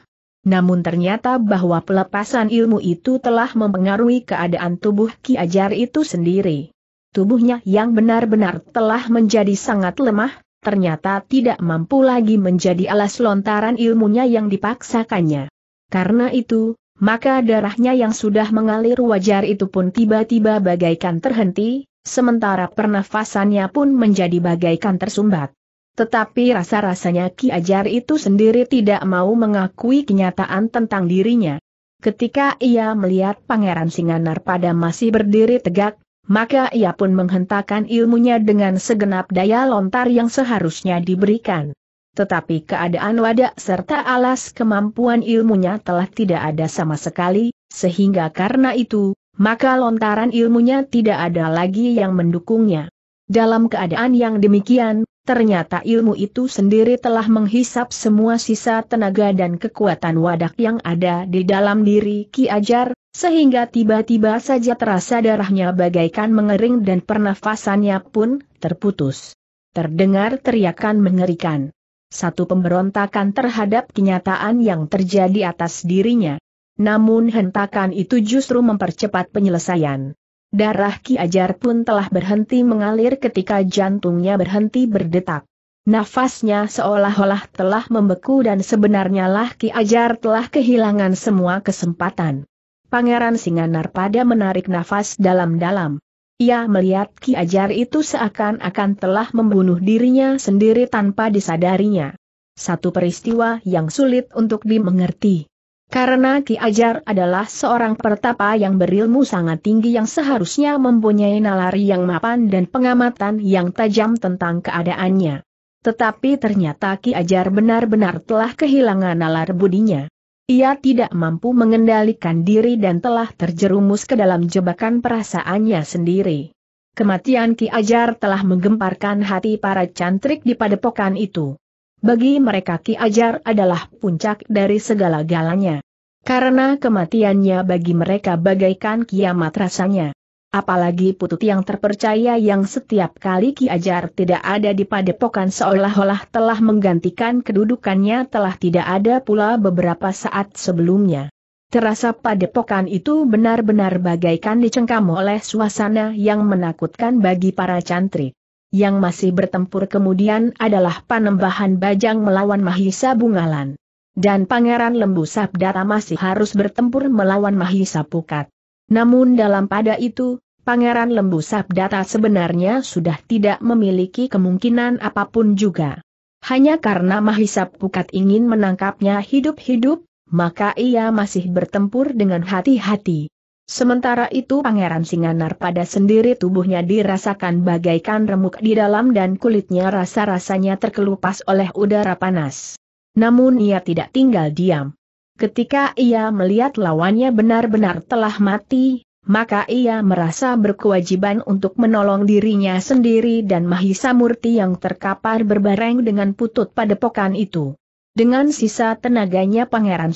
Namun ternyata bahwa pelepasan ilmu itu telah mempengaruhi keadaan tubuh Ki Ajar itu sendiri. Tubuhnya yang benar-benar telah menjadi sangat lemah, ternyata tidak mampu lagi menjadi alas lontaran ilmunya yang dipaksakannya. Karena itu, maka darahnya yang sudah mengalir wajar itu pun tiba-tiba bagaikan terhenti, sementara pernafasannya pun menjadi bagaikan tersumbat. Tetapi rasa-rasanya Ki Ajar itu sendiri tidak mau mengakui kenyataan tentang dirinya. Ketika ia melihat Pangeran Singanar pada masih berdiri tegak, maka ia pun menghentakkan ilmunya dengan segenap daya lontar yang seharusnya diberikan. Tetapi keadaan wadah serta alas kemampuan ilmunya telah tidak ada sama sekali, sehingga karena itu, maka lontaran ilmunya tidak ada lagi yang mendukungnya. Dalam keadaan yang demikian, ternyata ilmu itu sendiri telah menghisap semua sisa tenaga dan kekuatan wadah yang ada di dalam diri Ki Ajar, sehingga tiba-tiba saja terasa darahnya bagaikan mengering dan pernafasannya pun terputus. Terdengar teriakan mengerikan satu pemberontakan terhadap kenyataan yang terjadi atas dirinya. Namun hentakan itu justru mempercepat penyelesaian. Darah Ki Ajar pun telah berhenti mengalir ketika jantungnya berhenti berdetak. Nafasnya seolah-olah telah membeku dan sebenarnya lah Ki Ajar telah kehilangan semua kesempatan. Pangeran Singanar pada menarik nafas dalam-dalam. Ia melihat Ki Ajar itu seakan-akan telah membunuh dirinya sendiri tanpa disadarinya. Satu peristiwa yang sulit untuk dimengerti. Karena Ki Ajar adalah seorang pertapa yang berilmu sangat tinggi yang seharusnya mempunyai nalari yang mapan dan pengamatan yang tajam tentang keadaannya. Tetapi ternyata Ki Ajar benar-benar telah kehilangan nalar budinya. Ia tidak mampu mengendalikan diri dan telah terjerumus ke dalam jebakan perasaannya sendiri. Kematian Ki Ajar telah menggemparkan hati para cantrik di padepokan itu. Bagi mereka Ki Ajar adalah puncak dari segala galanya. Karena kematiannya bagi mereka bagaikan kiamat rasanya. Apalagi putut yang terpercaya yang setiap kali Ki tidak ada di padepokan seolah-olah telah menggantikan kedudukannya telah tidak ada pula beberapa saat sebelumnya. Terasa padepokan itu benar-benar bagaikan dicengkam oleh suasana yang menakutkan bagi para cantri. Yang masih bertempur kemudian adalah panembahan Bajang melawan Mahisa Bungalan. Dan Pangeran Lembu Sabdara masih harus bertempur melawan Mahisa Pukat. Namun dalam pada itu, Pangeran Lembu Sabdata sebenarnya sudah tidak memiliki kemungkinan apapun juga. Hanya karena Mahisap Pukat ingin menangkapnya hidup-hidup, maka ia masih bertempur dengan hati-hati. Sementara itu Pangeran Singanar pada sendiri tubuhnya dirasakan bagaikan remuk di dalam dan kulitnya rasa-rasanya terkelupas oleh udara panas. Namun ia tidak tinggal diam. Ketika ia melihat lawannya benar-benar telah mati, maka ia merasa berkewajiban untuk menolong dirinya sendiri dan Mahisa Murti yang terkapar berbareng dengan putut pada padepokan itu. Dengan sisa tenaganya Pangeran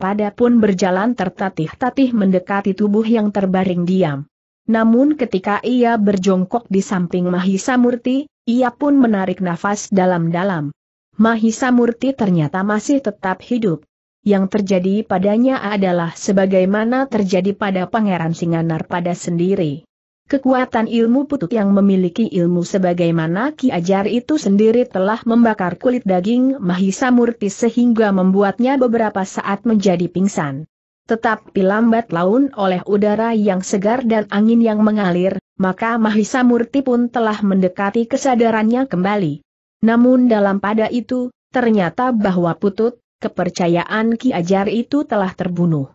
pada pun berjalan tertatih-tatih mendekati tubuh yang terbaring diam. Namun ketika ia berjongkok di samping Mahisa Murti, ia pun menarik nafas dalam-dalam. Mahisa Murti ternyata masih tetap hidup yang terjadi padanya adalah sebagaimana terjadi pada Pangeran Singanar pada sendiri. Kekuatan ilmu putut yang memiliki ilmu sebagaimana Ki Ajar itu sendiri telah membakar kulit daging Mahisa Murti sehingga membuatnya beberapa saat menjadi pingsan. Tetapi lambat laun oleh udara yang segar dan angin yang mengalir, maka Mahisa Murti pun telah mendekati kesadarannya kembali. Namun dalam pada itu, ternyata bahwa putut, kepercayaan Ki Ajar itu telah terbunuh.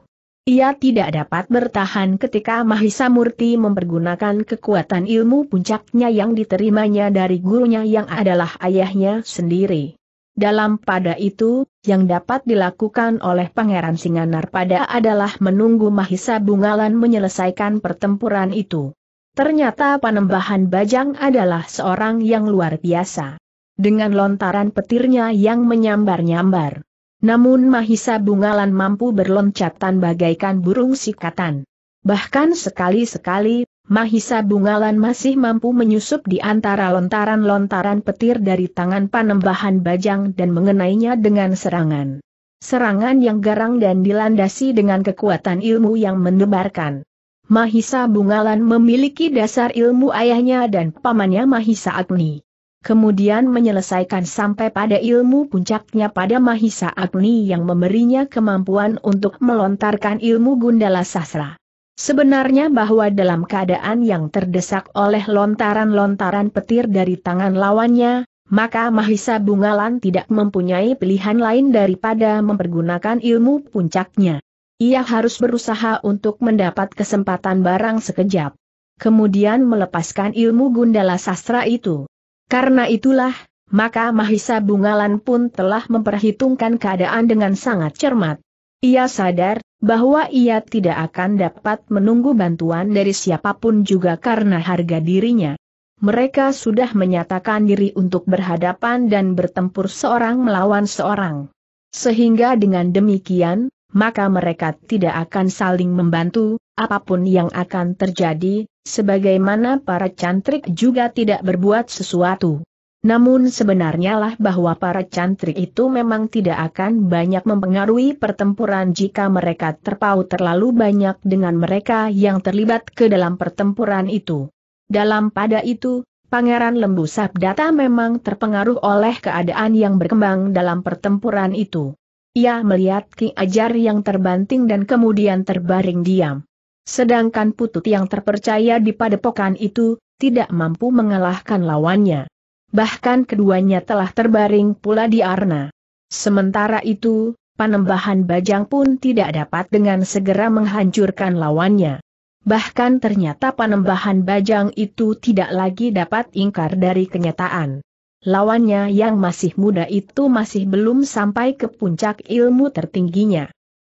Ia tidak dapat bertahan ketika Mahisa Murti mempergunakan kekuatan ilmu puncaknya yang diterimanya dari gurunya yang adalah ayahnya sendiri. Dalam pada itu, yang dapat dilakukan oleh Pangeran Singanar pada adalah menunggu Mahisa Bungalan menyelesaikan pertempuran itu. Ternyata Panembahan Bajang adalah seorang yang luar biasa. Dengan lontaran petirnya yang menyambar-nyambar namun Mahisa Bungalan mampu berloncatan bagaikan burung sikatan. Bahkan sekali-sekali, Mahisa Bungalan masih mampu menyusup di antara lontaran-lontaran petir dari tangan panembahan bajang dan mengenainya dengan serangan. Serangan yang garang dan dilandasi dengan kekuatan ilmu yang mendebarkan. Mahisa Bungalan memiliki dasar ilmu ayahnya dan pamannya Mahisa Agni kemudian menyelesaikan sampai pada ilmu puncaknya pada Mahisa Agni yang memberinya kemampuan untuk melontarkan ilmu Gundala Sasra. Sebenarnya bahwa dalam keadaan yang terdesak oleh lontaran-lontaran petir dari tangan lawannya, maka Mahisa Bungalan tidak mempunyai pilihan lain daripada mempergunakan ilmu puncaknya. Ia harus berusaha untuk mendapat kesempatan barang sekejap. Kemudian melepaskan ilmu Gundala Sastra itu. Karena itulah, maka Mahisa Bungalan pun telah memperhitungkan keadaan dengan sangat cermat. Ia sadar bahwa ia tidak akan dapat menunggu bantuan dari siapapun juga karena harga dirinya. Mereka sudah menyatakan diri untuk berhadapan dan bertempur seorang melawan seorang. Sehingga dengan demikian, maka mereka tidak akan saling membantu, apapun yang akan terjadi, sebagaimana para cantrik juga tidak berbuat sesuatu. Namun sebenarnya lah bahwa para cantrik itu memang tidak akan banyak mempengaruhi pertempuran jika mereka terpaut terlalu banyak dengan mereka yang terlibat ke dalam pertempuran itu. Dalam pada itu, Pangeran Lembu Sabdata memang terpengaruh oleh keadaan yang berkembang dalam pertempuran itu. Ia melihat Ki Ajar yang terbanting dan kemudian terbaring diam. Sedangkan Putut yang terpercaya di padepokan itu, tidak mampu mengalahkan lawannya. Bahkan keduanya telah terbaring pula di arna. Sementara itu, panembahan Bajang pun tidak dapat dengan segera menghancurkan lawannya. Bahkan ternyata panembahan Bajang itu tidak lagi dapat ingkar dari kenyataan. Lawannya yang masih muda itu masih belum sampai ke puncak ilmu tertingginya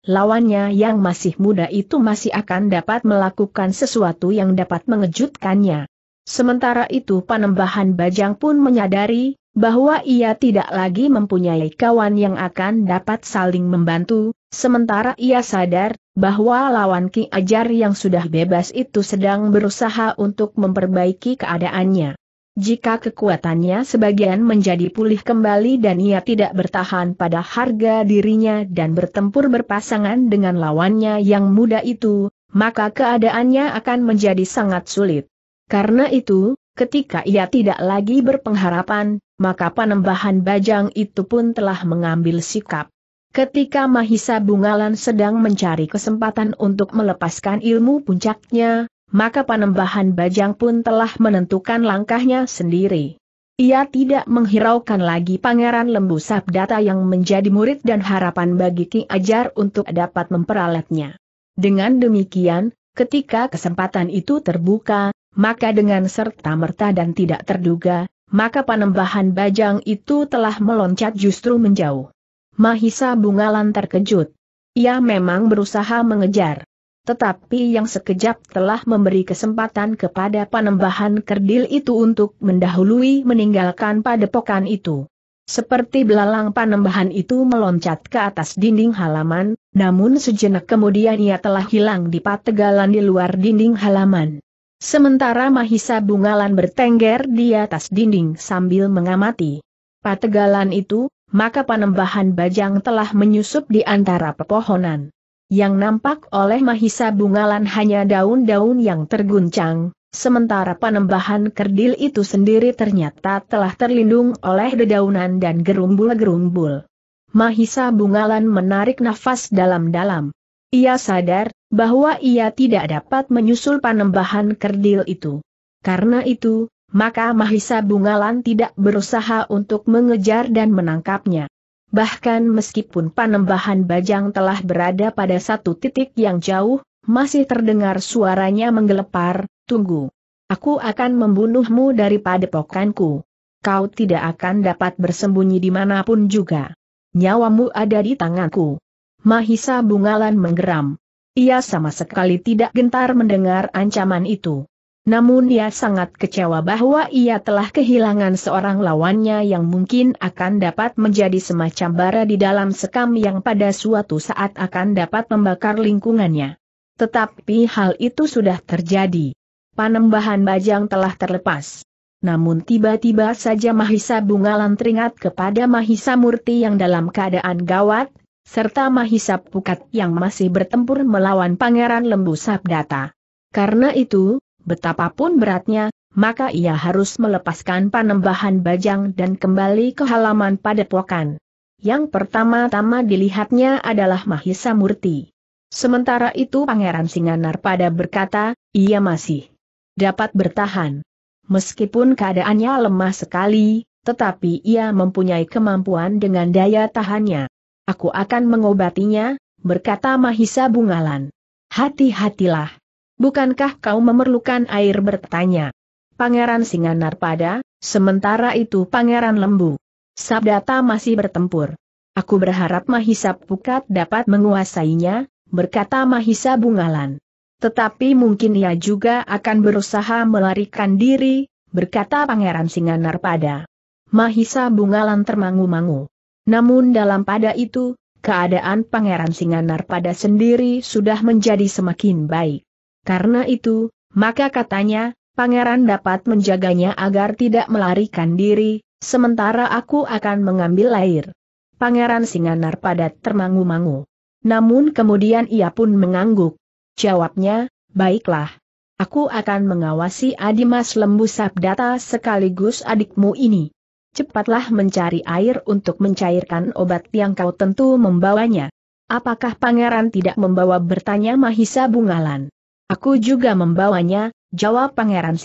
lawannya yang masih muda itu masih akan dapat melakukan sesuatu yang dapat mengejutkannya. Sementara itu panembahan Bajang pun menyadari bahwa ia tidak lagi mempunyai kawan yang akan dapat saling membantu, sementara ia sadar bahwa lawan Ki Ajar yang sudah bebas itu sedang berusaha untuk memperbaiki keadaannya. Jika kekuatannya sebagian menjadi pulih kembali dan ia tidak bertahan pada harga dirinya dan bertempur berpasangan dengan lawannya yang muda itu, maka keadaannya akan menjadi sangat sulit. Karena itu, ketika ia tidak lagi berpengharapan, maka panembahan bajang itu pun telah mengambil sikap. Ketika Mahisa Bungalan sedang mencari kesempatan untuk melepaskan ilmu puncaknya, maka panembahan bajang pun telah menentukan langkahnya sendiri. Ia tidak menghiraukan lagi Pangeran Lembu Sabdata yang menjadi murid dan harapan bagi Ki Ajar untuk dapat memperalatnya. Dengan demikian, ketika kesempatan itu terbuka, maka dengan serta-merta dan tidak terduga, maka panembahan bajang itu telah meloncat justru menjauh. Mahisa Bungalan terkejut. Ia memang berusaha mengejar tetapi yang sekejap telah memberi kesempatan kepada panembahan kerdil itu untuk mendahului meninggalkan padepokan itu. Seperti belalang panembahan itu meloncat ke atas dinding halaman, namun sejenak kemudian ia telah hilang di pategalan di luar dinding halaman. Sementara Mahisa Bungalan bertengger di atas dinding sambil mengamati pategalan itu, maka panembahan bajang telah menyusup di antara pepohonan. Yang nampak oleh Mahisa Bungalan hanya daun-daun yang terguncang, sementara panembahan kerdil itu sendiri ternyata telah terlindung oleh dedaunan dan gerumbul-gerumbul. Mahisa Bungalan menarik nafas dalam-dalam. Ia sadar bahwa ia tidak dapat menyusul panembahan kerdil itu. Karena itu, maka Mahisa Bungalan tidak berusaha untuk mengejar dan menangkapnya bahkan meskipun panembahan bajang telah berada pada satu titik yang jauh, masih terdengar suaranya menggelepar, tunggu. Aku akan membunuhmu daripada pokanku. Kau tidak akan dapat bersembunyi di dimanapun juga. Nyawamu ada di tanganku. Mahisa Bungalan menggeram. Ia sama sekali tidak gentar mendengar ancaman itu. Namun ia sangat kecewa bahwa ia telah kehilangan seorang lawannya yang mungkin akan dapat menjadi semacam bara di dalam sekam yang pada suatu saat akan dapat membakar lingkungannya. Tetapi hal itu sudah terjadi. Panembahan Bajang telah terlepas. Namun tiba-tiba saja Mahisa Bungalan teringat kepada Mahisa Murti yang dalam keadaan gawat, serta Mahisa Pukat yang masih bertempur melawan Pangeran Lembu Sabdata. Karena itu, Betapapun beratnya, maka ia harus melepaskan panembahan bajang dan kembali ke halaman padepokan. Yang pertama-tama dilihatnya adalah Mahisa Murti. Sementara itu Pangeran Singanar pada berkata, ia masih dapat bertahan. Meskipun keadaannya lemah sekali, tetapi ia mempunyai kemampuan dengan daya tahannya. Aku akan mengobatinya, berkata Mahisa Bungalan. Hati-hatilah. Bukankah kau memerlukan air bertanya? Pangeran Narpada, sementara itu Pangeran Lembu. Sabdata masih bertempur. Aku berharap Mahisa Pukat dapat menguasainya, berkata Mahisa Bungalan. Tetapi mungkin ia juga akan berusaha melarikan diri, berkata Pangeran Narpada. Mahisa Bungalan termangu-mangu. Namun dalam pada itu, keadaan Pangeran Singa Narpada sendiri sudah menjadi semakin baik. Karena itu, maka katanya, pangeran dapat menjaganya agar tidak melarikan diri, sementara aku akan mengambil air. Pangeran Singanar Padat termangu-mangu. Namun kemudian ia pun mengangguk. Jawabnya, baiklah. Aku akan mengawasi Adimas Lembu Sabdata sekaligus adikmu ini. Cepatlah mencari air untuk mencairkan obat yang kau tentu membawanya. Apakah pangeran tidak membawa bertanya Mahisa Bungalan? Aku juga membawanya, jawab Pangeran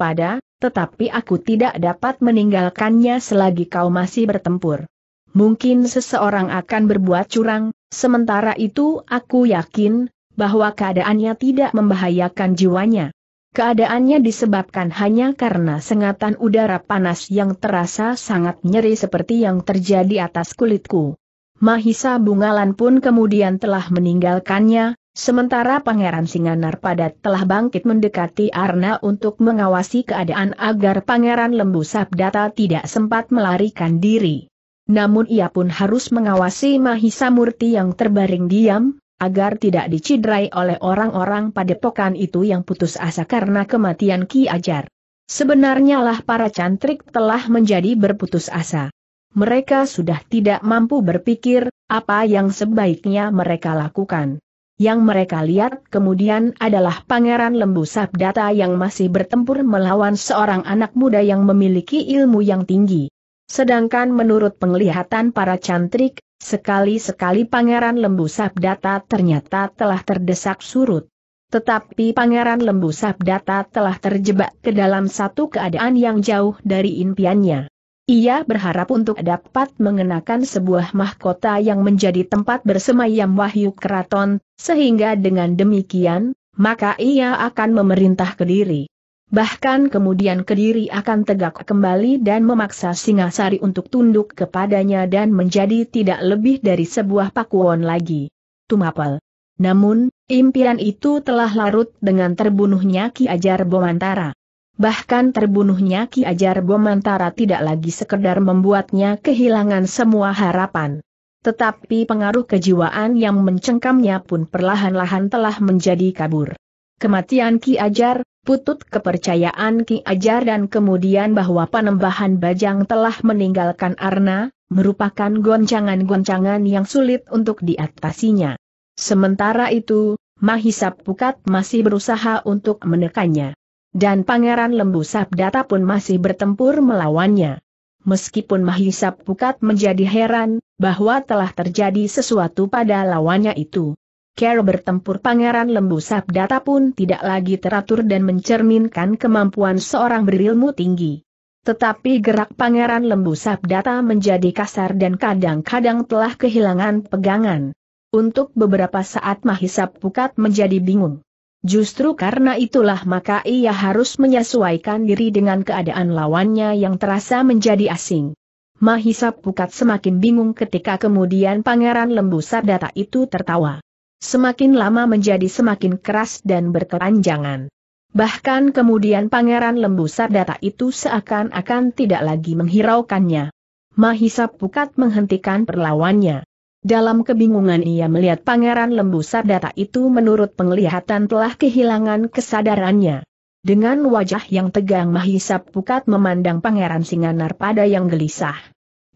pada, tetapi aku tidak dapat meninggalkannya selagi kau masih bertempur. Mungkin seseorang akan berbuat curang, sementara itu aku yakin, bahwa keadaannya tidak membahayakan jiwanya. Keadaannya disebabkan hanya karena sengatan udara panas yang terasa sangat nyeri seperti yang terjadi atas kulitku. Mahisa Bungalan pun kemudian telah meninggalkannya, Sementara Pangeran Singanar Padat telah bangkit mendekati Arna untuk mengawasi keadaan agar Pangeran Lembu Sabdata tidak sempat melarikan diri. Namun ia pun harus mengawasi Mahisa Murti yang terbaring diam, agar tidak dicidrai oleh orang-orang padepokan itu yang putus asa karena kematian Ki Ajar. Sebenarnya lah para cantrik telah menjadi berputus asa. Mereka sudah tidak mampu berpikir, apa yang sebaiknya mereka lakukan. Yang mereka lihat kemudian adalah Pangeran Lembu Sabdata yang masih bertempur melawan seorang anak muda yang memiliki ilmu yang tinggi. Sedangkan menurut penglihatan para cantrik, sekali-sekali Pangeran Lembu Sabdata ternyata telah terdesak surut. Tetapi Pangeran Lembu Sabdata telah terjebak ke dalam satu keadaan yang jauh dari impiannya. Ia berharap untuk dapat mengenakan sebuah mahkota yang menjadi tempat bersemayam wahyu keraton, sehingga dengan demikian, maka ia akan memerintah Kediri. Bahkan kemudian Kediri akan tegak kembali dan memaksa Singasari untuk tunduk kepadanya dan menjadi tidak lebih dari sebuah pakuwon lagi. Tumapel. Namun, impian itu telah larut dengan terbunuhnya Ki Ajar Bomantara. Bahkan terbunuhnya Ki Ajar Bomantara tidak lagi sekedar membuatnya kehilangan semua harapan. Tetapi pengaruh kejiwaan yang mencengkamnya pun perlahan-lahan telah menjadi kabur. Kematian Ki Ajar, putut kepercayaan Ki Ajar dan kemudian bahwa penembahan Bajang telah meninggalkan Arna, merupakan goncangan-goncangan yang sulit untuk diatasinya. Sementara itu, Mahisap Pukat masih berusaha untuk menekannya. Dan Pangeran Lembu Sabdata pun masih bertempur melawannya. Meskipun Mahisa Pukat menjadi heran, bahwa telah terjadi sesuatu pada lawannya itu. Care bertempur Pangeran Lembu Sabdata pun tidak lagi teratur dan mencerminkan kemampuan seorang berilmu tinggi. Tetapi gerak Pangeran Lembu Sabdata menjadi kasar dan kadang-kadang telah kehilangan pegangan. Untuk beberapa saat Mahisa Pukat menjadi bingung. Justru karena itulah maka ia harus menyesuaikan diri dengan keadaan lawannya yang terasa menjadi asing. Mahisa Pukat semakin bingung ketika kemudian Pangeran Lembu Sardata itu tertawa. Semakin lama menjadi semakin keras dan berkepanjangan. Bahkan kemudian Pangeran Lembu Sardata itu seakan-akan tidak lagi menghiraukannya. Mahisa Pukat menghentikan perlawannya. Dalam kebingungan ia melihat Pangeran Lembu Sardata itu menurut penglihatan telah kehilangan kesadarannya. Dengan wajah yang tegang Mahisa Pukat memandang Pangeran Singanar pada yang gelisah.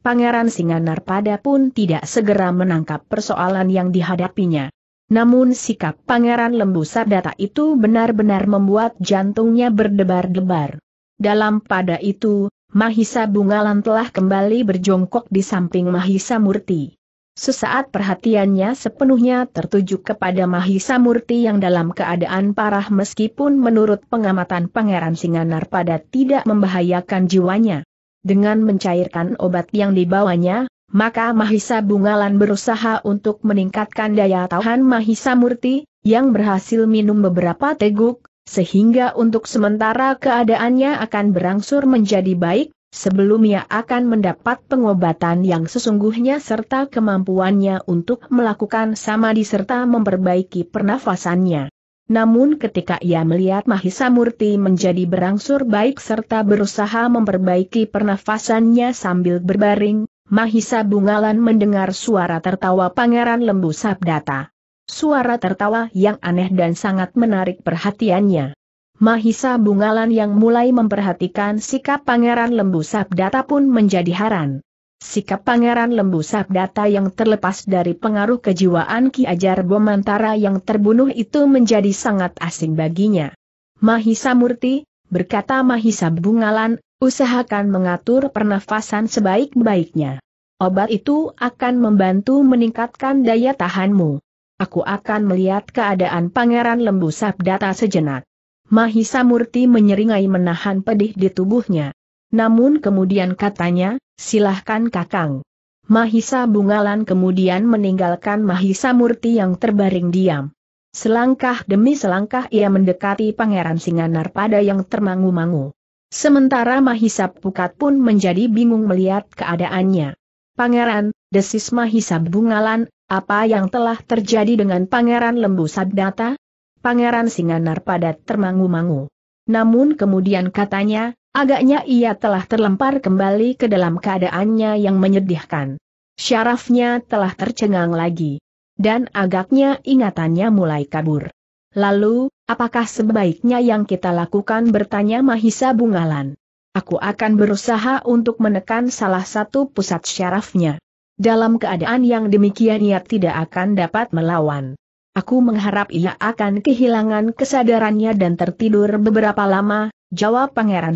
Pangeran Singanar pada pun tidak segera menangkap persoalan yang dihadapinya. Namun sikap Pangeran Lembu Sardata itu benar-benar membuat jantungnya berdebar-debar. Dalam pada itu, Mahisa Bungalan telah kembali berjongkok di samping Mahisa Murti. Sesaat perhatiannya sepenuhnya tertuju kepada Mahisa Murti yang dalam keadaan parah meskipun menurut pengamatan Pangeran Singanar pada tidak membahayakan jiwanya. Dengan mencairkan obat yang dibawanya, maka Mahisa Bungalan berusaha untuk meningkatkan daya tahan Mahisa Murti, yang berhasil minum beberapa teguk, sehingga untuk sementara keadaannya akan berangsur menjadi baik, sebelum ia akan mendapat pengobatan yang sesungguhnya serta kemampuannya untuk melakukan sama serta memperbaiki pernafasannya. Namun ketika ia melihat Mahisa Murti menjadi berangsur baik serta berusaha memperbaiki pernafasannya sambil berbaring, Mahisa Bungalan mendengar suara tertawa Pangeran Lembu Sabdata. Suara tertawa yang aneh dan sangat menarik perhatiannya. Mahisa Bungalan yang mulai memperhatikan sikap Pangeran Lembu Sabdata pun menjadi heran. Sikap Pangeran Lembu Sabdata yang terlepas dari pengaruh kejiwaan Ki Ajar Bomantara yang terbunuh itu menjadi sangat asing baginya. Mahisa Murti, berkata Mahisa Bungalan, usahakan mengatur pernafasan sebaik-baiknya. Obat itu akan membantu meningkatkan daya tahanmu. Aku akan melihat keadaan Pangeran Lembu Sabdata sejenak. Mahisa Murti menyeringai menahan pedih di tubuhnya. Namun kemudian katanya, silahkan kakang. Mahisa Bungalan kemudian meninggalkan Mahisa Murti yang terbaring diam. Selangkah demi selangkah ia mendekati Pangeran Singanar pada yang termangu-mangu. Sementara Mahisa Pukat pun menjadi bingung melihat keadaannya. Pangeran, desis Mahisa Bungalan, apa yang telah terjadi dengan Pangeran Lembu Sabdata? Pangeran Singanar Padat termangu-mangu. Namun kemudian katanya, agaknya ia telah terlempar kembali ke dalam keadaannya yang menyedihkan. Syarafnya telah tercengang lagi. Dan agaknya ingatannya mulai kabur. Lalu, apakah sebaiknya yang kita lakukan bertanya Mahisa Bungalan? Aku akan berusaha untuk menekan salah satu pusat syarafnya. Dalam keadaan yang demikian ia tidak akan dapat melawan. Aku mengharap ia akan kehilangan kesadarannya dan tertidur beberapa lama, jawab Pangeran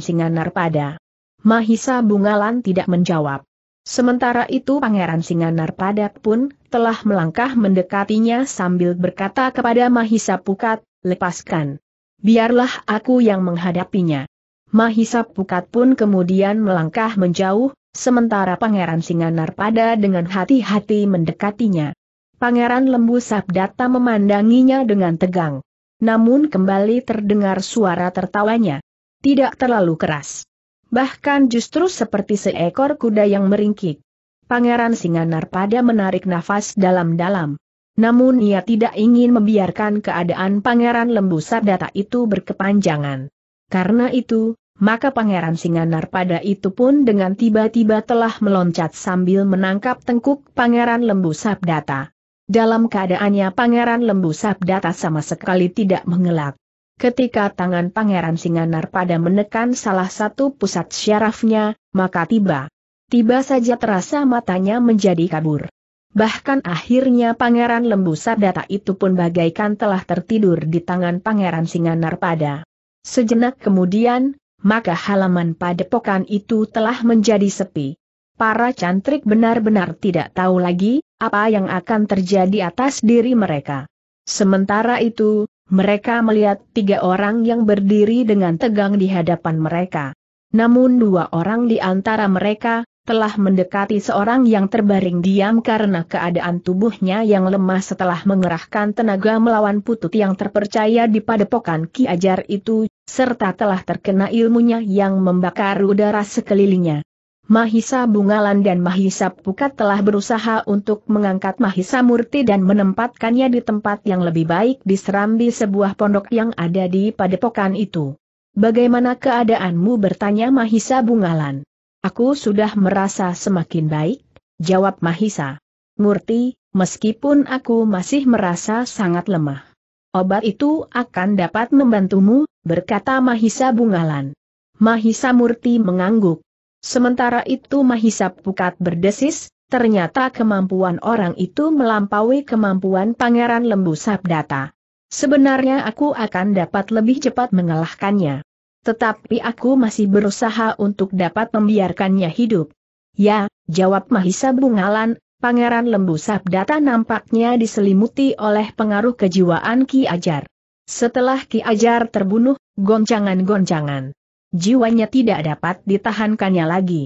pada. Mahisa Bungalan tidak menjawab. Sementara itu Pangeran pada pun telah melangkah mendekatinya sambil berkata kepada Mahisa Pukat, lepaskan. Biarlah aku yang menghadapinya. Mahisa Pukat pun kemudian melangkah menjauh, sementara Pangeran pada dengan hati-hati mendekatinya. Pangeran Lembu Sabdata memandanginya dengan tegang. Namun kembali terdengar suara tertawanya. Tidak terlalu keras. Bahkan justru seperti seekor kuda yang meringkik. Pangeran Singanar pada menarik nafas dalam-dalam. Namun ia tidak ingin membiarkan keadaan Pangeran Lembu Sabdata itu berkepanjangan. Karena itu, maka Pangeran Singanar pada itu pun dengan tiba-tiba telah meloncat sambil menangkap tengkuk Pangeran Lembu Sabdata. Dalam keadaannya Pangeran Lembu Sabdata sama sekali tidak mengelak. Ketika tangan Pangeran Singanar pada menekan salah satu pusat syarafnya, maka tiba. Tiba saja terasa matanya menjadi kabur. Bahkan akhirnya Pangeran Lembu Sabdata itu pun bagaikan telah tertidur di tangan Pangeran Singanar pada. Sejenak kemudian, maka halaman padepokan itu telah menjadi sepi. Para cantrik benar-benar tidak tahu lagi, apa yang akan terjadi atas diri mereka. Sementara itu, mereka melihat tiga orang yang berdiri dengan tegang di hadapan mereka. Namun dua orang di antara mereka, telah mendekati seorang yang terbaring diam karena keadaan tubuhnya yang lemah setelah mengerahkan tenaga melawan putut yang terpercaya di padepokan Ki Ajar itu, serta telah terkena ilmunya yang membakar udara sekelilingnya. Mahisa Bungalan dan Mahisa Pukat telah berusaha untuk mengangkat Mahisa Murti dan menempatkannya di tempat yang lebih baik di serambi sebuah pondok yang ada di padepokan itu. Bagaimana keadaanmu bertanya Mahisa Bungalan. Aku sudah merasa semakin baik, jawab Mahisa. Murti, meskipun aku masih merasa sangat lemah. Obat itu akan dapat membantumu, berkata Mahisa Bungalan. Mahisa Murti mengangguk. Sementara itu Mahisa Pukat berdesis, ternyata kemampuan orang itu melampaui kemampuan Pangeran Lembu Sabdata. Sebenarnya aku akan dapat lebih cepat mengalahkannya. Tetapi aku masih berusaha untuk dapat membiarkannya hidup. Ya, jawab Mahisa Bungalan, Pangeran Lembu Sabdata nampaknya diselimuti oleh pengaruh kejiwaan Ki Ajar. Setelah Ki Ajar terbunuh, goncangan-goncangan jiwanya tidak dapat ditahankannya lagi.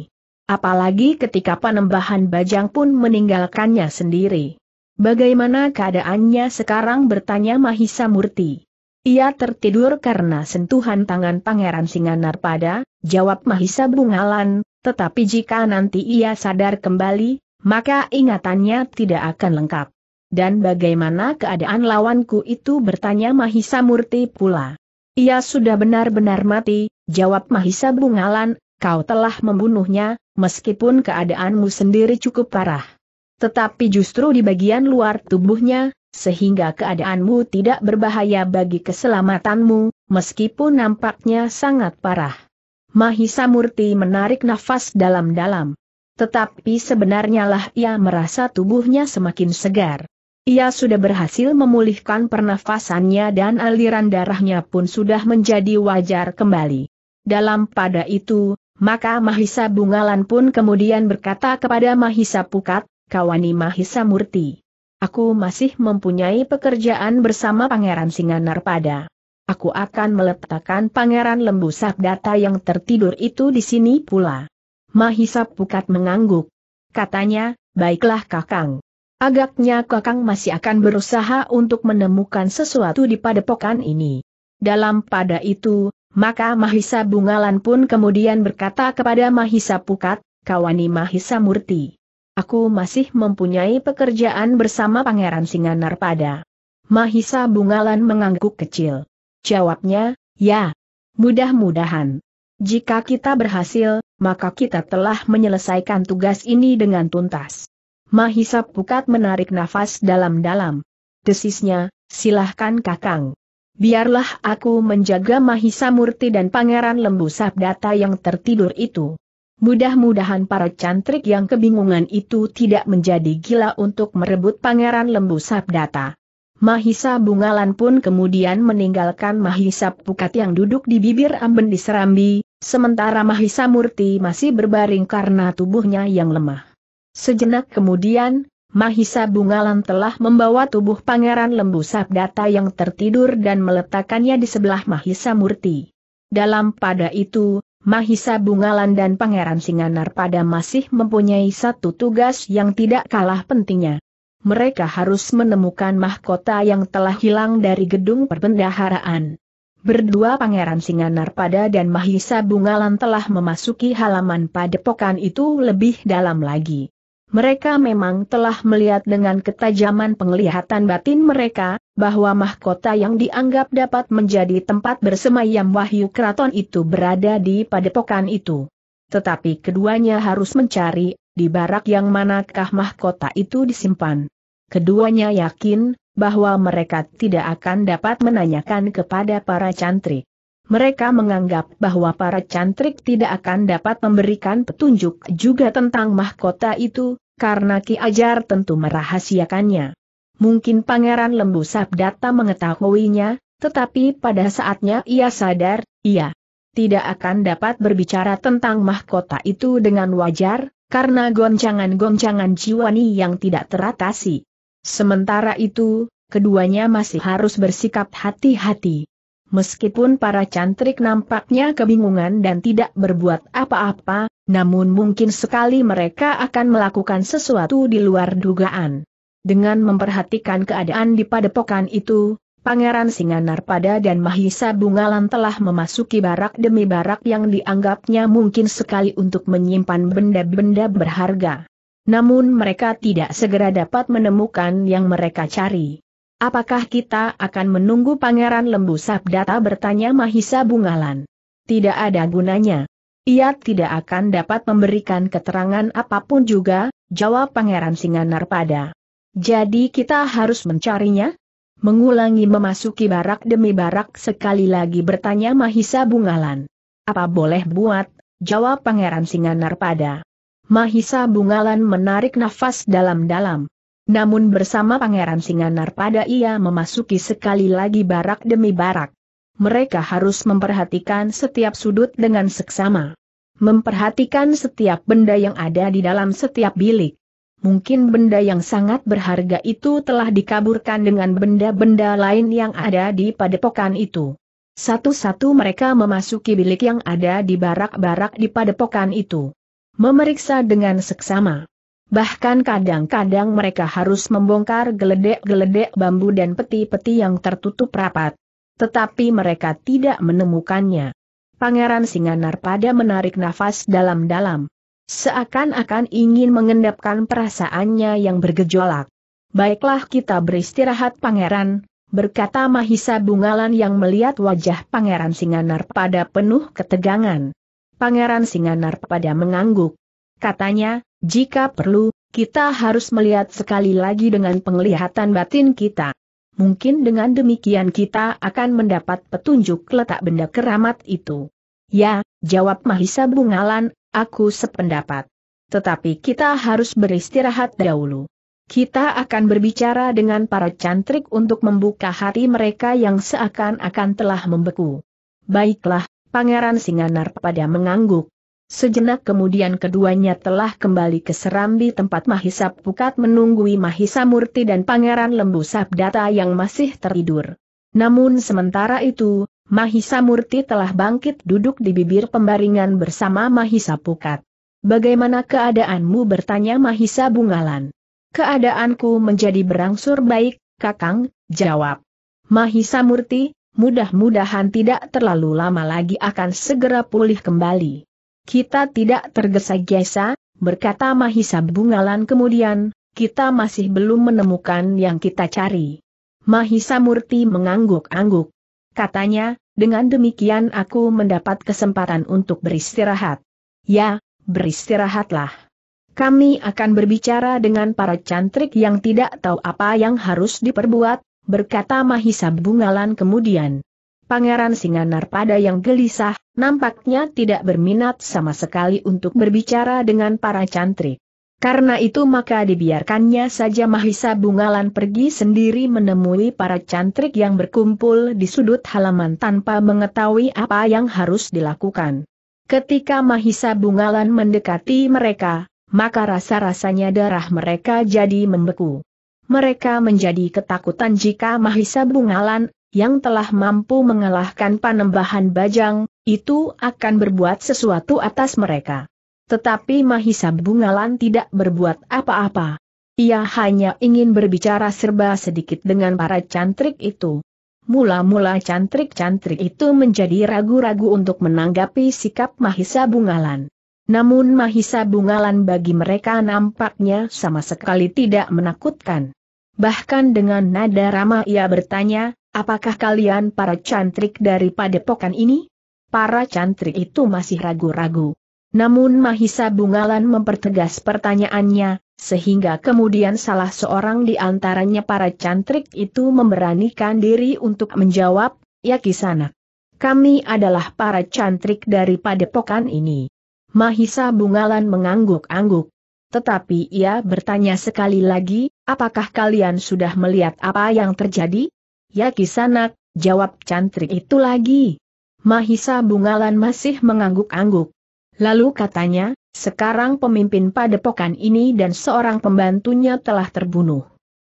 Apalagi ketika penembahan Bajang pun meninggalkannya sendiri. Bagaimana keadaannya sekarang bertanya Mahisa Murti. Ia tertidur karena sentuhan tangan Pangeran Singanar pada. jawab Mahisa Bungalan, tetapi jika nanti ia sadar kembali, maka ingatannya tidak akan lengkap. Dan bagaimana keadaan lawanku itu bertanya Mahisa Murti pula. Ia sudah benar-benar mati, jawab Mahisa Bungalan, kau telah membunuhnya, meskipun keadaanmu sendiri cukup parah. Tetapi justru di bagian luar tubuhnya, sehingga keadaanmu tidak berbahaya bagi keselamatanmu, meskipun nampaknya sangat parah. Mahisa Murti menarik nafas dalam-dalam. Tetapi sebenarnya lah ia merasa tubuhnya semakin segar. Ia sudah berhasil memulihkan pernafasannya dan aliran darahnya pun sudah menjadi wajar kembali. Dalam pada itu, maka Mahisa Bungalan pun kemudian berkata kepada Mahisa Pukat, kawani Mahisa Murti. Aku masih mempunyai pekerjaan bersama Pangeran pada. Aku akan meletakkan Pangeran Lembu Sabdata yang tertidur itu di sini pula. Mahisa Pukat mengangguk. Katanya, baiklah kakang. Agaknya Kakang masih akan berusaha untuk menemukan sesuatu di padepokan ini. Dalam pada itu, maka Mahisa Bungalan pun kemudian berkata kepada Mahisa Pukat, kawani Mahisa Murti. Aku masih mempunyai pekerjaan bersama Pangeran Singanar pada. Mahisa Bungalan mengangguk kecil. Jawabnya, ya. Mudah-mudahan. Jika kita berhasil, maka kita telah menyelesaikan tugas ini dengan tuntas. Mahisa Pukat menarik nafas dalam-dalam. Desisnya, silahkan kakang. Biarlah aku menjaga Mahisa Murti dan Pangeran Lembu Sabdata yang tertidur itu. Mudah-mudahan para cantrik yang kebingungan itu tidak menjadi gila untuk merebut Pangeran Lembu Sabdata. Mahisa Bungalan pun kemudian meninggalkan Mahisa Pukat yang duduk di bibir amben di Serambi, sementara Mahisa Murti masih berbaring karena tubuhnya yang lemah. Sejenak kemudian, Mahisa Bungalan telah membawa tubuh Pangeran Lembu Sabdata yang tertidur dan meletakkannya di sebelah Mahisa Murti. Dalam pada itu, Mahisa Bungalan dan Pangeran Singanar pada masih mempunyai satu tugas yang tidak kalah pentingnya. Mereka harus menemukan mahkota yang telah hilang dari gedung perbendaharaan. Berdua Pangeran Singanar Pada dan Mahisa Bungalan telah memasuki halaman padepokan itu lebih dalam lagi. Mereka memang telah melihat dengan ketajaman penglihatan batin mereka, bahwa mahkota yang dianggap dapat menjadi tempat bersemayam wahyu keraton itu berada di padepokan itu. Tetapi keduanya harus mencari, di barak yang manakah mahkota itu disimpan. Keduanya yakin, bahwa mereka tidak akan dapat menanyakan kepada para cantrik mereka menganggap bahwa para cantrik tidak akan dapat memberikan petunjuk juga tentang mahkota itu, karena Ki Ajar tentu merahasiakannya. Mungkin Pangeran Lembu Sabdata mengetahuinya, tetapi pada saatnya ia sadar, ia tidak akan dapat berbicara tentang mahkota itu dengan wajar, karena goncangan-goncangan jiwani yang tidak teratasi. Sementara itu, keduanya masih harus bersikap hati-hati. Meskipun para cantrik nampaknya kebingungan dan tidak berbuat apa-apa, namun mungkin sekali mereka akan melakukan sesuatu di luar dugaan. Dengan memperhatikan keadaan di padepokan itu, Pangeran Singanarpada dan Mahisa Bungalan telah memasuki barak demi barak yang dianggapnya mungkin sekali untuk menyimpan benda-benda berharga. Namun mereka tidak segera dapat menemukan yang mereka cari. Apakah kita akan menunggu Pangeran Lembu Sabdata bertanya Mahisa Bungalan? Tidak ada gunanya. Ia tidak akan dapat memberikan keterangan apapun juga, jawab Pangeran pada. Jadi kita harus mencarinya? Mengulangi memasuki barak demi barak sekali lagi bertanya Mahisa Bungalan. Apa boleh buat, jawab Pangeran Singanar pada. Mahisa Bungalan menarik nafas dalam-dalam. Namun bersama Pangeran pada ia memasuki sekali lagi barak demi barak. Mereka harus memperhatikan setiap sudut dengan seksama. Memperhatikan setiap benda yang ada di dalam setiap bilik. Mungkin benda yang sangat berharga itu telah dikaburkan dengan benda-benda lain yang ada di padepokan itu. Satu-satu mereka memasuki bilik yang ada di barak-barak di padepokan itu memeriksa dengan seksama. Bahkan kadang-kadang mereka harus membongkar geledek-geledek bambu dan peti-peti yang tertutup rapat. Tetapi mereka tidak menemukannya. Pangeran Singanar pada menarik nafas dalam-dalam. Seakan-akan ingin mengendapkan perasaannya yang bergejolak. Baiklah kita beristirahat pangeran, berkata Mahisa Bungalan yang melihat wajah pangeran Singanar pada penuh ketegangan. Pangeran Singanar pada mengangguk. Katanya, jika perlu, kita harus melihat sekali lagi dengan penglihatan batin kita. Mungkin dengan demikian kita akan mendapat petunjuk letak benda keramat itu. Ya, jawab Mahisa Bungalan, aku sependapat. Tetapi kita harus beristirahat dahulu. Kita akan berbicara dengan para cantrik untuk membuka hati mereka yang seakan-akan telah membeku. Baiklah, Pangeran Singanar pada mengangguk. Sejenak kemudian keduanya telah kembali ke serambi tempat Mahisa Pukat menunggui Mahisa Murti dan Pangeran Lembu Sabdata yang masih tertidur. Namun sementara itu, Mahisa Murti telah bangkit duduk di bibir pembaringan bersama Mahisa Pukat. Bagaimana keadaanmu bertanya Mahisa Bungalan. Keadaanku menjadi berangsur baik, Kakang, jawab. Mahisa Murti, mudah-mudahan tidak terlalu lama lagi akan segera pulih kembali. Kita tidak tergesa-gesa, berkata Mahisa Bungalan kemudian, kita masih belum menemukan yang kita cari. Mahisa Murti mengangguk-angguk. Katanya, dengan demikian aku mendapat kesempatan untuk beristirahat. Ya, beristirahatlah. Kami akan berbicara dengan para cantrik yang tidak tahu apa yang harus diperbuat, berkata Mahisa Bungalan kemudian. Pangeran Singanar pada yang gelisah, nampaknya tidak berminat sama sekali untuk berbicara dengan para cantrik. Karena itu maka dibiarkannya saja Mahisa Bungalan pergi sendiri menemui para cantrik yang berkumpul di sudut halaman tanpa mengetahui apa yang harus dilakukan. Ketika Mahisa Bungalan mendekati mereka, maka rasa-rasanya darah mereka jadi membeku. Mereka menjadi ketakutan jika Mahisa Bungalan yang telah mampu mengalahkan panembahan bajang, itu akan berbuat sesuatu atas mereka. Tetapi Mahisa Bungalan tidak berbuat apa-apa. Ia hanya ingin berbicara serba sedikit dengan para cantrik itu. Mula-mula cantrik-cantrik itu menjadi ragu-ragu untuk menanggapi sikap Mahisa Bungalan. Namun Mahisa Bungalan bagi mereka nampaknya sama sekali tidak menakutkan. Bahkan dengan nada ramah ia bertanya, Apakah kalian para cantrik dari padepokan ini? Para cantrik itu masih ragu-ragu. Namun Mahisa Bungalan mempertegas pertanyaannya, sehingga kemudian salah seorang di antaranya para cantrik itu memberanikan diri untuk menjawab, ya kisana. Kami adalah para cantrik dari padepokan ini. Mahisa Bungalan mengangguk-angguk. Tetapi ia bertanya sekali lagi, apakah kalian sudah melihat apa yang terjadi? Ya Kisanak, jawab cantrik itu lagi. Mahisa Bungalan masih mengangguk-angguk. Lalu katanya, sekarang pemimpin padepokan ini dan seorang pembantunya telah terbunuh.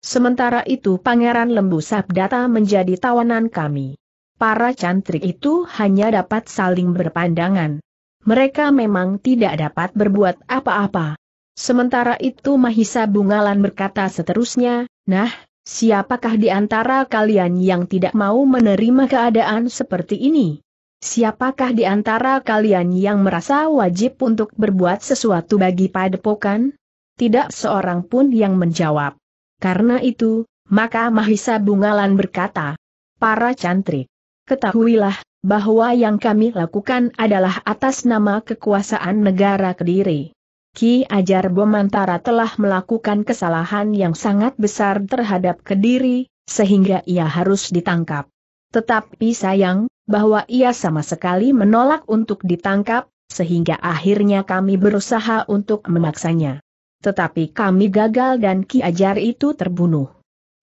Sementara itu Pangeran Lembu Sabdata menjadi tawanan kami. Para cantrik itu hanya dapat saling berpandangan. Mereka memang tidak dapat berbuat apa-apa. Sementara itu Mahisa Bungalan berkata seterusnya, Nah, Siapakah di antara kalian yang tidak mau menerima keadaan seperti ini? Siapakah di antara kalian yang merasa wajib untuk berbuat sesuatu bagi padepokan? Tidak seorang pun yang menjawab. Karena itu, maka Mahisa Bungalan berkata, Para cantrik, ketahuilah, bahwa yang kami lakukan adalah atas nama kekuasaan negara Kediri. Ki Ajar Bomantara telah melakukan kesalahan yang sangat besar terhadap Kediri, sehingga ia harus ditangkap. Tetapi sayang, bahwa ia sama sekali menolak untuk ditangkap, sehingga akhirnya kami berusaha untuk memaksanya. Tetapi kami gagal dan Ki Ajar itu terbunuh.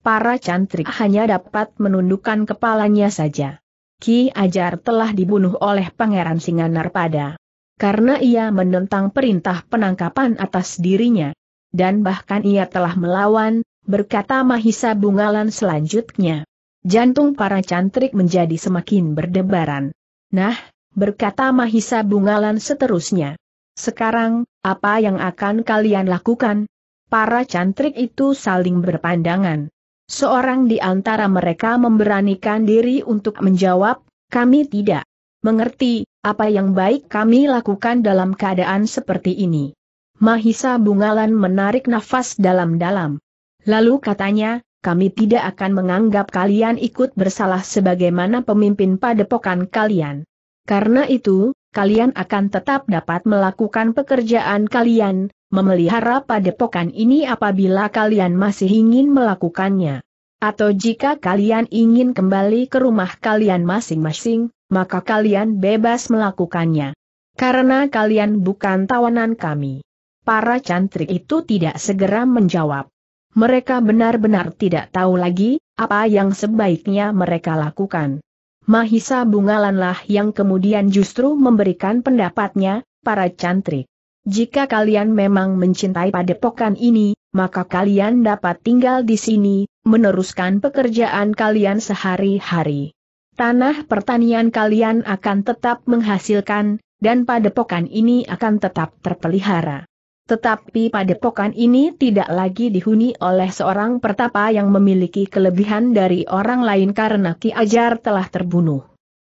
Para cantrik hanya dapat menundukkan kepalanya saja. Ki Ajar telah dibunuh oleh Pangeran pada karena ia menentang perintah penangkapan atas dirinya. Dan bahkan ia telah melawan, berkata Mahisa Bungalan selanjutnya. Jantung para cantrik menjadi semakin berdebaran. Nah, berkata Mahisa Bungalan seterusnya. Sekarang, apa yang akan kalian lakukan? Para cantrik itu saling berpandangan. Seorang di antara mereka memberanikan diri untuk menjawab, kami tidak mengerti apa yang baik kami lakukan dalam keadaan seperti ini. Mahisa Bungalan menarik nafas dalam-dalam. Lalu katanya, kami tidak akan menganggap kalian ikut bersalah sebagaimana pemimpin padepokan kalian. Karena itu, kalian akan tetap dapat melakukan pekerjaan kalian, memelihara padepokan ini apabila kalian masih ingin melakukannya. Atau jika kalian ingin kembali ke rumah kalian masing-masing, maka kalian bebas melakukannya. Karena kalian bukan tawanan kami. Para cantrik itu tidak segera menjawab. Mereka benar-benar tidak tahu lagi, apa yang sebaiknya mereka lakukan. Mahisa Bungalanlah yang kemudian justru memberikan pendapatnya, para cantrik. Jika kalian memang mencintai padepokan ini, maka kalian dapat tinggal di sini, meneruskan pekerjaan kalian sehari-hari. Tanah pertanian kalian akan tetap menghasilkan, dan padepokan ini akan tetap terpelihara. Tetapi padepokan ini tidak lagi dihuni oleh seorang pertapa yang memiliki kelebihan dari orang lain karena Ki Ajar telah terbunuh.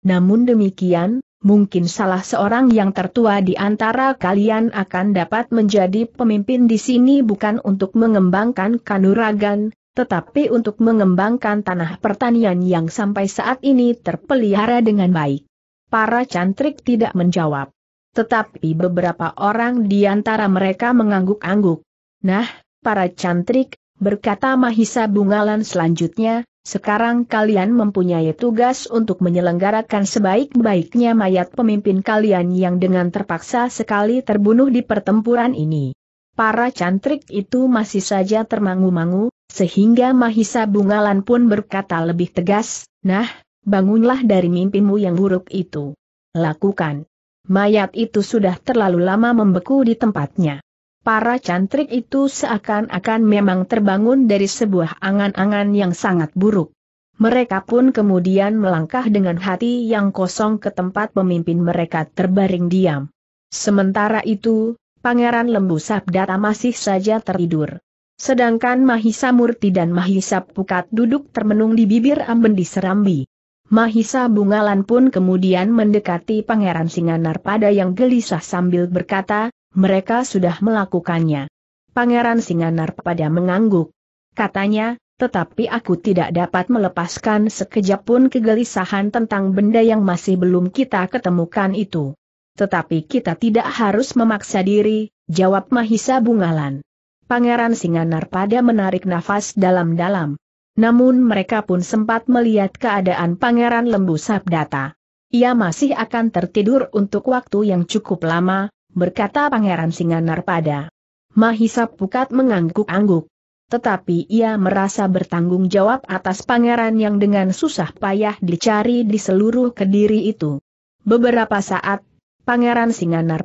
Namun demikian, mungkin salah seorang yang tertua di antara kalian akan dapat menjadi pemimpin di sini bukan untuk mengembangkan kanuragan, tetapi untuk mengembangkan tanah pertanian yang sampai saat ini terpelihara dengan baik. Para cantrik tidak menjawab. Tetapi beberapa orang di antara mereka mengangguk-angguk. Nah, para cantrik, berkata Mahisa Bungalan selanjutnya, sekarang kalian mempunyai tugas untuk menyelenggarakan sebaik-baiknya mayat pemimpin kalian yang dengan terpaksa sekali terbunuh di pertempuran ini. Para cantrik itu masih saja termangu-mangu, sehingga Mahisa Bungalan pun berkata lebih tegas, nah, bangunlah dari mimpimu yang buruk itu. Lakukan. Mayat itu sudah terlalu lama membeku di tempatnya. Para cantrik itu seakan-akan memang terbangun dari sebuah angan-angan yang sangat buruk. Mereka pun kemudian melangkah dengan hati yang kosong ke tempat pemimpin mereka terbaring diam. Sementara itu, Pangeran Lembu Sabdata masih saja tertidur. Sedangkan Mahisa Murti dan Mahisa Pukat duduk termenung di bibir di Serambi. Mahisa Bungalan pun kemudian mendekati Pangeran Singanar pada yang gelisah sambil berkata, mereka sudah melakukannya. Pangeran Singanar pada mengangguk. Katanya, tetapi aku tidak dapat melepaskan sekejap pun kegelisahan tentang benda yang masih belum kita ketemukan itu. Tetapi kita tidak harus memaksa diri, jawab Mahisa Bungalan. Pangeran pada menarik nafas dalam-dalam. Namun mereka pun sempat melihat keadaan Pangeran Lembu Sabdata. Ia masih akan tertidur untuk waktu yang cukup lama, berkata Pangeran pada. Mahisa Pukat mengangguk-angguk. Tetapi ia merasa bertanggung jawab atas pangeran yang dengan susah payah dicari di seluruh kediri itu. Beberapa saat, Pangeran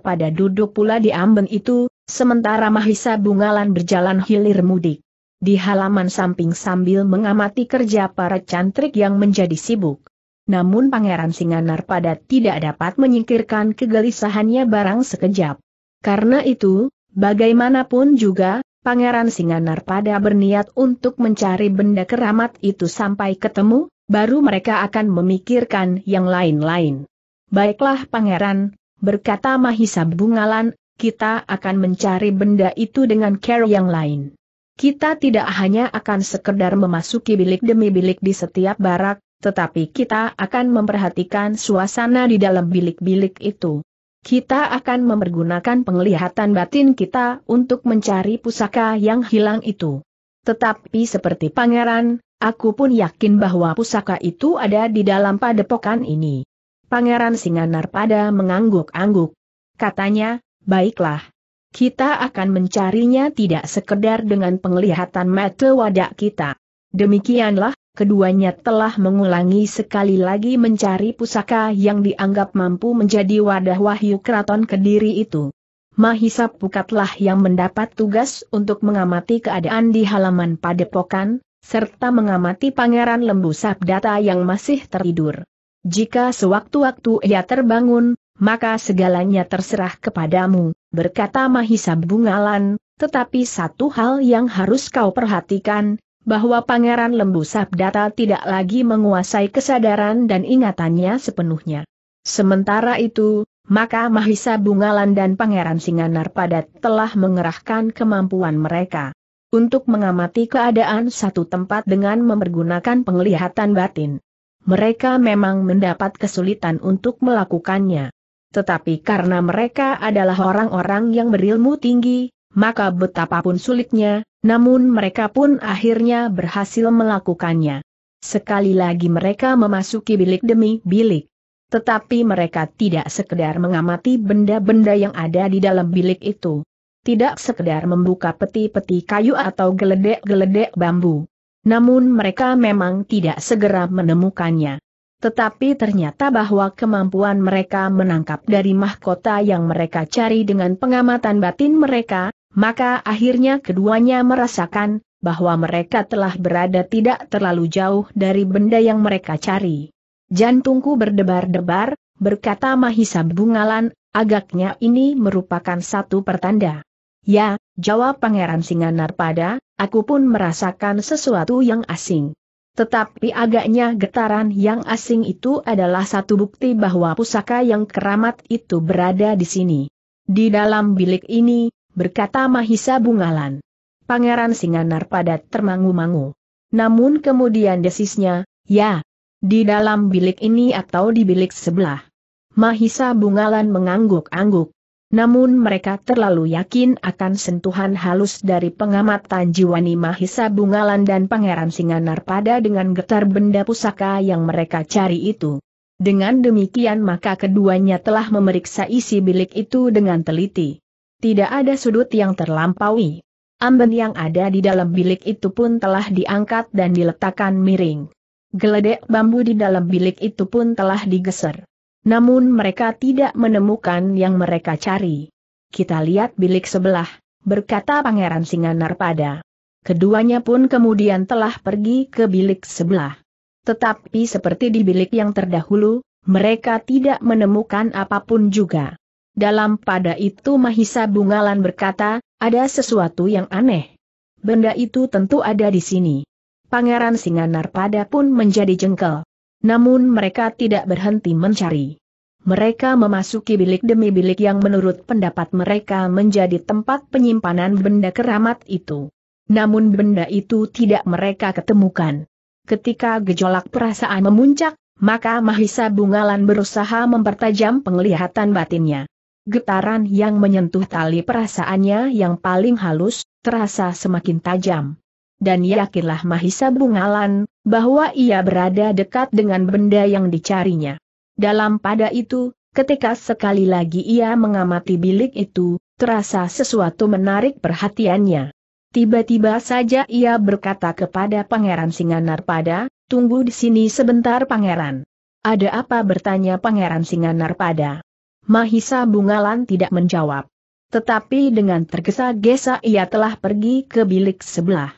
pada duduk pula di amben itu, Sementara Mahisa Bungalan berjalan hilir mudik. Di halaman samping sambil mengamati kerja para cantrik yang menjadi sibuk. Namun Pangeran Singanar pada tidak dapat menyingkirkan kegelisahannya barang sekejap. Karena itu, bagaimanapun juga, Pangeran Singanar pada berniat untuk mencari benda keramat itu sampai ketemu, baru mereka akan memikirkan yang lain-lain. Baiklah Pangeran, berkata Mahisa Bungalan, kita akan mencari benda itu dengan cara yang lain. Kita tidak hanya akan sekedar memasuki bilik demi bilik di setiap barak, tetapi kita akan memperhatikan suasana di dalam bilik-bilik itu. Kita akan mempergunakan penglihatan batin kita untuk mencari pusaka yang hilang itu. Tetapi seperti pangeran, aku pun yakin bahwa pusaka itu ada di dalam padepokan ini. Pangeran Singanar pada mengangguk-angguk. Katanya, Baiklah. Kita akan mencarinya tidak sekedar dengan penglihatan mata wadah kita. Demikianlah, keduanya telah mengulangi sekali lagi mencari pusaka yang dianggap mampu menjadi wadah wahyu keraton kediri itu. Mahisa Pukatlah yang mendapat tugas untuk mengamati keadaan di halaman padepokan, serta mengamati pangeran lembu sabdata yang masih tertidur. Jika sewaktu-waktu ia terbangun, maka segalanya terserah kepadamu, berkata Mahisa Bungalan, tetapi satu hal yang harus kau perhatikan, bahwa Pangeran Lembu Sabdata tidak lagi menguasai kesadaran dan ingatannya sepenuhnya. Sementara itu, maka Mahisa Bungalan dan Pangeran Singanar Padat telah mengerahkan kemampuan mereka untuk mengamati keadaan satu tempat dengan mempergunakan penglihatan batin. Mereka memang mendapat kesulitan untuk melakukannya. Tetapi karena mereka adalah orang-orang yang berilmu tinggi, maka betapapun sulitnya, namun mereka pun akhirnya berhasil melakukannya. Sekali lagi mereka memasuki bilik demi bilik. Tetapi mereka tidak sekedar mengamati benda-benda yang ada di dalam bilik itu. Tidak sekedar membuka peti-peti kayu atau geledek-geledek bambu. Namun mereka memang tidak segera menemukannya. Tetapi ternyata bahwa kemampuan mereka menangkap dari mahkota yang mereka cari dengan pengamatan batin mereka, maka akhirnya keduanya merasakan bahwa mereka telah berada tidak terlalu jauh dari benda yang mereka cari. Jantungku berdebar-debar, berkata Mahisa Bungalan, agaknya ini merupakan satu pertanda. Ya, jawab Pangeran Singanarpada, aku pun merasakan sesuatu yang asing. Tetapi agaknya getaran yang asing itu adalah satu bukti bahwa pusaka yang keramat itu berada di sini. Di dalam bilik ini, berkata Mahisa Bungalan. Pangeran Singanar pada termangu-mangu. Namun kemudian desisnya, ya, di dalam bilik ini atau di bilik sebelah. Mahisa Bungalan mengangguk-angguk. Namun mereka terlalu yakin akan sentuhan halus dari pengamat Jiwani Mahisa Bungalan dan Pangeran Singanar pada dengan getar benda pusaka yang mereka cari itu. Dengan demikian maka keduanya telah memeriksa isi bilik itu dengan teliti. Tidak ada sudut yang terlampaui. Amben yang ada di dalam bilik itu pun telah diangkat dan diletakkan miring. Geledek bambu di dalam bilik itu pun telah digeser. Namun mereka tidak menemukan yang mereka cari. Kita lihat bilik sebelah, berkata Pangeran pada. Keduanya pun kemudian telah pergi ke bilik sebelah. Tetapi seperti di bilik yang terdahulu, mereka tidak menemukan apapun juga. Dalam pada itu Mahisa Bungalan berkata, ada sesuatu yang aneh. Benda itu tentu ada di sini. Pangeran pada pun menjadi jengkel. Namun mereka tidak berhenti mencari. Mereka memasuki bilik demi bilik yang menurut pendapat mereka menjadi tempat penyimpanan benda keramat itu. Namun benda itu tidak mereka ketemukan. Ketika gejolak perasaan memuncak, maka Mahisa Bungalan berusaha mempertajam penglihatan batinnya. Getaran yang menyentuh tali perasaannya yang paling halus, terasa semakin tajam. Dan yakinlah Mahisa Bungalan, bahwa ia berada dekat dengan benda yang dicarinya. Dalam pada itu, ketika sekali lagi ia mengamati bilik itu, terasa sesuatu menarik perhatiannya. Tiba-tiba saja ia berkata kepada Pangeran pada, tunggu di sini sebentar Pangeran. Ada apa bertanya Pangeran pada? Mahisa Bungalan tidak menjawab. Tetapi dengan tergesa-gesa ia telah pergi ke bilik sebelah.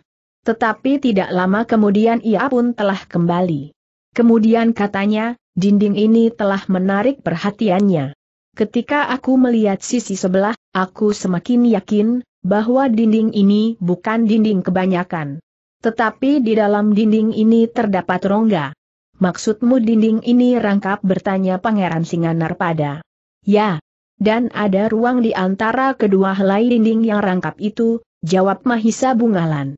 Tetapi tidak lama kemudian ia pun telah kembali. Kemudian katanya, dinding ini telah menarik perhatiannya. Ketika aku melihat sisi sebelah, aku semakin yakin, bahwa dinding ini bukan dinding kebanyakan. Tetapi di dalam dinding ini terdapat rongga. Maksudmu dinding ini rangkap bertanya Pangeran Singanar pada. Ya. Dan ada ruang di antara kedua helai dinding yang rangkap itu, jawab Mahisa Bungalan.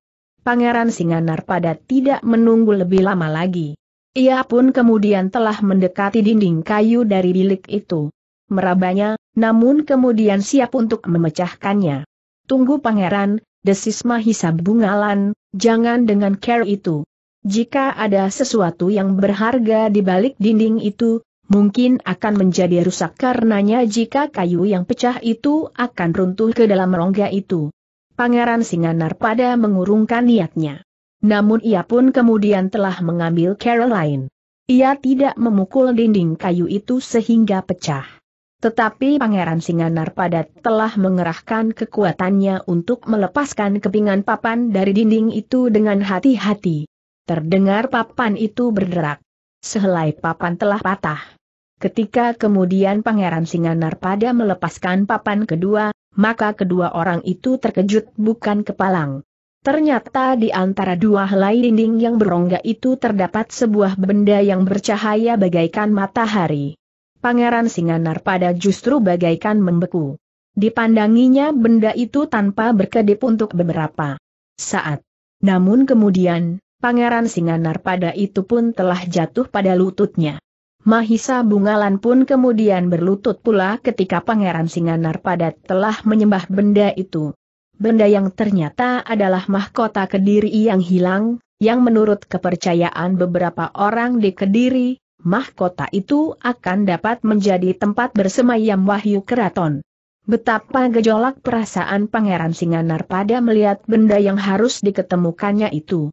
Pangeran Singanar pada tidak menunggu lebih lama lagi. Ia pun kemudian telah mendekati dinding kayu dari bilik itu. Merabanya, namun kemudian siap untuk memecahkannya. Tunggu pangeran, desis Mahisa Bungalan, jangan dengan care itu. Jika ada sesuatu yang berharga di balik dinding itu, mungkin akan menjadi rusak karenanya jika kayu yang pecah itu akan runtuh ke dalam rongga itu. Pangeran Singanar pada mengurungkan niatnya. Namun ia pun kemudian telah mengambil Caroline. Ia tidak memukul dinding kayu itu sehingga pecah. Tetapi Pangeran Singanar pada telah mengerahkan kekuatannya untuk melepaskan kepingan papan dari dinding itu dengan hati-hati. Terdengar papan itu berderak. Sehelai papan telah patah. Ketika kemudian Pangeran Singanar pada melepaskan papan kedua, maka kedua orang itu terkejut bukan kepalang. Ternyata di antara dua helai dinding yang berongga itu terdapat sebuah benda yang bercahaya bagaikan matahari. Pangeran Singanar pada justru bagaikan membeku. Dipandanginya benda itu tanpa berkedip untuk beberapa saat. Namun kemudian, Pangeran Singanar pada itu pun telah jatuh pada lututnya. Mahisa Bungalan pun kemudian berlutut pula ketika Pangeran Singanar Padat telah menyembah benda itu. Benda yang ternyata adalah mahkota Kediri yang hilang, yang menurut kepercayaan beberapa orang di Kediri, mahkota itu akan dapat menjadi tempat bersemayam wahyu keraton. Betapa gejolak perasaan Pangeran Singanar pada melihat benda yang harus diketemukannya itu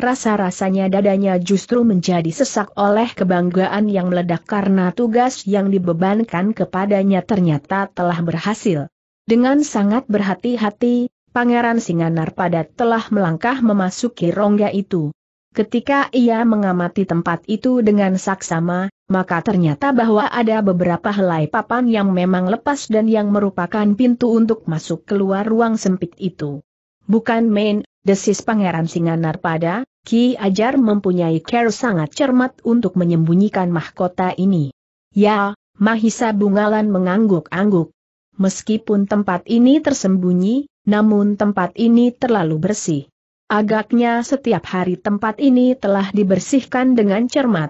rasa-rasanya dadanya justru menjadi sesak oleh kebanggaan yang meledak karena tugas yang dibebankan kepadanya ternyata telah berhasil. Dengan sangat berhati-hati, Pangeran Singanar padat telah melangkah memasuki rongga itu. Ketika ia mengamati tempat itu dengan saksama, maka ternyata bahwa ada beberapa helai papan yang memang lepas dan yang merupakan pintu untuk masuk keluar ruang sempit itu. Bukan main, desis Pangeran Singanar pada, Ki Ajar mempunyai care sangat cermat untuk menyembunyikan mahkota ini. Ya, Mahisa Bungalan mengangguk-angguk. Meskipun tempat ini tersembunyi, namun tempat ini terlalu bersih. Agaknya setiap hari tempat ini telah dibersihkan dengan cermat.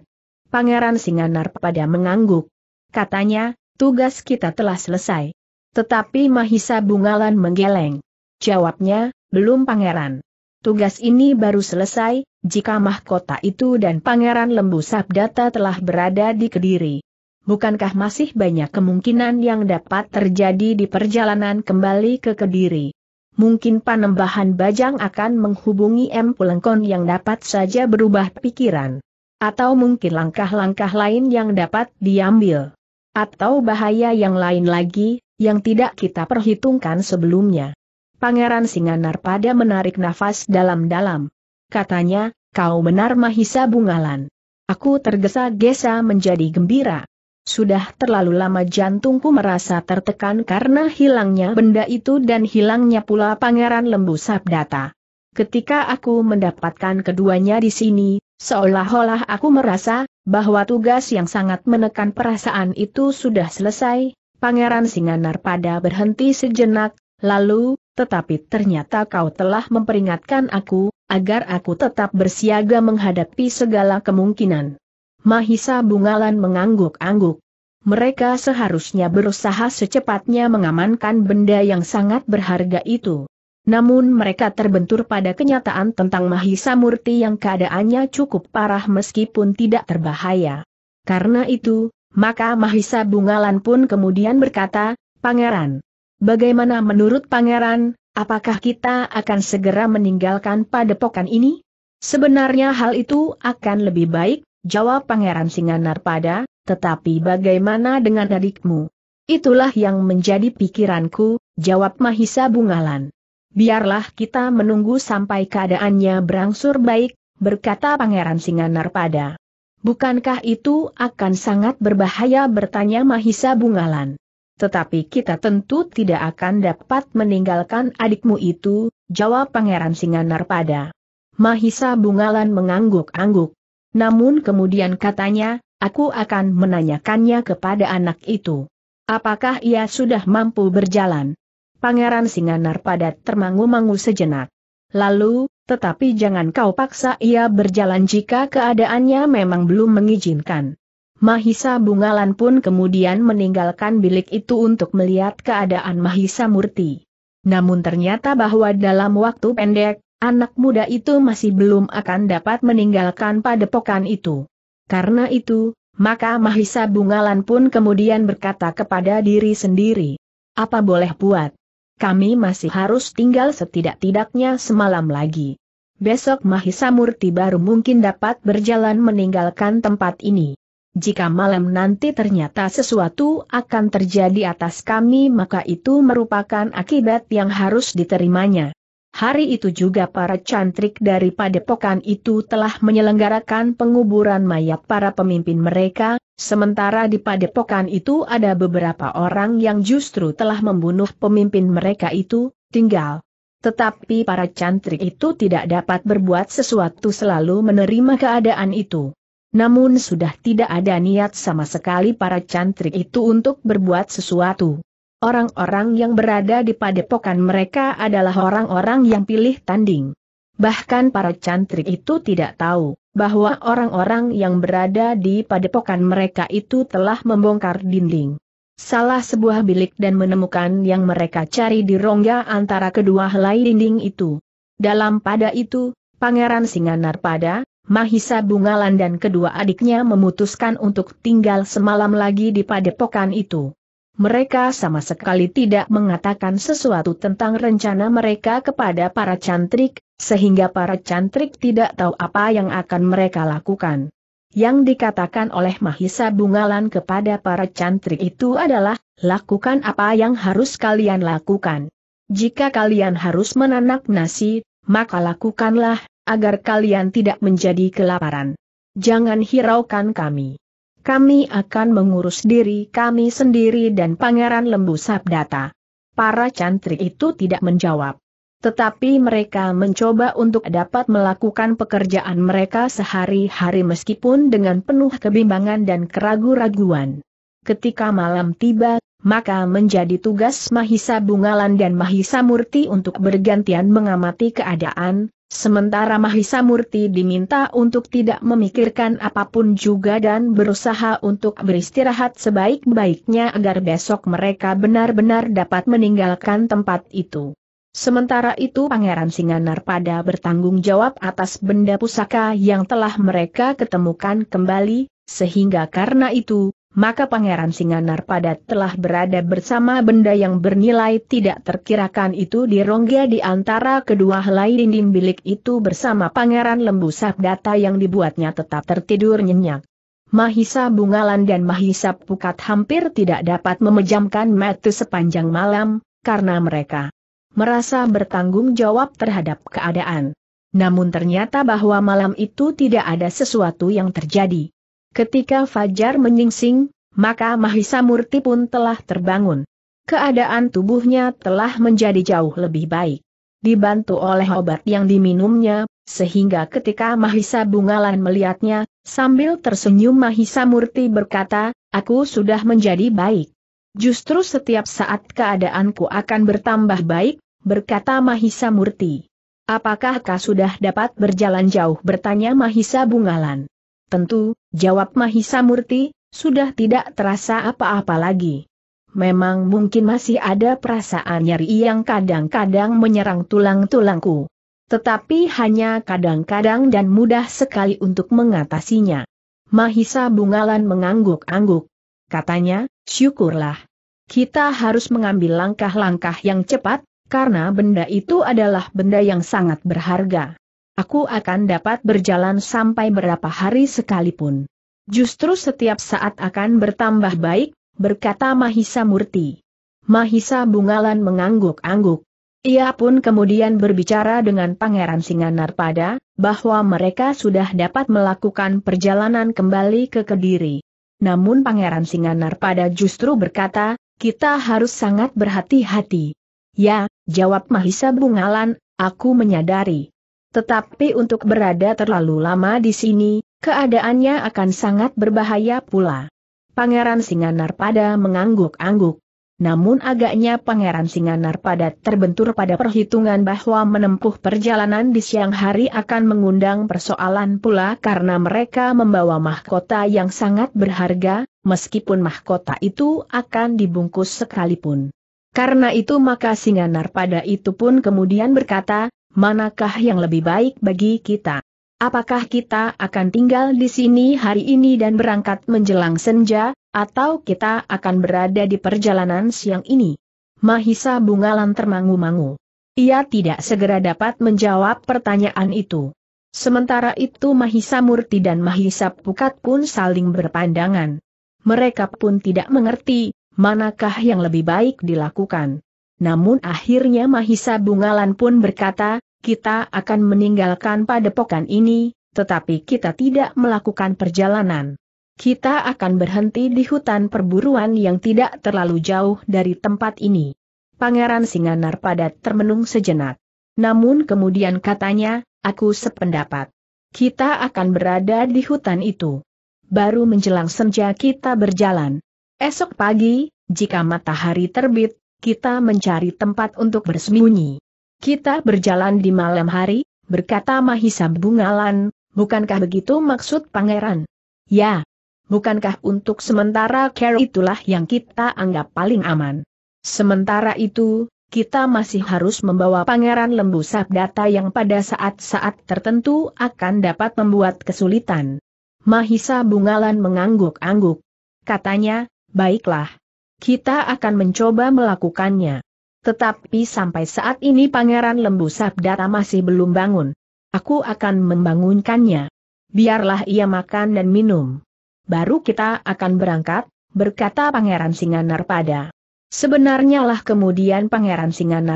Pangeran Singanar pada mengangguk. Katanya, tugas kita telah selesai. Tetapi Mahisa Bungalan menggeleng. Jawabnya, belum pangeran. Tugas ini baru selesai, jika mahkota itu dan Pangeran Lembu Sabdata telah berada di Kediri. Bukankah masih banyak kemungkinan yang dapat terjadi di perjalanan kembali ke Kediri? Mungkin panembahan Bajang akan menghubungi M. Pulengkon yang dapat saja berubah pikiran. Atau mungkin langkah-langkah lain yang dapat diambil. Atau bahaya yang lain lagi, yang tidak kita perhitungkan sebelumnya. Pangeran Singanar pada menarik nafas dalam-dalam. Katanya, kau benar Mahisa Bungalan. Aku tergesa-gesa menjadi gembira. Sudah terlalu lama jantungku merasa tertekan karena hilangnya benda itu dan hilangnya pula Pangeran Lembu Sabdata. Ketika aku mendapatkan keduanya di sini, seolah-olah aku merasa bahwa tugas yang sangat menekan perasaan itu sudah selesai. Pangeran Singanar pada berhenti sejenak, lalu tetapi ternyata kau telah memperingatkan aku, agar aku tetap bersiaga menghadapi segala kemungkinan. Mahisa Bungalan mengangguk-angguk. Mereka seharusnya berusaha secepatnya mengamankan benda yang sangat berharga itu. Namun mereka terbentur pada kenyataan tentang Mahisa Murti yang keadaannya cukup parah meskipun tidak terbahaya. Karena itu, maka Mahisa Bungalan pun kemudian berkata, Pangeran, Bagaimana menurut pangeran, apakah kita akan segera meninggalkan padepokan ini? Sebenarnya hal itu akan lebih baik, jawab pangeran Singanarpada, tetapi bagaimana dengan adikmu? Itulah yang menjadi pikiranku, jawab Mahisa Bungalan. Biarlah kita menunggu sampai keadaannya berangsur baik, berkata Pangeran Singanarpada. Bukankah itu akan sangat berbahaya bertanya Mahisa Bungalan? tetapi kita tentu tidak akan dapat meninggalkan adikmu itu, jawab Pangeran pada Mahisa Bungalan mengangguk-angguk. Namun kemudian katanya, aku akan menanyakannya kepada anak itu. Apakah ia sudah mampu berjalan? Pangeran Singanar padat termangu-mangu sejenak. Lalu, tetapi jangan kau paksa ia berjalan jika keadaannya memang belum mengizinkan. Mahisa Bungalan pun kemudian meninggalkan bilik itu untuk melihat keadaan Mahisa Murti. Namun ternyata bahwa dalam waktu pendek, anak muda itu masih belum akan dapat meninggalkan padepokan itu. Karena itu, maka Mahisa Bungalan pun kemudian berkata kepada diri sendiri. Apa boleh buat? Kami masih harus tinggal setidak-tidaknya semalam lagi. Besok Mahisa Murti baru mungkin dapat berjalan meninggalkan tempat ini. Jika malam nanti ternyata sesuatu akan terjadi atas kami maka itu merupakan akibat yang harus diterimanya. Hari itu juga para cantrik dari padepokan itu telah menyelenggarakan penguburan mayat para pemimpin mereka, sementara di padepokan itu ada beberapa orang yang justru telah membunuh pemimpin mereka itu, tinggal. Tetapi para cantrik itu tidak dapat berbuat sesuatu selalu menerima keadaan itu. Namun sudah tidak ada niat sama sekali para cantrik itu untuk berbuat sesuatu. Orang-orang yang berada di padepokan mereka adalah orang-orang yang pilih tanding. Bahkan para cantrik itu tidak tahu bahwa orang-orang yang berada di padepokan mereka itu telah membongkar dinding salah sebuah bilik dan menemukan yang mereka cari di rongga antara kedua helai dinding itu. Dalam pada itu, Pangeran Singanar pada. Mahisa Bungalan dan kedua adiknya memutuskan untuk tinggal semalam lagi di padepokan itu. Mereka sama sekali tidak mengatakan sesuatu tentang rencana mereka kepada para cantrik, sehingga para cantrik tidak tahu apa yang akan mereka lakukan. Yang dikatakan oleh Mahisa Bungalan kepada para cantrik itu adalah, lakukan apa yang harus kalian lakukan. Jika kalian harus menanak nasi, maka lakukanlah, agar kalian tidak menjadi kelaparan. Jangan hiraukan kami. Kami akan mengurus diri kami sendiri dan Pangeran Lembu Sabdata. Para cantrik itu tidak menjawab. Tetapi mereka mencoba untuk dapat melakukan pekerjaan mereka sehari-hari meskipun dengan penuh kebimbangan dan keragu-raguan. Ketika malam tiba, maka menjadi tugas Mahisa Bungalan dan Mahisa Murti untuk bergantian mengamati keadaan, Sementara Mahisa Murti diminta untuk tidak memikirkan apapun juga dan berusaha untuk beristirahat sebaik-baiknya agar besok mereka benar-benar dapat meninggalkan tempat itu. Sementara itu Pangeran Singanar pada bertanggung jawab atas benda pusaka yang telah mereka ketemukan kembali, sehingga karena itu, maka Pangeran Singanar pada telah berada bersama benda yang bernilai tidak terkirakan itu di rongga di antara kedua helai dinding bilik itu bersama Pangeran Lembu Sabdata yang dibuatnya tetap tertidur nyenyak. Mahisa Bungalan dan Mahisa Pukat hampir tidak dapat memejamkan mata sepanjang malam, karena mereka merasa bertanggung jawab terhadap keadaan. Namun ternyata bahwa malam itu tidak ada sesuatu yang terjadi. Ketika Fajar menyingsing, maka Mahisa Murti pun telah terbangun. Keadaan tubuhnya telah menjadi jauh lebih baik. Dibantu oleh obat yang diminumnya, sehingga ketika Mahisa Bungalan melihatnya, sambil tersenyum Mahisa Murti berkata, aku sudah menjadi baik. Justru setiap saat keadaanku akan bertambah baik, berkata Mahisa Murti. Apakah kau sudah dapat berjalan jauh bertanya Mahisa Bungalan. Tentu, jawab Mahisa Murti, sudah tidak terasa apa-apa lagi. Memang mungkin masih ada perasaan nyeri yang kadang-kadang menyerang tulang-tulangku. Tetapi hanya kadang-kadang dan mudah sekali untuk mengatasinya. Mahisa Bungalan mengangguk-angguk. Katanya, syukurlah. Kita harus mengambil langkah-langkah yang cepat, karena benda itu adalah benda yang sangat berharga aku akan dapat berjalan sampai berapa hari sekalipun. Justru setiap saat akan bertambah baik, berkata Mahisa Murti. Mahisa Bungalan mengangguk-angguk. Ia pun kemudian berbicara dengan Pangeran Singanarpada, bahwa mereka sudah dapat melakukan perjalanan kembali ke Kediri. Namun Pangeran Singanarpada justru berkata, kita harus sangat berhati-hati. Ya, jawab Mahisa Bungalan, aku menyadari. Tetapi untuk berada terlalu lama di sini, keadaannya akan sangat berbahaya pula. Pangeran Singanar pada mengangguk-angguk. Namun agaknya Pangeran Singanar pada terbentur pada perhitungan bahwa menempuh perjalanan di siang hari akan mengundang persoalan pula karena mereka membawa mahkota yang sangat berharga, meskipun mahkota itu akan dibungkus sekalipun. Karena itu maka Singanar pada itu pun kemudian berkata, manakah yang lebih baik bagi kita? Apakah kita akan tinggal di sini hari ini dan berangkat menjelang senja, atau kita akan berada di perjalanan siang ini? Mahisa Bungalan termangu-mangu. Ia tidak segera dapat menjawab pertanyaan itu. Sementara itu Mahisa Murti dan Mahisa Pukat pun saling berpandangan. Mereka pun tidak mengerti, manakah yang lebih baik dilakukan. Namun akhirnya Mahisa Bungalan pun berkata, kita akan meninggalkan padepokan ini, tetapi kita tidak melakukan perjalanan. Kita akan berhenti di hutan perburuan yang tidak terlalu jauh dari tempat ini. Pangeran Singanar padat termenung sejenak. Namun kemudian katanya, aku sependapat. Kita akan berada di hutan itu. Baru menjelang senja kita berjalan. Esok pagi, jika matahari terbit, kita mencari tempat untuk bersembunyi. Kita berjalan di malam hari, berkata Mahisa Bungalan, bukankah begitu maksud pangeran? Ya, bukankah untuk sementara care itulah yang kita anggap paling aman. Sementara itu, kita masih harus membawa pangeran lembu sabdata yang pada saat-saat tertentu akan dapat membuat kesulitan. Mahisa Bungalan mengangguk-angguk. Katanya, baiklah, kita akan mencoba melakukannya. Tetapi sampai saat ini Pangeran Lembu Sabdara masih belum bangun. Aku akan membangunkannya. Biarlah ia makan dan minum. Baru kita akan berangkat, berkata Pangeran pada. Sebenarnya lah kemudian Pangeran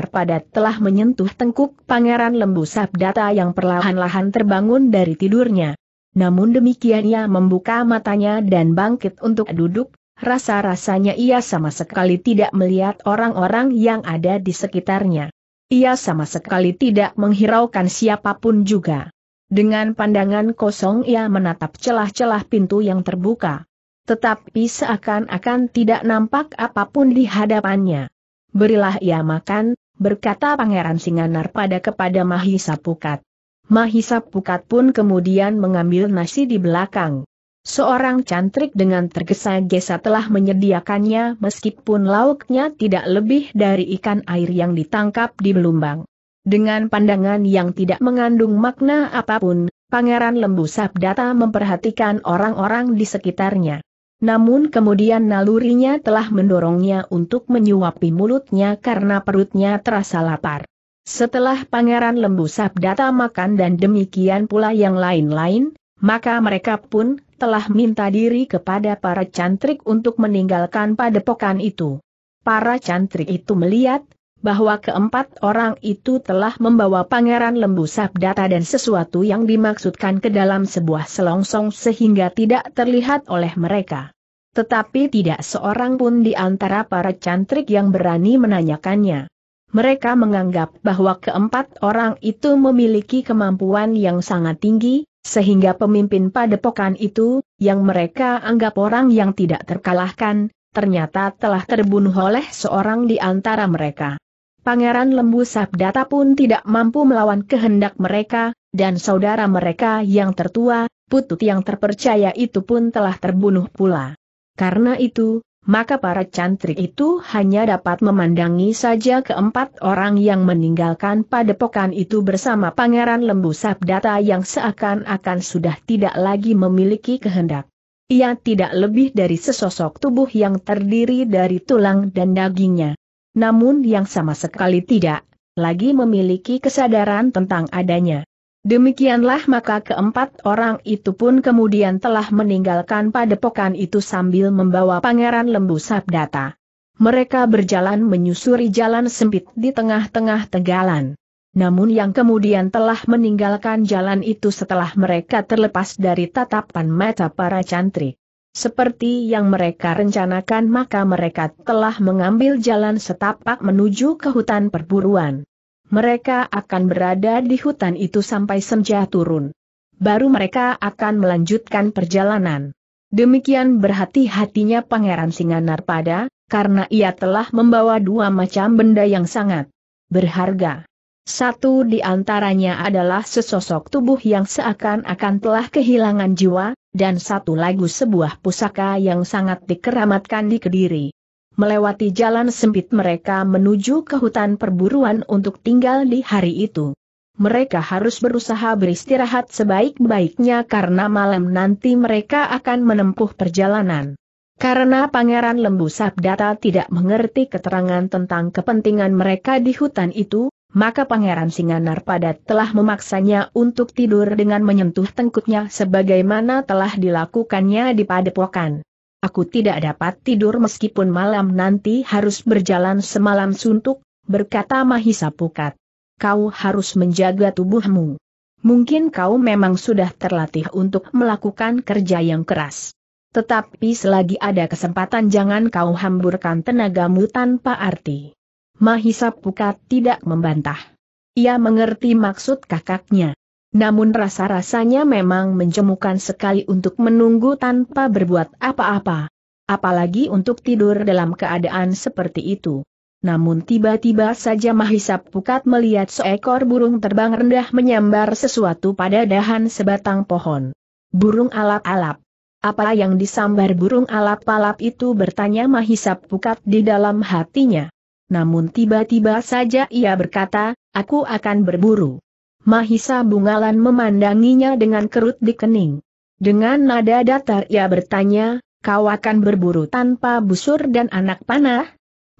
pada telah menyentuh tengkuk Pangeran Lembu Sabdata yang perlahan-lahan terbangun dari tidurnya. Namun demikian ia membuka matanya dan bangkit untuk duduk, Rasa-rasanya ia sama sekali tidak melihat orang-orang yang ada di sekitarnya. Ia sama sekali tidak menghiraukan siapapun juga. Dengan pandangan kosong ia menatap celah-celah pintu yang terbuka. Tetapi seakan-akan tidak nampak apapun di hadapannya. Berilah ia makan, berkata Pangeran Singanar pada kepada Mahisa Pukat. Mahisa Pukat pun kemudian mengambil nasi di belakang. Seorang cantrik dengan tergesa-gesa telah menyediakannya meskipun lauknya tidak lebih dari ikan air yang ditangkap di belumbang. Dengan pandangan yang tidak mengandung makna apapun, Pangeran Lembu Sabdata memperhatikan orang-orang di sekitarnya. Namun kemudian nalurinya telah mendorongnya untuk menyuapi mulutnya karena perutnya terasa lapar. Setelah Pangeran Lembu Sabdata makan dan demikian pula yang lain-lain, maka mereka pun telah minta diri kepada para cantrik untuk meninggalkan padepokan itu. Para cantrik itu melihat, bahwa keempat orang itu telah membawa pangeran lembu sabdata dan sesuatu yang dimaksudkan ke dalam sebuah selongsong sehingga tidak terlihat oleh mereka. Tetapi tidak seorang pun di antara para cantrik yang berani menanyakannya. Mereka menganggap bahwa keempat orang itu memiliki kemampuan yang sangat tinggi, sehingga pemimpin padepokan itu, yang mereka anggap orang yang tidak terkalahkan, ternyata telah terbunuh oleh seorang di antara mereka. Pangeran Lembu Sabdata pun tidak mampu melawan kehendak mereka, dan saudara mereka yang tertua, putut yang terpercaya itu pun telah terbunuh pula. Karena itu, maka para cantrik itu hanya dapat memandangi saja keempat orang yang meninggalkan padepokan itu bersama Pangeran Lembu Sabdata yang seakan-akan sudah tidak lagi memiliki kehendak. Ia tidak lebih dari sesosok tubuh yang terdiri dari tulang dan dagingnya. Namun yang sama sekali tidak, lagi memiliki kesadaran tentang adanya. Demikianlah maka keempat orang itu pun kemudian telah meninggalkan padepokan itu sambil membawa pangeran lembu sabdata. Mereka berjalan menyusuri jalan sempit di tengah-tengah tegalan. Namun yang kemudian telah meninggalkan jalan itu setelah mereka terlepas dari tatapan mata para cantrik. Seperti yang mereka rencanakan maka mereka telah mengambil jalan setapak menuju ke hutan perburuan. Mereka akan berada di hutan itu sampai senja turun. Baru mereka akan melanjutkan perjalanan. Demikian berhati-hatinya Pangeran Singanar pada, karena ia telah membawa dua macam benda yang sangat berharga. Satu di antaranya adalah sesosok tubuh yang seakan-akan telah kehilangan jiwa, dan satu lagu sebuah pusaka yang sangat dikeramatkan di Kediri melewati jalan sempit mereka menuju ke hutan perburuan untuk tinggal di hari itu. Mereka harus berusaha beristirahat sebaik-baiknya karena malam nanti mereka akan menempuh perjalanan. Karena Pangeran Lembu Sabdata tidak mengerti keterangan tentang kepentingan mereka di hutan itu, maka Pangeran Singanar Padat telah memaksanya untuk tidur dengan menyentuh tengkuknya sebagaimana telah dilakukannya di padepokan. Aku tidak dapat tidur meskipun malam nanti harus berjalan semalam suntuk, berkata Mahisa Pukat. Kau harus menjaga tubuhmu. Mungkin kau memang sudah terlatih untuk melakukan kerja yang keras. Tetapi selagi ada kesempatan jangan kau hamburkan tenagamu tanpa arti. Mahisa Pukat tidak membantah. Ia mengerti maksud kakaknya. Namun rasa-rasanya memang menjemukan sekali untuk menunggu tanpa berbuat apa-apa. Apalagi untuk tidur dalam keadaan seperti itu. Namun tiba-tiba saja Mahisa Pukat melihat seekor burung terbang rendah menyambar sesuatu pada dahan sebatang pohon. Burung alap-alap. Apa yang disambar burung alap-alap itu bertanya Mahisap Pukat di dalam hatinya. Namun tiba-tiba saja ia berkata, aku akan berburu. Mahisa Bungalan memandanginya dengan kerut di kening. Dengan nada datar ia bertanya, kau akan berburu tanpa busur dan anak panah?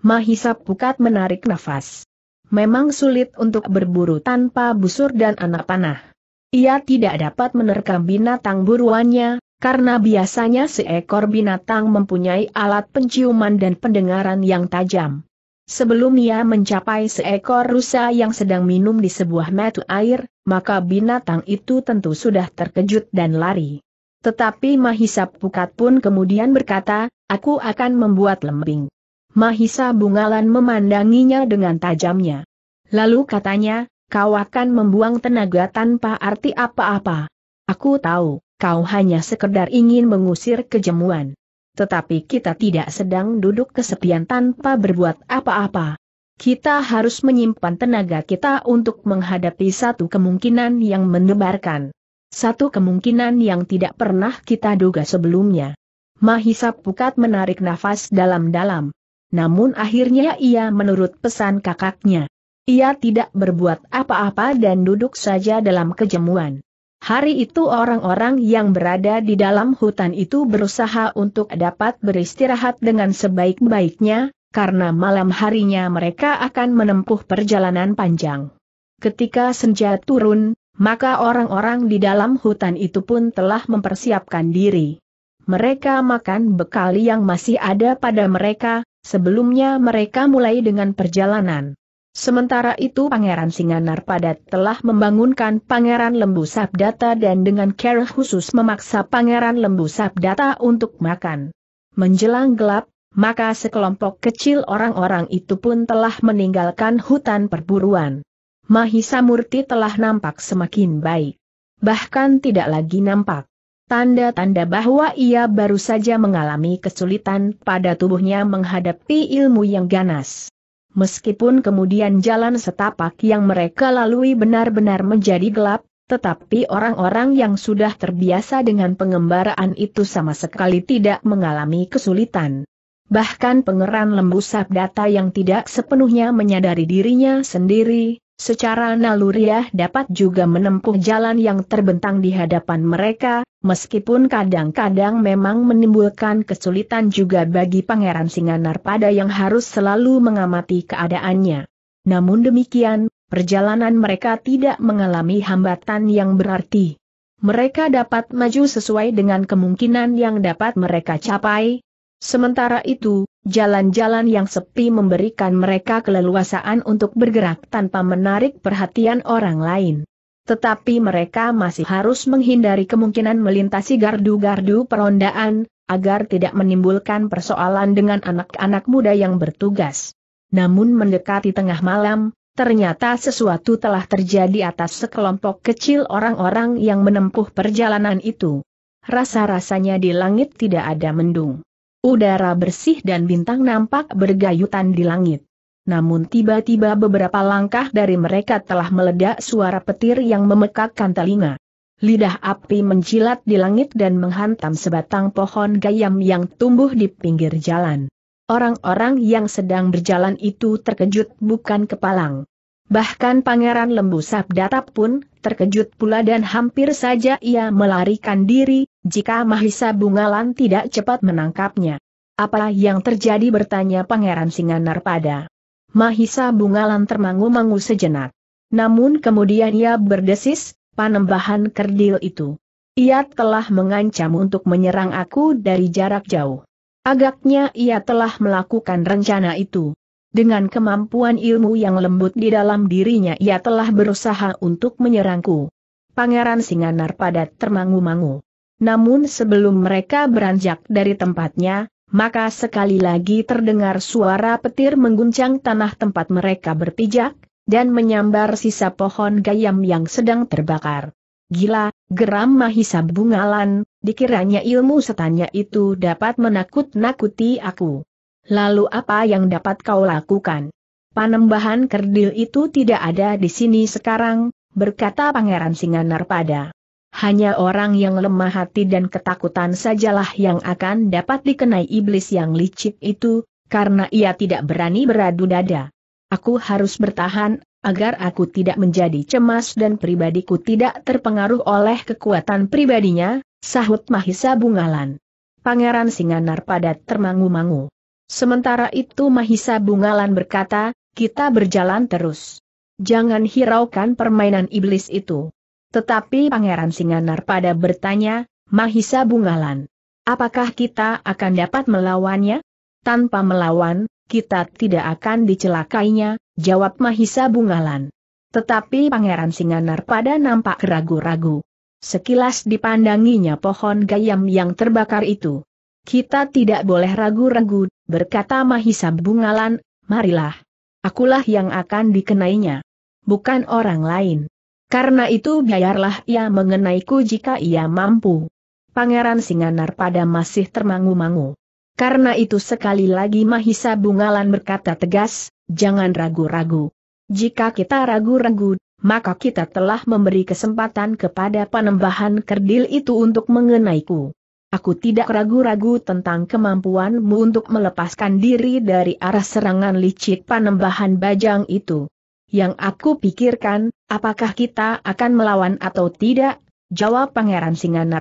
Mahisa Pukat menarik nafas. Memang sulit untuk berburu tanpa busur dan anak panah. Ia tidak dapat menerkam binatang buruannya, karena biasanya seekor binatang mempunyai alat penciuman dan pendengaran yang tajam. Sebelum ia mencapai seekor rusa yang sedang minum di sebuah mata air, maka binatang itu tentu sudah terkejut dan lari. Tetapi Mahisa Pukat pun kemudian berkata, aku akan membuat lembing. Mahisa Bungalan memandanginya dengan tajamnya. Lalu katanya, kau akan membuang tenaga tanpa arti apa-apa. Aku tahu, kau hanya sekedar ingin mengusir kejemuan tetapi kita tidak sedang duduk kesepian tanpa berbuat apa-apa. Kita harus menyimpan tenaga kita untuk menghadapi satu kemungkinan yang menebarkan. Satu kemungkinan yang tidak pernah kita duga sebelumnya. Mahisa Pukat menarik nafas dalam-dalam. Namun akhirnya ia menurut pesan kakaknya. Ia tidak berbuat apa-apa dan duduk saja dalam kejemuan. Hari itu orang-orang yang berada di dalam hutan itu berusaha untuk dapat beristirahat dengan sebaik-baiknya, karena malam harinya mereka akan menempuh perjalanan panjang. Ketika senja turun, maka orang-orang di dalam hutan itu pun telah mempersiapkan diri. Mereka makan bekal yang masih ada pada mereka, sebelumnya mereka mulai dengan perjalanan. Sementara itu Pangeran Singanar Padat telah membangunkan Pangeran Lembu Sabdata dan dengan care khusus memaksa Pangeran Lembu Sabdata untuk makan. Menjelang gelap, maka sekelompok kecil orang-orang itu pun telah meninggalkan hutan perburuan. Mahisa Murti telah nampak semakin baik. Bahkan tidak lagi nampak. Tanda-tanda bahwa ia baru saja mengalami kesulitan pada tubuhnya menghadapi ilmu yang ganas meskipun kemudian jalan setapak yang mereka lalui benar-benar menjadi gelap, tetapi orang-orang yang sudah terbiasa dengan pengembaraan itu sama sekali tidak mengalami kesulitan. Bahkan pengeran lembu sabdata yang tidak sepenuhnya menyadari dirinya sendiri, Secara naluriah dapat juga menempuh jalan yang terbentang di hadapan mereka, meskipun kadang-kadang memang menimbulkan kesulitan juga bagi Pangeran Singanar pada yang harus selalu mengamati keadaannya. Namun demikian, perjalanan mereka tidak mengalami hambatan yang berarti mereka dapat maju sesuai dengan kemungkinan yang dapat mereka capai, Sementara itu, jalan-jalan yang sepi memberikan mereka keleluasaan untuk bergerak tanpa menarik perhatian orang lain. Tetapi mereka masih harus menghindari kemungkinan melintasi gardu-gardu perondaan, agar tidak menimbulkan persoalan dengan anak-anak muda yang bertugas. Namun mendekati tengah malam, ternyata sesuatu telah terjadi atas sekelompok kecil orang-orang yang menempuh perjalanan itu. Rasa-rasanya di langit tidak ada mendung. Udara bersih dan bintang nampak bergayutan di langit. Namun tiba-tiba beberapa langkah dari mereka telah meledak suara petir yang memekakkan telinga. Lidah api menjilat di langit dan menghantam sebatang pohon gayam yang tumbuh di pinggir jalan. Orang-orang yang sedang berjalan itu terkejut bukan kepalang. Bahkan Pangeran Lembu Sabdata pun terkejut pula dan hampir saja ia melarikan diri, jika Mahisa Bungalan tidak cepat menangkapnya. Apa yang terjadi bertanya Pangeran Singanar pada Mahisa Bungalan termangu-mangu sejenak. Namun kemudian ia berdesis, panembahan kerdil itu. Ia telah mengancam untuk menyerang aku dari jarak jauh. Agaknya ia telah melakukan rencana itu. Dengan kemampuan ilmu yang lembut di dalam dirinya ia telah berusaha untuk menyerangku. Pangeran Singanar padat termangu-mangu namun sebelum mereka beranjak dari tempatnya, maka sekali lagi terdengar suara petir mengguncang tanah tempat mereka berpijak, dan menyambar sisa pohon gayam yang sedang terbakar. Gila, geram Mahisa Bungalan, dikiranya ilmu setannya itu dapat menakut-nakuti aku. Lalu apa yang dapat kau lakukan? Panembahan kerdil itu tidak ada di sini sekarang, berkata Pangeran Singanar pada hanya orang yang lemah hati dan ketakutan sajalah yang akan dapat dikenai iblis yang licik itu, karena ia tidak berani beradu dada. Aku harus bertahan, agar aku tidak menjadi cemas dan pribadiku tidak terpengaruh oleh kekuatan pribadinya, sahut Mahisa Bungalan. Pangeran Singanar pada termangu-mangu. Sementara itu Mahisa Bungalan berkata, kita berjalan terus. Jangan hiraukan permainan iblis itu. Tetapi Pangeran Singanar pada bertanya, Mahisa Bungalan, apakah kita akan dapat melawannya? Tanpa melawan, kita tidak akan dicelakainya, jawab Mahisa Bungalan. Tetapi Pangeran Singanar pada nampak ragu-ragu. Sekilas dipandanginya pohon gayam yang terbakar itu. Kita tidak boleh ragu-ragu, berkata Mahisa Bungalan, marilah. Akulah yang akan dikenainya. Bukan orang lain. Karena itu biarlah ia mengenaiku jika ia mampu. Pangeran Singanar pada masih termangu-mangu. Karena itu sekali lagi Mahisa Bungalan berkata tegas, jangan ragu-ragu. Jika kita ragu-ragu, maka kita telah memberi kesempatan kepada penembahan kerdil itu untuk mengenaiku. Aku tidak ragu-ragu tentang kemampuanmu untuk melepaskan diri dari arah serangan licik panembahan bajang itu. Yang aku pikirkan, apakah kita akan melawan atau tidak? Jawab Pangeran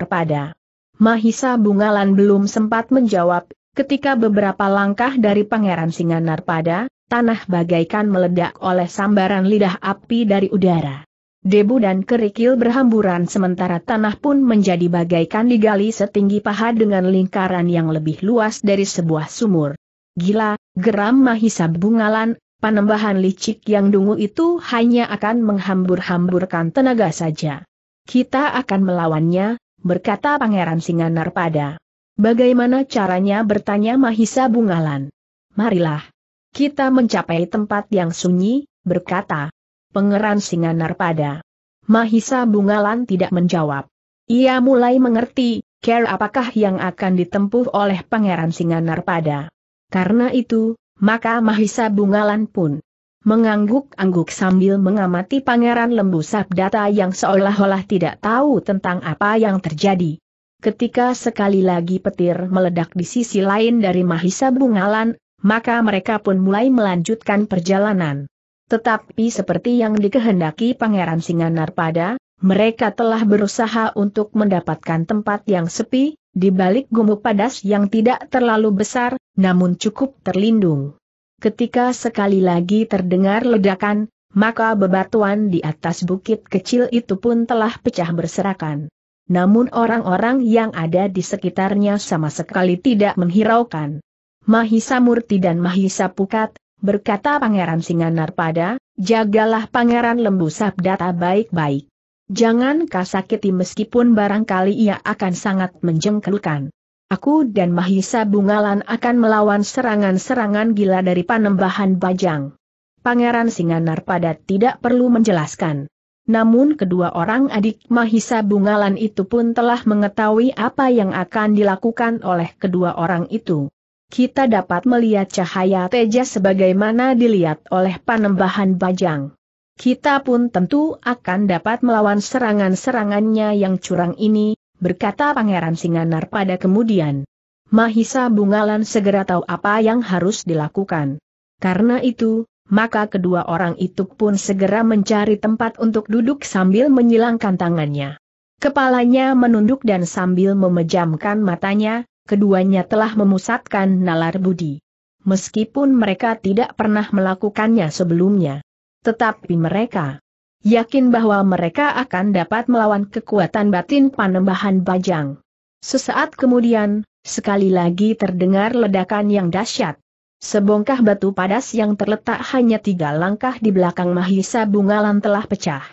pada Mahisa Bungalan belum sempat menjawab, ketika beberapa langkah dari Pangeran pada tanah bagaikan meledak oleh sambaran lidah api dari udara. Debu dan kerikil berhamburan sementara tanah pun menjadi bagaikan digali setinggi paha dengan lingkaran yang lebih luas dari sebuah sumur. Gila, geram Mahisa Bungalan, Panembahan licik yang dungu itu hanya akan menghambur-hamburkan tenaga saja. Kita akan melawannya, berkata Pangeran Singanar pada. Bagaimana caranya bertanya Mahisa Bungalan? Marilah. Kita mencapai tempat yang sunyi, berkata. Pangeran Singanar pada. Mahisa Bungalan tidak menjawab. Ia mulai mengerti, care apakah yang akan ditempuh oleh Pangeran Singanar pada. Karena itu, maka Mahisa Bungalan pun mengangguk-angguk sambil mengamati Pangeran Lembu Sabdata yang seolah-olah tidak tahu tentang apa yang terjadi. Ketika sekali lagi petir meledak di sisi lain dari Mahisa Bungalan, maka mereka pun mulai melanjutkan perjalanan. Tetapi seperti yang dikehendaki Pangeran Singanar pada, mereka telah berusaha untuk mendapatkan tempat yang sepi, di balik gumuk padas yang tidak terlalu besar, namun cukup terlindung. Ketika sekali lagi terdengar ledakan, maka bebatuan di atas bukit kecil itu pun telah pecah berserakan. Namun orang-orang yang ada di sekitarnya sama sekali tidak menghiraukan. Mahisa Murti dan Mahisa Pukat, berkata Pangeran Singanar pada, jagalah Pangeran Lembu Sabdata baik-baik. Jangan kau sakiti meskipun barangkali ia akan sangat menjengkelkan. Aku dan Mahisa Bungalan akan melawan serangan-serangan gila dari panembahan Bajang. Pangeran Singanar Padat tidak perlu menjelaskan. Namun kedua orang adik Mahisa Bungalan itu pun telah mengetahui apa yang akan dilakukan oleh kedua orang itu. Kita dapat melihat cahaya Teja sebagaimana dilihat oleh panembahan Bajang. Kita pun tentu akan dapat melawan serangan-serangannya yang curang ini, berkata Pangeran Singanar pada kemudian. Mahisa Bungalan segera tahu apa yang harus dilakukan. Karena itu, maka kedua orang itu pun segera mencari tempat untuk duduk sambil menyilangkan tangannya. Kepalanya menunduk dan sambil memejamkan matanya, keduanya telah memusatkan nalar budi. Meskipun mereka tidak pernah melakukannya sebelumnya. Tetapi mereka yakin bahwa mereka akan dapat melawan kekuatan batin panembahan bajang. Sesaat kemudian, sekali lagi terdengar ledakan yang dahsyat. Sebongkah batu padas yang terletak hanya tiga langkah di belakang Mahisa Bungalan telah pecah.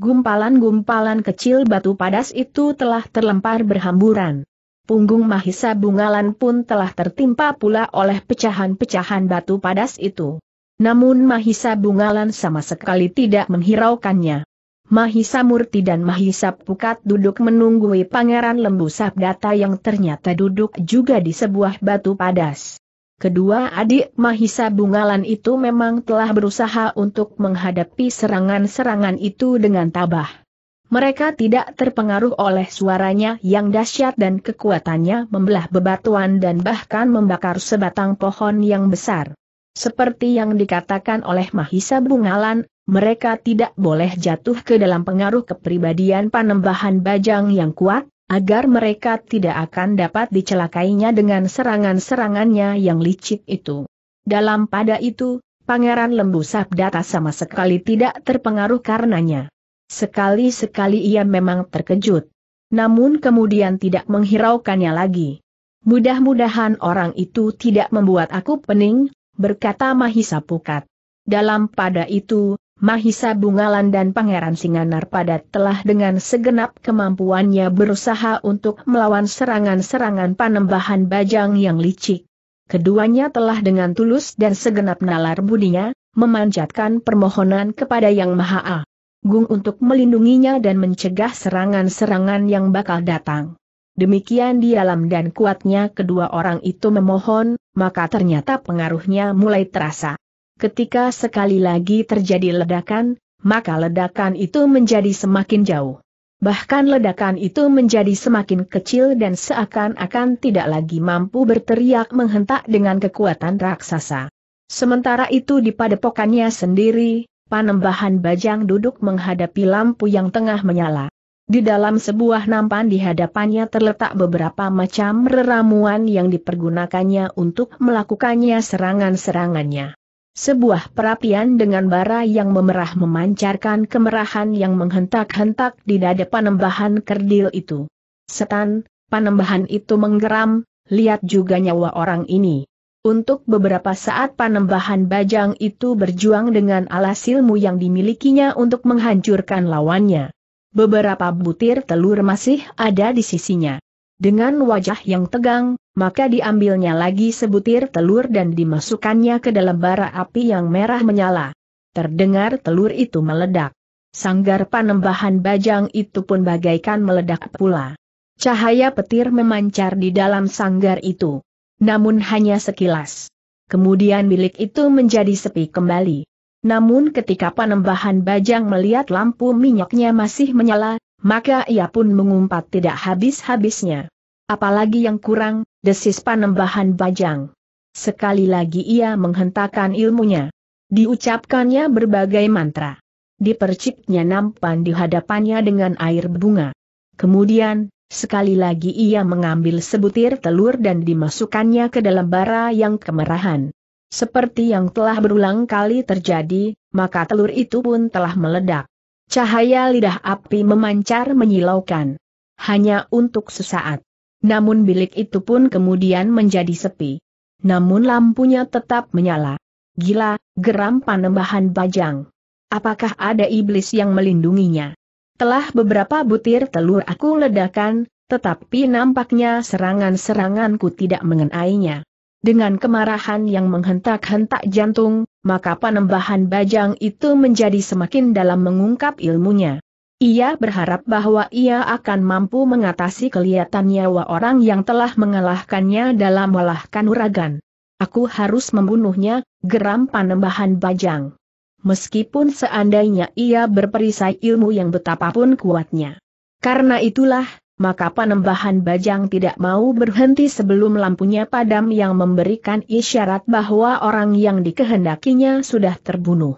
Gumpalan-gumpalan kecil batu padas itu telah terlempar berhamburan. Punggung Mahisa Bungalan pun telah tertimpa pula oleh pecahan-pecahan batu padas itu. Namun Mahisa Bungalan sama sekali tidak menghiraukannya. Mahisa Murti dan Mahisa Pukat duduk menunggui Pangeran Lembu Sabdata yang ternyata duduk juga di sebuah batu padas. Kedua adik Mahisa Bungalan itu memang telah berusaha untuk menghadapi serangan-serangan itu dengan tabah. Mereka tidak terpengaruh oleh suaranya yang dahsyat dan kekuatannya membelah bebatuan dan bahkan membakar sebatang pohon yang besar. Seperti yang dikatakan oleh Mahisa Bungalan, mereka tidak boleh jatuh ke dalam pengaruh kepribadian panembahan bajang yang kuat, agar mereka tidak akan dapat dicelakainya dengan serangan-serangannya yang licik itu. Dalam pada itu, Pangeran Lembu Sabdata sama sekali tidak terpengaruh karenanya. Sekali-sekali ia memang terkejut. Namun kemudian tidak menghiraukannya lagi. Mudah-mudahan orang itu tidak membuat aku pening, berkata Mahisa Pukat. Dalam pada itu, Mahisa Bungalan dan Pangeran Singanar Padat telah dengan segenap kemampuannya berusaha untuk melawan serangan-serangan panembahan bajang yang licik. Keduanya telah dengan tulus dan segenap nalar budinya, memanjatkan permohonan kepada Yang Maha Agung untuk melindunginya dan mencegah serangan-serangan yang bakal datang. Demikian di dalam dan kuatnya kedua orang itu memohon, maka ternyata pengaruhnya mulai terasa. Ketika sekali lagi terjadi ledakan, maka ledakan itu menjadi semakin jauh. Bahkan ledakan itu menjadi semakin kecil dan seakan-akan tidak lagi mampu berteriak menghentak dengan kekuatan raksasa. Sementara itu di padepokannya sendiri, Panembahan Bajang duduk menghadapi lampu yang tengah menyala. Di dalam sebuah nampan di hadapannya terletak beberapa macam reramuan yang dipergunakannya untuk melakukannya serangan-serangannya. Sebuah perapian dengan bara yang memerah memancarkan kemerahan yang menghentak-hentak di dada panembahan kerdil itu. Setan, panembahan itu menggeram, lihat juga nyawa orang ini. Untuk beberapa saat panembahan bajang itu berjuang dengan alas ilmu yang dimilikinya untuk menghancurkan lawannya. Beberapa butir telur masih ada di sisinya. Dengan wajah yang tegang, maka diambilnya lagi sebutir telur dan dimasukkannya ke dalam bara api yang merah menyala. Terdengar telur itu meledak. Sanggar panembahan bajang itu pun bagaikan meledak pula. Cahaya petir memancar di dalam sanggar itu. Namun hanya sekilas. Kemudian bilik itu menjadi sepi kembali. Namun ketika panembahan bajang melihat lampu minyaknya masih menyala, maka ia pun mengumpat tidak habis-habisnya. Apalagi yang kurang, desis panembahan bajang. Sekali lagi ia menghentakkan ilmunya. Diucapkannya berbagai mantra. Diperciknya nampan di hadapannya dengan air bunga. Kemudian, sekali lagi ia mengambil sebutir telur dan dimasukkannya ke dalam bara yang kemerahan. Seperti yang telah berulang kali terjadi, maka telur itu pun telah meledak. Cahaya lidah api memancar menyilaukan. Hanya untuk sesaat. Namun bilik itu pun kemudian menjadi sepi. Namun lampunya tetap menyala. Gila, geram panembahan bajang. Apakah ada iblis yang melindunginya? Telah beberapa butir telur aku ledakan, tetapi nampaknya serangan-seranganku tidak mengenainya. Dengan kemarahan yang menghentak-hentak jantung, maka panembahan bajang itu menjadi semakin dalam mengungkap ilmunya. Ia berharap bahwa ia akan mampu mengatasi kelihatan nyawa orang yang telah mengalahkannya dalam melahkan uragan. Aku harus membunuhnya, geram panembahan bajang. Meskipun seandainya ia berperisai ilmu yang betapapun kuatnya. Karena itulah, maka penembahan bajang tidak mau berhenti sebelum lampunya padam yang memberikan isyarat bahwa orang yang dikehendakinya sudah terbunuh.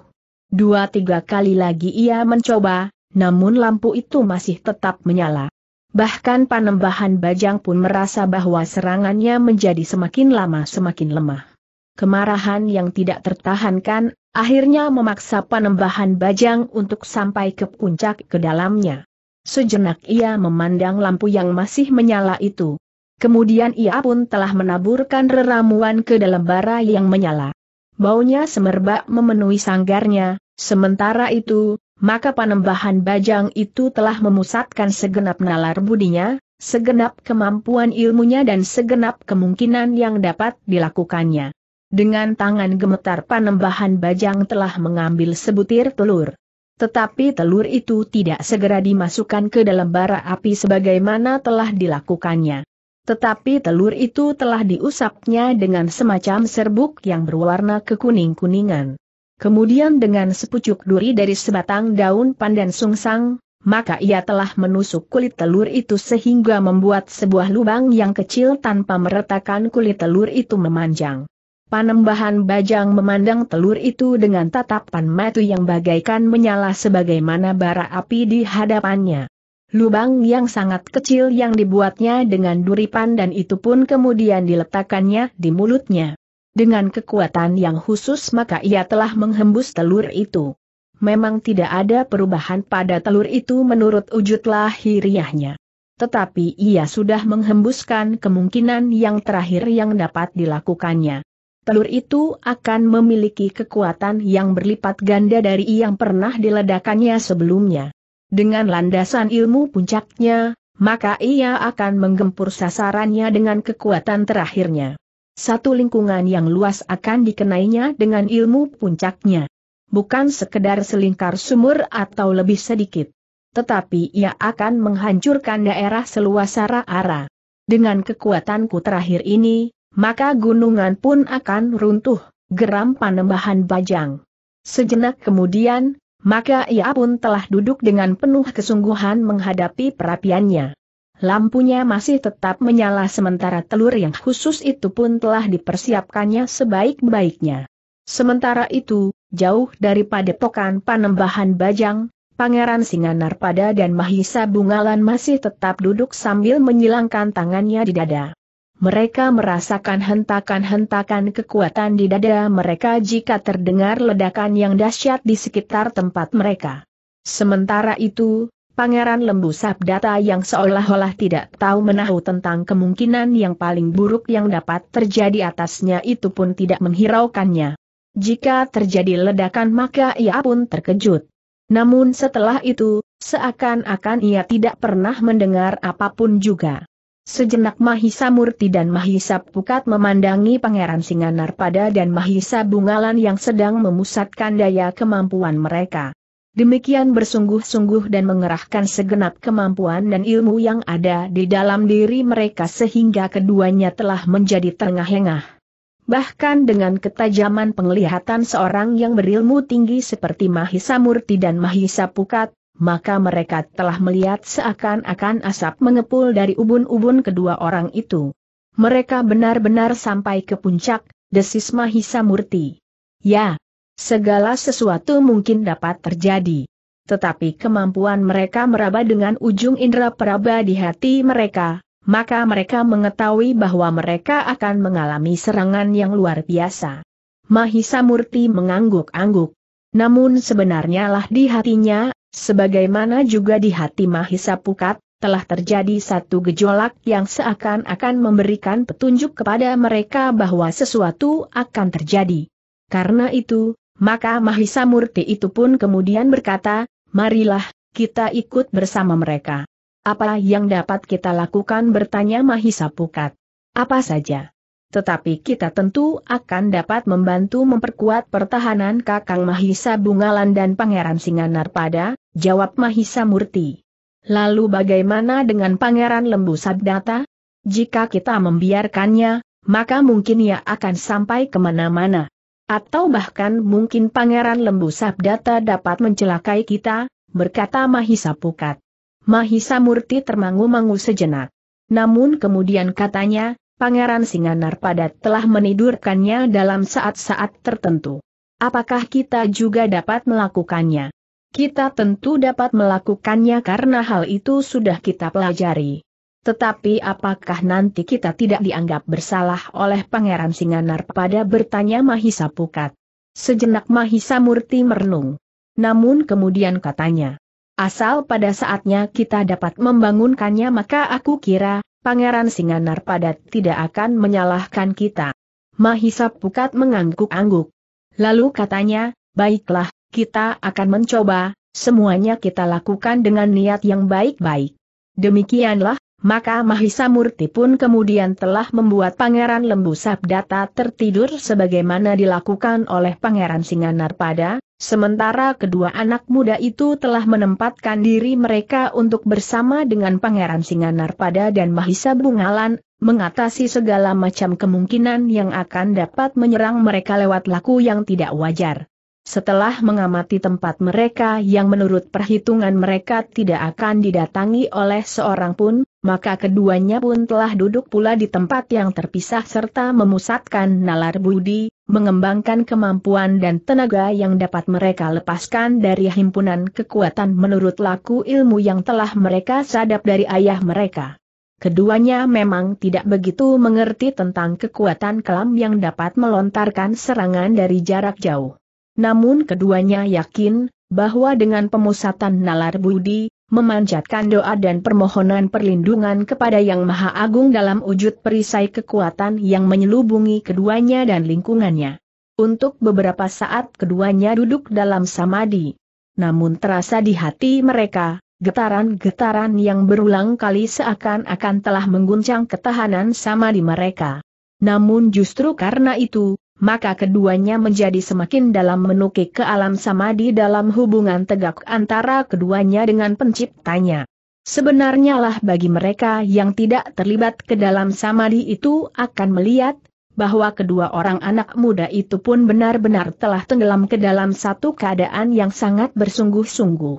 Dua tiga kali lagi ia mencoba, namun lampu itu masih tetap menyala. Bahkan panembahan bajang pun merasa bahwa serangannya menjadi semakin lama semakin lemah. Kemarahan yang tidak tertahankan, akhirnya memaksa panembahan bajang untuk sampai ke puncak ke dalamnya. Sejenak ia memandang lampu yang masih menyala itu. Kemudian ia pun telah menaburkan reramuan ke dalam bara yang menyala. Baunya semerbak memenuhi sanggarnya, sementara itu, maka panembahan bajang itu telah memusatkan segenap nalar budinya, segenap kemampuan ilmunya dan segenap kemungkinan yang dapat dilakukannya. Dengan tangan gemetar panembahan bajang telah mengambil sebutir telur. Tetapi telur itu tidak segera dimasukkan ke dalam bara api sebagaimana telah dilakukannya. Tetapi telur itu telah diusapnya dengan semacam serbuk yang berwarna kekuning-kuningan. Kemudian dengan sepucuk duri dari sebatang daun pandan sungsang, maka ia telah menusuk kulit telur itu sehingga membuat sebuah lubang yang kecil tanpa meretakan kulit telur itu memanjang. Panembahan Bajang memandang telur itu dengan tatapan matu yang bagaikan menyala sebagaimana bara api di hadapannya. Lubang yang sangat kecil yang dibuatnya dengan duri dan itu pun kemudian diletakkannya di mulutnya. Dengan kekuatan yang khusus maka ia telah menghembus telur itu. Memang tidak ada perubahan pada telur itu menurut wujud lahiriahnya tetapi ia sudah menghembuskan kemungkinan yang terakhir yang dapat dilakukannya telur itu akan memiliki kekuatan yang berlipat ganda dari yang pernah diledakannya sebelumnya. Dengan landasan ilmu puncaknya, maka ia akan menggempur sasarannya dengan kekuatan terakhirnya. Satu lingkungan yang luas akan dikenainya dengan ilmu puncaknya. Bukan sekedar selingkar sumur atau lebih sedikit. Tetapi ia akan menghancurkan daerah seluas Sara-Ara. Dengan kekuatanku terakhir ini, maka gunungan pun akan runtuh, geram panembahan bajang. Sejenak kemudian, maka ia pun telah duduk dengan penuh kesungguhan menghadapi perapiannya. Lampunya masih tetap menyala sementara telur yang khusus itu pun telah dipersiapkannya sebaik-baiknya. Sementara itu, jauh daripada padepokan panembahan bajang, Pangeran Singanar pada dan Mahisa Bungalan masih tetap duduk sambil menyilangkan tangannya di dada mereka merasakan hentakan-hentakan kekuatan di dada mereka jika terdengar ledakan yang dahsyat di sekitar tempat mereka. Sementara itu, Pangeran Lembu Sabdata yang seolah-olah tidak tahu menahu tentang kemungkinan yang paling buruk yang dapat terjadi atasnya itu pun tidak menghiraukannya. Jika terjadi ledakan maka ia pun terkejut. Namun setelah itu, seakan-akan ia tidak pernah mendengar apapun juga. Sejenak Mahisa Murti dan Mahisa Pukat memandangi Pangeran Singanar pada dan Mahisa Bungalan yang sedang memusatkan daya kemampuan mereka. Demikian bersungguh-sungguh dan mengerahkan segenap kemampuan dan ilmu yang ada di dalam diri mereka sehingga keduanya telah menjadi terengah-engah. Bahkan dengan ketajaman penglihatan seorang yang berilmu tinggi seperti Mahisa Murti dan Mahisa Pukat, maka mereka telah melihat seakan-akan asap mengepul dari ubun-ubun kedua orang itu. Mereka benar-benar sampai ke puncak, desis Mahisa Murti. Ya, segala sesuatu mungkin dapat terjadi. Tetapi kemampuan mereka meraba dengan ujung indera peraba di hati mereka, maka mereka mengetahui bahwa mereka akan mengalami serangan yang luar biasa. Mahisa Murti mengangguk-angguk. Namun sebenarnya lah di hatinya Sebagaimana juga di hati Mahisa Pukat, telah terjadi satu gejolak yang seakan-akan memberikan petunjuk kepada mereka bahwa sesuatu akan terjadi. Karena itu, maka Mahisa Murti itu pun kemudian berkata, marilah, kita ikut bersama mereka. Apa yang dapat kita lakukan bertanya Mahisa Pukat. Apa saja? tetapi kita tentu akan dapat membantu memperkuat pertahanan Kakang Mahisa Bungalan dan Pangeran Singanar pada, jawab Mahisa Murti. Lalu bagaimana dengan Pangeran Lembu Sabdata? Jika kita membiarkannya, maka mungkin ia akan sampai kemana-mana. Atau bahkan mungkin Pangeran Lembu Sabdata dapat mencelakai kita, berkata Mahisa Pukat. Mahisa Murti termangu-mangu sejenak. Namun kemudian katanya, Pangeran Singanar Padat telah menidurkannya dalam saat-saat tertentu. Apakah kita juga dapat melakukannya? Kita tentu dapat melakukannya karena hal itu sudah kita pelajari. Tetapi apakah nanti kita tidak dianggap bersalah oleh Pangeran Singanar pada bertanya Mahisa Pukat. Sejenak Mahisa Murti merenung. Namun kemudian katanya, asal pada saatnya kita dapat membangunkannya maka aku kira, Pangeran Singanar Padat tidak akan menyalahkan kita. Mahisa Pukat mengangguk-angguk. Lalu katanya, baiklah, kita akan mencoba, semuanya kita lakukan dengan niat yang baik-baik. Demikianlah, maka Mahisa Murti pun kemudian telah membuat Pangeran Lembu Sabdata tertidur sebagaimana dilakukan oleh Pangeran Singanarpada, sementara kedua anak muda itu telah menempatkan diri mereka untuk bersama dengan Pangeran Singanarpada dan Mahisa Bungalan, mengatasi segala macam kemungkinan yang akan dapat menyerang mereka lewat laku yang tidak wajar. Setelah mengamati tempat mereka yang menurut perhitungan mereka tidak akan didatangi oleh seorang pun, maka keduanya pun telah duduk pula di tempat yang terpisah serta memusatkan nalar budi, mengembangkan kemampuan dan tenaga yang dapat mereka lepaskan dari himpunan kekuatan menurut laku ilmu yang telah mereka sadap dari ayah mereka. Keduanya memang tidak begitu mengerti tentang kekuatan kelam yang dapat melontarkan serangan dari jarak jauh. Namun keduanya yakin, bahwa dengan pemusatan nalar budi, memanjatkan doa dan permohonan perlindungan kepada Yang Maha Agung dalam wujud perisai kekuatan yang menyelubungi keduanya dan lingkungannya. Untuk beberapa saat keduanya duduk dalam samadhi. Namun terasa di hati mereka, getaran-getaran yang berulang kali seakan-akan telah mengguncang ketahanan samadhi mereka. Namun justru karena itu, maka keduanya menjadi semakin dalam menukik ke alam samadi dalam hubungan tegak antara keduanya dengan penciptanya. Sebenarnya lah bagi mereka yang tidak terlibat ke dalam samadi itu akan melihat, bahwa kedua orang anak muda itu pun benar-benar telah tenggelam ke dalam satu keadaan yang sangat bersungguh-sungguh.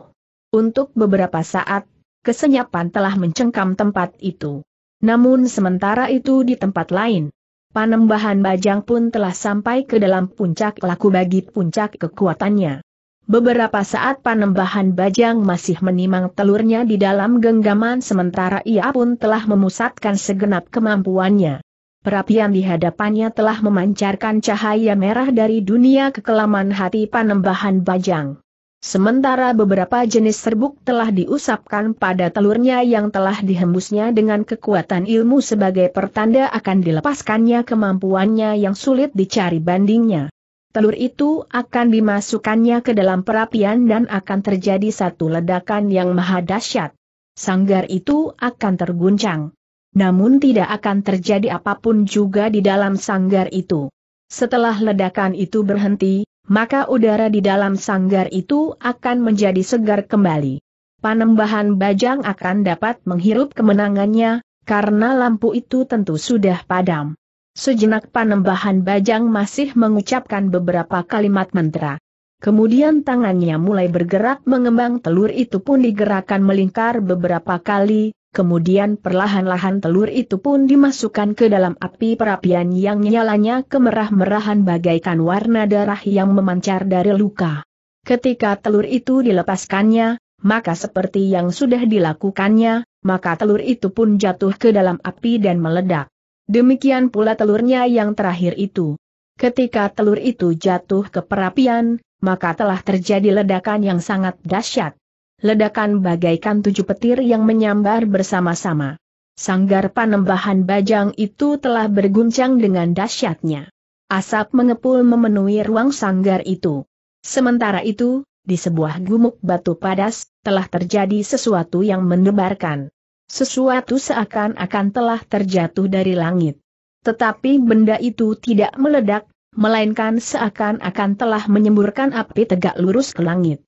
Untuk beberapa saat, kesenyapan telah mencengkam tempat itu. Namun sementara itu di tempat lain, panembahan bajang pun telah sampai ke dalam puncak laku bagi puncak kekuatannya. Beberapa saat panembahan bajang masih menimang telurnya di dalam genggaman sementara ia pun telah memusatkan segenap kemampuannya. Perapian di hadapannya telah memancarkan cahaya merah dari dunia kekelaman hati panembahan bajang. Sementara beberapa jenis serbuk telah diusapkan pada telurnya yang telah dihembusnya dengan kekuatan ilmu sebagai pertanda akan dilepaskannya kemampuannya yang sulit dicari bandingnya. Telur itu akan dimasukkannya ke dalam perapian dan akan terjadi satu ledakan yang maha dahsyat. Sanggar itu akan terguncang. Namun tidak akan terjadi apapun juga di dalam sanggar itu. Setelah ledakan itu berhenti, maka udara di dalam sanggar itu akan menjadi segar kembali. Panembahan Bajang akan dapat menghirup kemenangannya, karena lampu itu tentu sudah padam. Sejenak Panembahan Bajang masih mengucapkan beberapa kalimat mantra. Kemudian tangannya mulai bergerak mengembang telur itu pun digerakkan melingkar beberapa kali, Kemudian perlahan-lahan telur itu pun dimasukkan ke dalam api perapian yang nyalanya kemerah-merahan bagaikan warna darah yang memancar dari luka. Ketika telur itu dilepaskannya, maka seperti yang sudah dilakukannya, maka telur itu pun jatuh ke dalam api dan meledak. Demikian pula telurnya yang terakhir itu. Ketika telur itu jatuh ke perapian, maka telah terjadi ledakan yang sangat dahsyat. Ledakan bagaikan tujuh petir yang menyambar bersama-sama. Sanggar panembahan bajang itu telah berguncang dengan dahsyatnya. Asap mengepul memenuhi ruang sanggar itu. Sementara itu, di sebuah gumuk batu padas, telah terjadi sesuatu yang mendebarkan. Sesuatu seakan-akan telah terjatuh dari langit. Tetapi benda itu tidak meledak, melainkan seakan-akan telah menyemburkan api tegak lurus ke langit.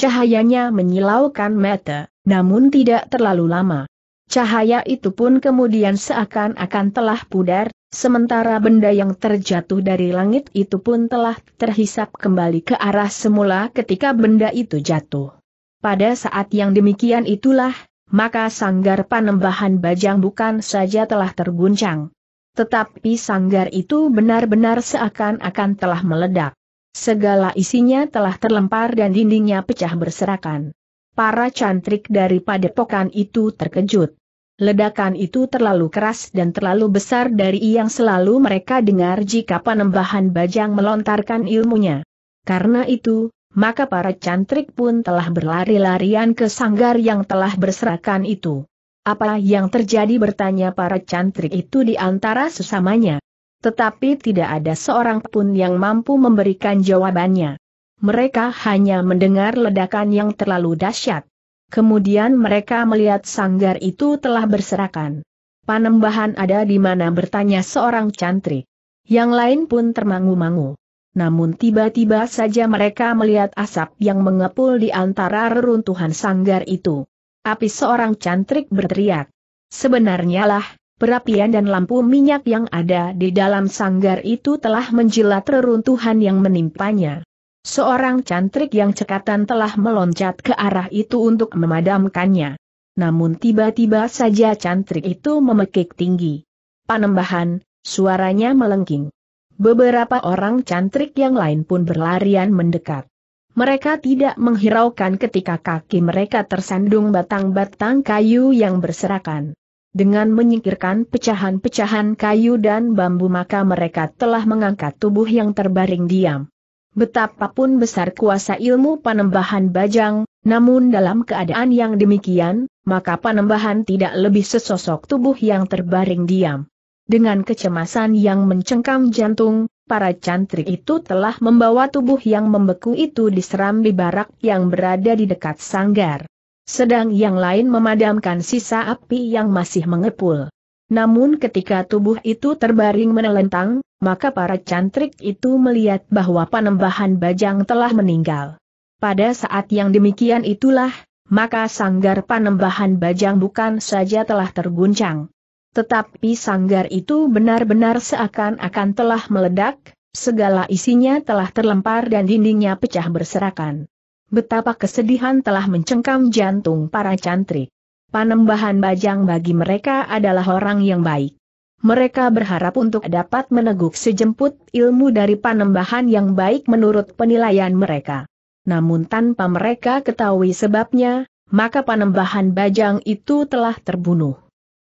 Cahayanya menyilaukan mata, namun tidak terlalu lama. Cahaya itu pun kemudian seakan-akan telah pudar, sementara benda yang terjatuh dari langit itu pun telah terhisap kembali ke arah semula ketika benda itu jatuh. Pada saat yang demikian itulah, maka sanggar panembahan bajang bukan saja telah terguncang. Tetapi sanggar itu benar-benar seakan-akan telah meledak. Segala isinya telah terlempar dan dindingnya pecah berserakan. Para cantrik dari padepokan itu terkejut. Ledakan itu terlalu keras dan terlalu besar dari yang selalu mereka dengar jika penembahan bajang melontarkan ilmunya. Karena itu, maka para cantrik pun telah berlari-larian ke sanggar yang telah berserakan itu. Apa yang terjadi bertanya para cantrik itu di antara sesamanya. Tetapi tidak ada seorang pun yang mampu memberikan jawabannya. Mereka hanya mendengar ledakan yang terlalu dahsyat. Kemudian mereka melihat sanggar itu telah berserakan. Panembahan ada di mana bertanya seorang cantri. Yang lain pun termangu-mangu. Namun tiba-tiba saja mereka melihat asap yang mengepul di antara reruntuhan sanggar itu. Api seorang cantrik berteriak. Sebenarnya lah, Perapian dan lampu minyak yang ada di dalam sanggar itu telah menjilat reruntuhan yang menimpanya. Seorang cantrik yang cekatan telah meloncat ke arah itu untuk memadamkannya. Namun tiba-tiba saja cantrik itu memekik tinggi. Panembahan, suaranya melengking. Beberapa orang cantrik yang lain pun berlarian mendekat. Mereka tidak menghiraukan ketika kaki mereka tersandung batang-batang kayu yang berserakan. Dengan menyingkirkan pecahan-pecahan kayu dan bambu maka mereka telah mengangkat tubuh yang terbaring diam. Betapapun besar kuasa ilmu panembahan bajang, namun dalam keadaan yang demikian, maka panembahan tidak lebih sesosok tubuh yang terbaring diam. Dengan kecemasan yang mencengkam jantung, para cantrik itu telah membawa tubuh yang membeku itu diseram di barak yang berada di dekat sanggar sedang yang lain memadamkan sisa api yang masih mengepul. Namun ketika tubuh itu terbaring menelentang, maka para cantrik itu melihat bahwa panembahan bajang telah meninggal. Pada saat yang demikian itulah, maka sanggar panembahan bajang bukan saja telah terguncang. Tetapi sanggar itu benar-benar seakan-akan telah meledak, segala isinya telah terlempar dan dindingnya pecah berserakan. Betapa kesedihan telah mencengkam jantung para cantrik. Panembahan bajang bagi mereka adalah orang yang baik. Mereka berharap untuk dapat meneguk sejemput ilmu dari panembahan yang baik menurut penilaian mereka. Namun tanpa mereka ketahui sebabnya, maka panembahan bajang itu telah terbunuh.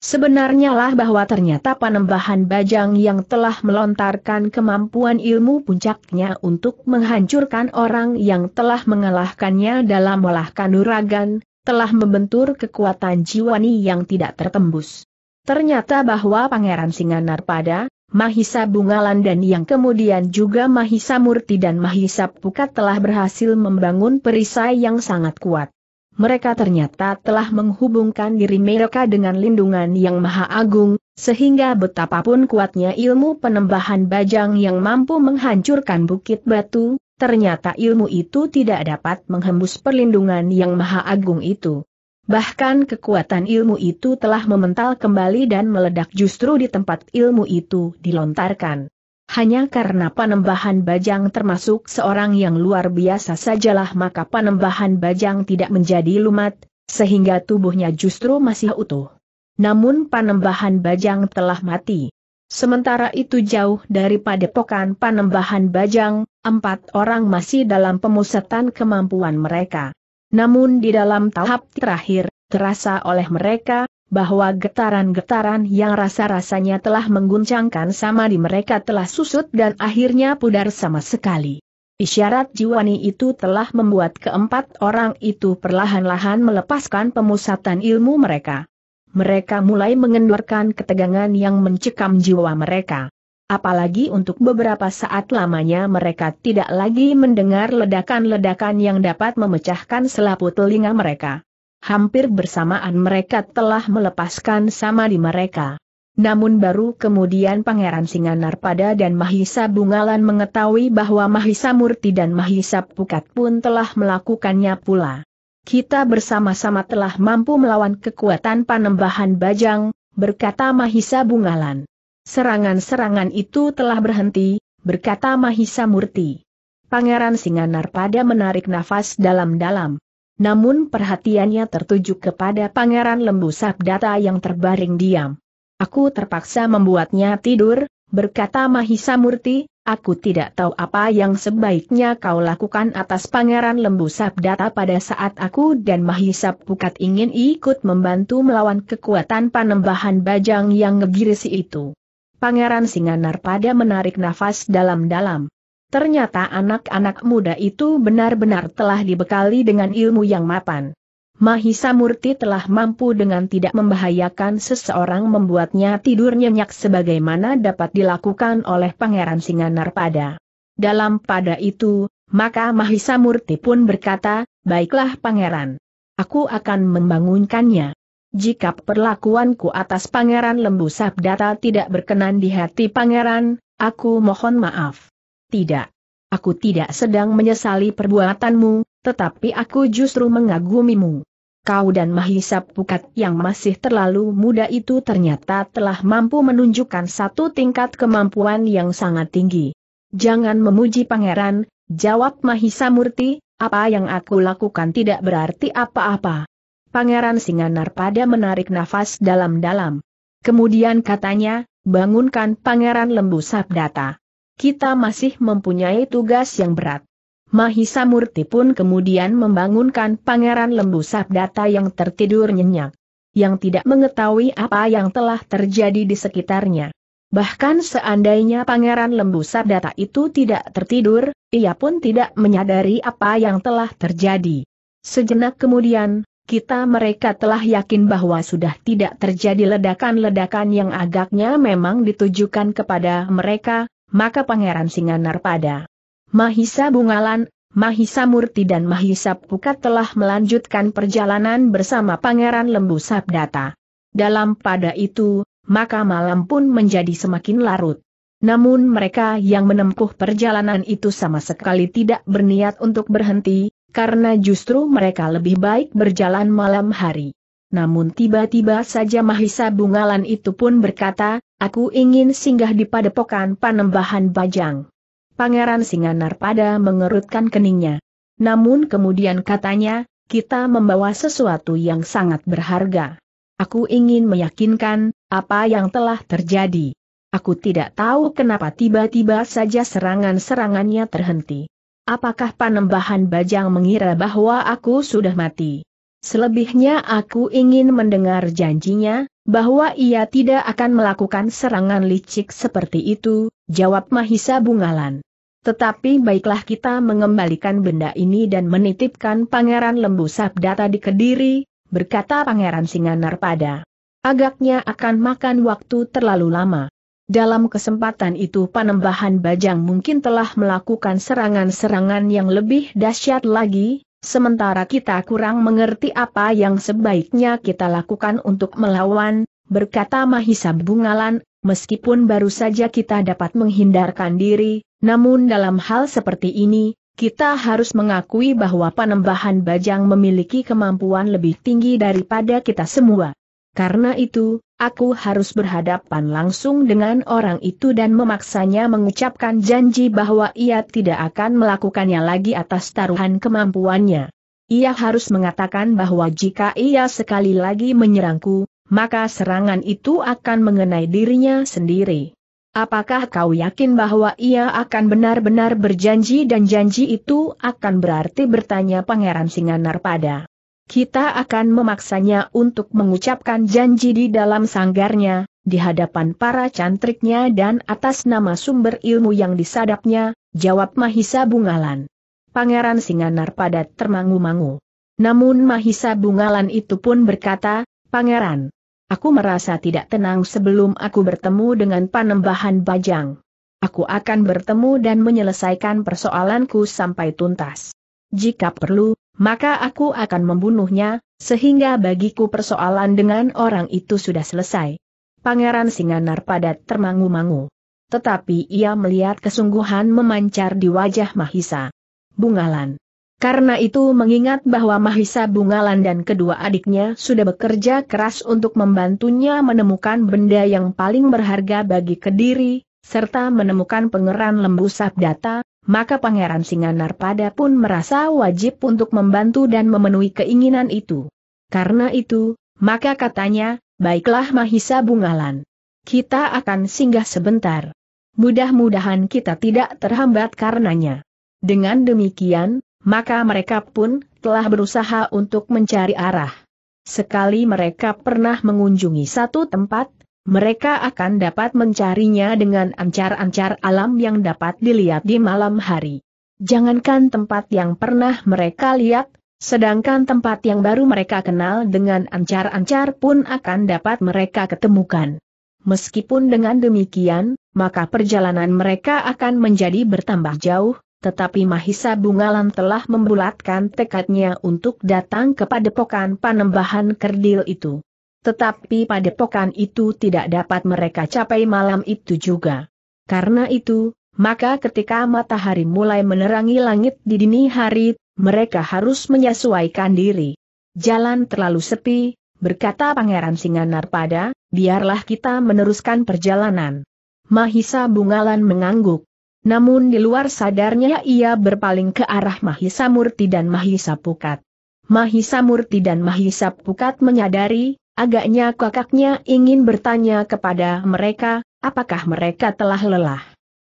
Sebenarnya lah bahwa ternyata panembahan bajang yang telah melontarkan kemampuan ilmu puncaknya untuk menghancurkan orang yang telah mengalahkannya dalam olah kanuragan, telah membentur kekuatan jiwani yang tidak tertembus. Ternyata bahwa Pangeran Singanar pada Mahisa Bungalan dan yang kemudian juga Mahisa Murti dan Mahisa Pukat telah berhasil membangun perisai yang sangat kuat mereka ternyata telah menghubungkan diri mereka dengan lindungan yang maha agung, sehingga betapapun kuatnya ilmu penembahan bajang yang mampu menghancurkan bukit batu, ternyata ilmu itu tidak dapat menghembus perlindungan yang maha agung itu. Bahkan kekuatan ilmu itu telah memental kembali dan meledak justru di tempat ilmu itu dilontarkan hanya karena panembahan Bajang termasuk seorang yang luar biasa sajalah maka panembahan Bajang tidak menjadi lumat, sehingga tubuhnya justru masih utuh. Namun panembahan Bajang telah mati. Sementara itu jauh dari padepokan panembahan Bajang, empat orang masih dalam pemusatan kemampuan mereka. Namun di dalam tahap terakhir, terasa oleh mereka, bahwa getaran-getaran yang rasa-rasanya telah mengguncangkan sama di mereka telah susut dan akhirnya pudar sama sekali. Isyarat jiwani itu telah membuat keempat orang itu perlahan-lahan melepaskan pemusatan ilmu mereka. Mereka mulai mengendorkan ketegangan yang mencekam jiwa mereka. Apalagi untuk beberapa saat lamanya mereka tidak lagi mendengar ledakan-ledakan yang dapat memecahkan selaput telinga mereka hampir bersamaan mereka telah melepaskan sama di mereka. Namun baru kemudian Pangeran Singanarpada dan Mahisa Bungalan mengetahui bahwa Mahisa Murti dan Mahisa Pukat pun telah melakukannya pula. Kita bersama-sama telah mampu melawan kekuatan panembahan Bajang, berkata Mahisa Bungalan. Serangan-serangan itu telah berhenti, berkata Mahisa Murti. Pangeran Singanarpada menarik nafas dalam-dalam namun perhatiannya tertuju kepada Pangeran Lembu Sabdata yang terbaring diam. Aku terpaksa membuatnya tidur, berkata Mahisa Murti, aku tidak tahu apa yang sebaiknya kau lakukan atas Pangeran Lembu Sabdata pada saat aku dan Mahisa Pukat ingin ikut membantu melawan kekuatan panembahan bajang yang ngegirisi itu. Pangeran Singanar pada menarik nafas dalam-dalam. Ternyata anak-anak muda itu benar-benar telah dibekali dengan ilmu yang mapan. Mahisa Murti telah mampu dengan tidak membahayakan seseorang membuatnya tidur nyenyak sebagaimana dapat dilakukan oleh Pangeran Singanar pada. Dalam pada itu, maka Mahisa Murti pun berkata, Baiklah Pangeran. Aku akan membangunkannya. Jika perlakuanku atas Pangeran Lembu Sabdata tidak berkenan di hati Pangeran, aku mohon maaf. Tidak. Aku tidak sedang menyesali perbuatanmu, tetapi aku justru mengagumimu. Kau dan Mahisa Pukat yang masih terlalu muda itu ternyata telah mampu menunjukkan satu tingkat kemampuan yang sangat tinggi. Jangan memuji pangeran, jawab Mahisa Murti, apa yang aku lakukan tidak berarti apa-apa. Pangeran Singanar pada menarik nafas dalam-dalam. Kemudian katanya, bangunkan Pangeran Lembu Sabdata kita masih mempunyai tugas yang berat. Mahisa Murti pun kemudian membangunkan Pangeran Lembu Sabdata yang tertidur nyenyak, yang tidak mengetahui apa yang telah terjadi di sekitarnya. Bahkan seandainya Pangeran Lembu Sabdata itu tidak tertidur, ia pun tidak menyadari apa yang telah terjadi. Sejenak kemudian, kita mereka telah yakin bahwa sudah tidak terjadi ledakan-ledakan yang agaknya memang ditujukan kepada mereka, maka Pangeran pada Mahisa Bungalan, Mahisa Murti dan Mahisa Pukat telah melanjutkan perjalanan bersama Pangeran Lembu Sabdata. Dalam pada itu, maka malam pun menjadi semakin larut. Namun mereka yang menempuh perjalanan itu sama sekali tidak berniat untuk berhenti, karena justru mereka lebih baik berjalan malam hari. Namun tiba-tiba saja Mahisa Bungalan itu pun berkata, Aku ingin singgah di padepokan panembahan Bajang. Pangeran Singanar pada mengerutkan keningnya. Namun kemudian katanya, kita membawa sesuatu yang sangat berharga. Aku ingin meyakinkan, apa yang telah terjadi. Aku tidak tahu kenapa tiba-tiba saja serangan-serangannya terhenti. Apakah panembahan Bajang mengira bahwa aku sudah mati? Selebihnya aku ingin mendengar janjinya, bahwa ia tidak akan melakukan serangan licik seperti itu, jawab Mahisa Bungalan. Tetapi baiklah kita mengembalikan benda ini dan menitipkan Pangeran Lembu Sabdata di Kediri, berkata Pangeran Singanar pada. Agaknya akan makan waktu terlalu lama. Dalam kesempatan itu Panembahan Bajang mungkin telah melakukan serangan-serangan yang lebih dahsyat lagi, Sementara kita kurang mengerti apa yang sebaiknya kita lakukan untuk melawan, berkata Mahisa Bungalan, meskipun baru saja kita dapat menghindarkan diri, namun dalam hal seperti ini, kita harus mengakui bahwa penembahan bajang memiliki kemampuan lebih tinggi daripada kita semua. Karena itu, aku harus berhadapan langsung dengan orang itu dan memaksanya mengucapkan janji bahwa ia tidak akan melakukannya lagi atas taruhan kemampuannya. Ia harus mengatakan bahwa jika ia sekali lagi menyerangku, maka serangan itu akan mengenai dirinya sendiri. Apakah kau yakin bahwa ia akan benar-benar berjanji dan janji itu akan berarti bertanya Pangeran Singanar pada kita akan memaksanya untuk mengucapkan janji di dalam sanggarnya, di hadapan para cantriknya dan atas nama sumber ilmu yang disadapnya, jawab Mahisa Bungalan. Pangeran Singanar Padat termangu-mangu. Namun Mahisa Bungalan itu pun berkata, Pangeran, aku merasa tidak tenang sebelum aku bertemu dengan panembahan Bajang. Aku akan bertemu dan menyelesaikan persoalanku sampai tuntas. Jika perlu, maka aku akan membunuhnya, sehingga bagiku persoalan dengan orang itu sudah selesai. Pangeran Singanar padat termangu-mangu. Tetapi ia melihat kesungguhan memancar di wajah Mahisa. Bungalan. Karena itu mengingat bahwa Mahisa Bungalan dan kedua adiknya sudah bekerja keras untuk membantunya menemukan benda yang paling berharga bagi Kediri, serta menemukan pengeran lembu sabdata, maka Pangeran Singanar pada pun merasa wajib untuk membantu dan memenuhi keinginan itu. Karena itu, maka katanya, baiklah Mahisa Bungalan. Kita akan singgah sebentar. Mudah-mudahan kita tidak terhambat karenanya. Dengan demikian, maka mereka pun telah berusaha untuk mencari arah. Sekali mereka pernah mengunjungi satu tempat, mereka akan dapat mencarinya dengan ancar-ancar alam yang dapat dilihat di malam hari. Jangankan tempat yang pernah mereka lihat, sedangkan tempat yang baru mereka kenal dengan ancar-ancar pun akan dapat mereka ketemukan. Meskipun dengan demikian, maka perjalanan mereka akan menjadi bertambah jauh, tetapi Mahisa Bungalan telah membulatkan tekadnya untuk datang kepada padepokan panembahan kerdil itu. Tetapi pada padepokan itu tidak dapat mereka capai malam itu juga. Karena itu, maka ketika matahari mulai menerangi langit di dini hari, mereka harus menyesuaikan diri. Jalan terlalu sepi, berkata Pangeran pada, biarlah kita meneruskan perjalanan. Mahisa Bungalan mengangguk. Namun di luar sadarnya ia berpaling ke arah Mahisa Murti dan Mahisa Pukat. Mahisa Murti dan Mahisa Pukat menyadari, Agaknya kakaknya ingin bertanya kepada mereka, apakah mereka telah lelah.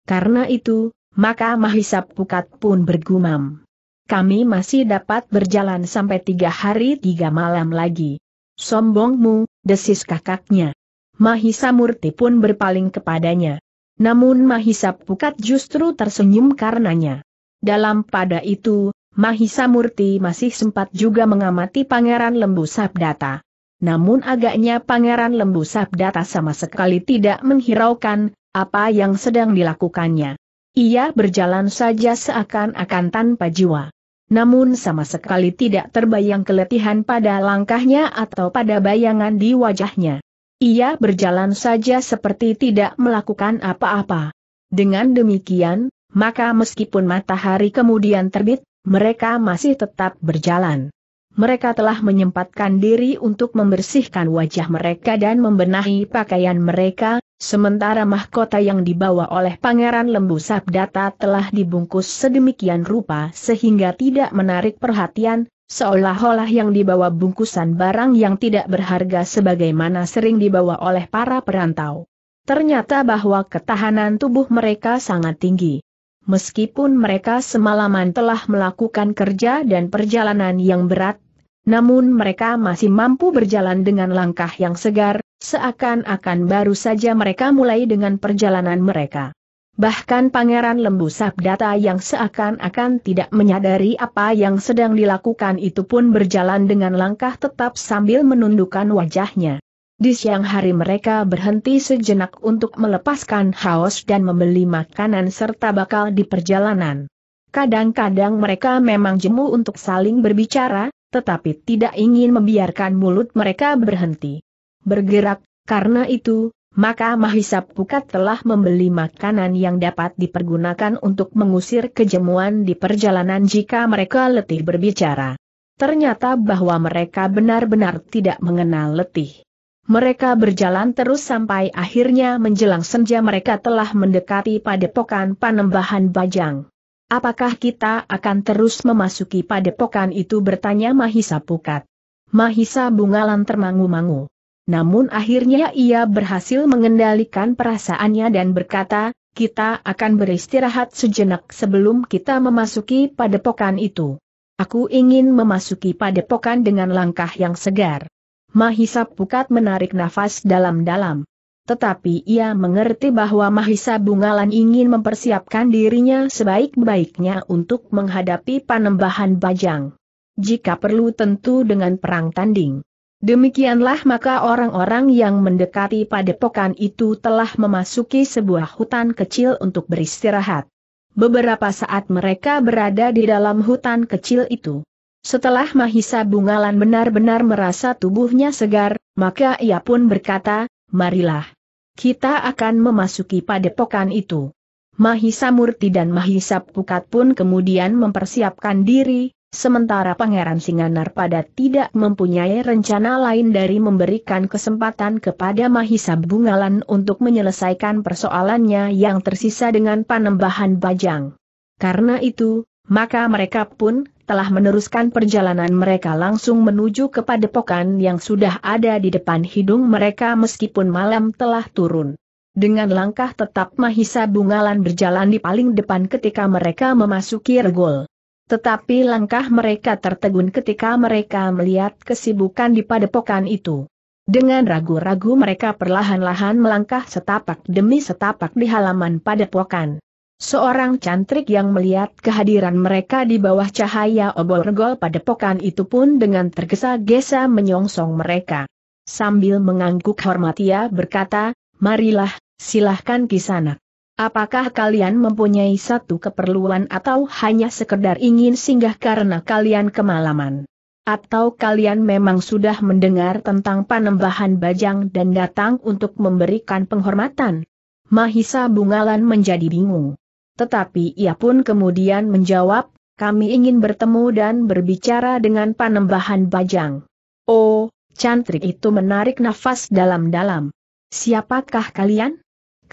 Karena itu, maka Mahisap Pukat pun bergumam. Kami masih dapat berjalan sampai tiga hari tiga malam lagi. Sombongmu, desis kakaknya. Mahisa Murti pun berpaling kepadanya. Namun Mahisa Pukat justru tersenyum karenanya. Dalam pada itu, Mahisa Murti masih sempat juga mengamati Pangeran Lembu Sabdata namun agaknya Pangeran Lembu Sabdata sama sekali tidak menghiraukan apa yang sedang dilakukannya. Ia berjalan saja seakan-akan tanpa jiwa. Namun sama sekali tidak terbayang keletihan pada langkahnya atau pada bayangan di wajahnya. Ia berjalan saja seperti tidak melakukan apa-apa. Dengan demikian, maka meskipun matahari kemudian terbit, mereka masih tetap berjalan mereka telah menyempatkan diri untuk membersihkan wajah mereka dan membenahi pakaian mereka, sementara mahkota yang dibawa oleh Pangeran Lembu Sabdata telah dibungkus sedemikian rupa sehingga tidak menarik perhatian, seolah-olah yang dibawa bungkusan barang yang tidak berharga sebagaimana sering dibawa oleh para perantau. Ternyata bahwa ketahanan tubuh mereka sangat tinggi. Meskipun mereka semalaman telah melakukan kerja dan perjalanan yang berat, namun mereka masih mampu berjalan dengan langkah yang segar, seakan-akan baru saja mereka mulai dengan perjalanan mereka. Bahkan Pangeran Lembu Sabdata yang seakan-akan tidak menyadari apa yang sedang dilakukan itu pun berjalan dengan langkah tetap sambil menundukkan wajahnya. Di siang hari mereka berhenti sejenak untuk melepaskan haus dan membeli makanan serta bakal di perjalanan. Kadang-kadang mereka memang jemu untuk saling berbicara, tetapi tidak ingin membiarkan mulut mereka berhenti bergerak, karena itu, maka Mahisa Pukat telah membeli makanan yang dapat dipergunakan untuk mengusir kejemuan di perjalanan jika mereka letih berbicara. Ternyata bahwa mereka benar-benar tidak mengenal letih. Mereka berjalan terus sampai akhirnya menjelang senja mereka telah mendekati padepokan panembahan Bajang. Apakah kita akan terus memasuki padepokan itu bertanya Mahisa Pukat. Mahisa Bungalan termangu-mangu. Namun akhirnya ia berhasil mengendalikan perasaannya dan berkata, kita akan beristirahat sejenak sebelum kita memasuki padepokan itu. Aku ingin memasuki padepokan dengan langkah yang segar. Mahisa Pukat menarik nafas dalam-dalam. Tetapi ia mengerti bahwa Mahisa Bungalan ingin mempersiapkan dirinya sebaik-baiknya untuk menghadapi panembahan Bajang. Jika perlu tentu dengan perang tanding. Demikianlah maka orang-orang yang mendekati padepokan itu telah memasuki sebuah hutan kecil untuk beristirahat. Beberapa saat mereka berada di dalam hutan kecil itu. Setelah Mahisa Bungalan benar-benar merasa tubuhnya segar, maka ia pun berkata, marilah. Kita akan memasuki padepokan itu. Mahisa Murti dan Mahisa Pukat pun kemudian mempersiapkan diri, sementara Pangeran Singanar pada tidak mempunyai rencana lain dari memberikan kesempatan kepada Mahisa Bungalan untuk menyelesaikan persoalannya yang tersisa dengan panembahan bajang. Karena itu, maka mereka pun telah meneruskan perjalanan mereka langsung menuju ke padepokan yang sudah ada di depan hidung mereka meskipun malam telah turun. Dengan langkah tetap Mahisa Bungalan berjalan di paling depan ketika mereka memasuki regol. Tetapi langkah mereka tertegun ketika mereka melihat kesibukan di padepokan itu. Dengan ragu-ragu mereka perlahan-lahan melangkah setapak demi setapak di halaman padepokan. Seorang cantrik yang melihat kehadiran mereka di bawah cahaya obor-gol pokan itu pun dengan tergesa-gesa menyongsong mereka. Sambil mengangguk hormat ia berkata, marilah, silahkan sana. Apakah kalian mempunyai satu keperluan atau hanya sekedar ingin singgah karena kalian kemalaman? Atau kalian memang sudah mendengar tentang panembahan bajang dan datang untuk memberikan penghormatan? Mahisa Bungalan menjadi bingung. Tetapi ia pun kemudian menjawab, kami ingin bertemu dan berbicara dengan panembahan bajang. Oh, cantrik itu menarik nafas dalam-dalam. Siapakah kalian?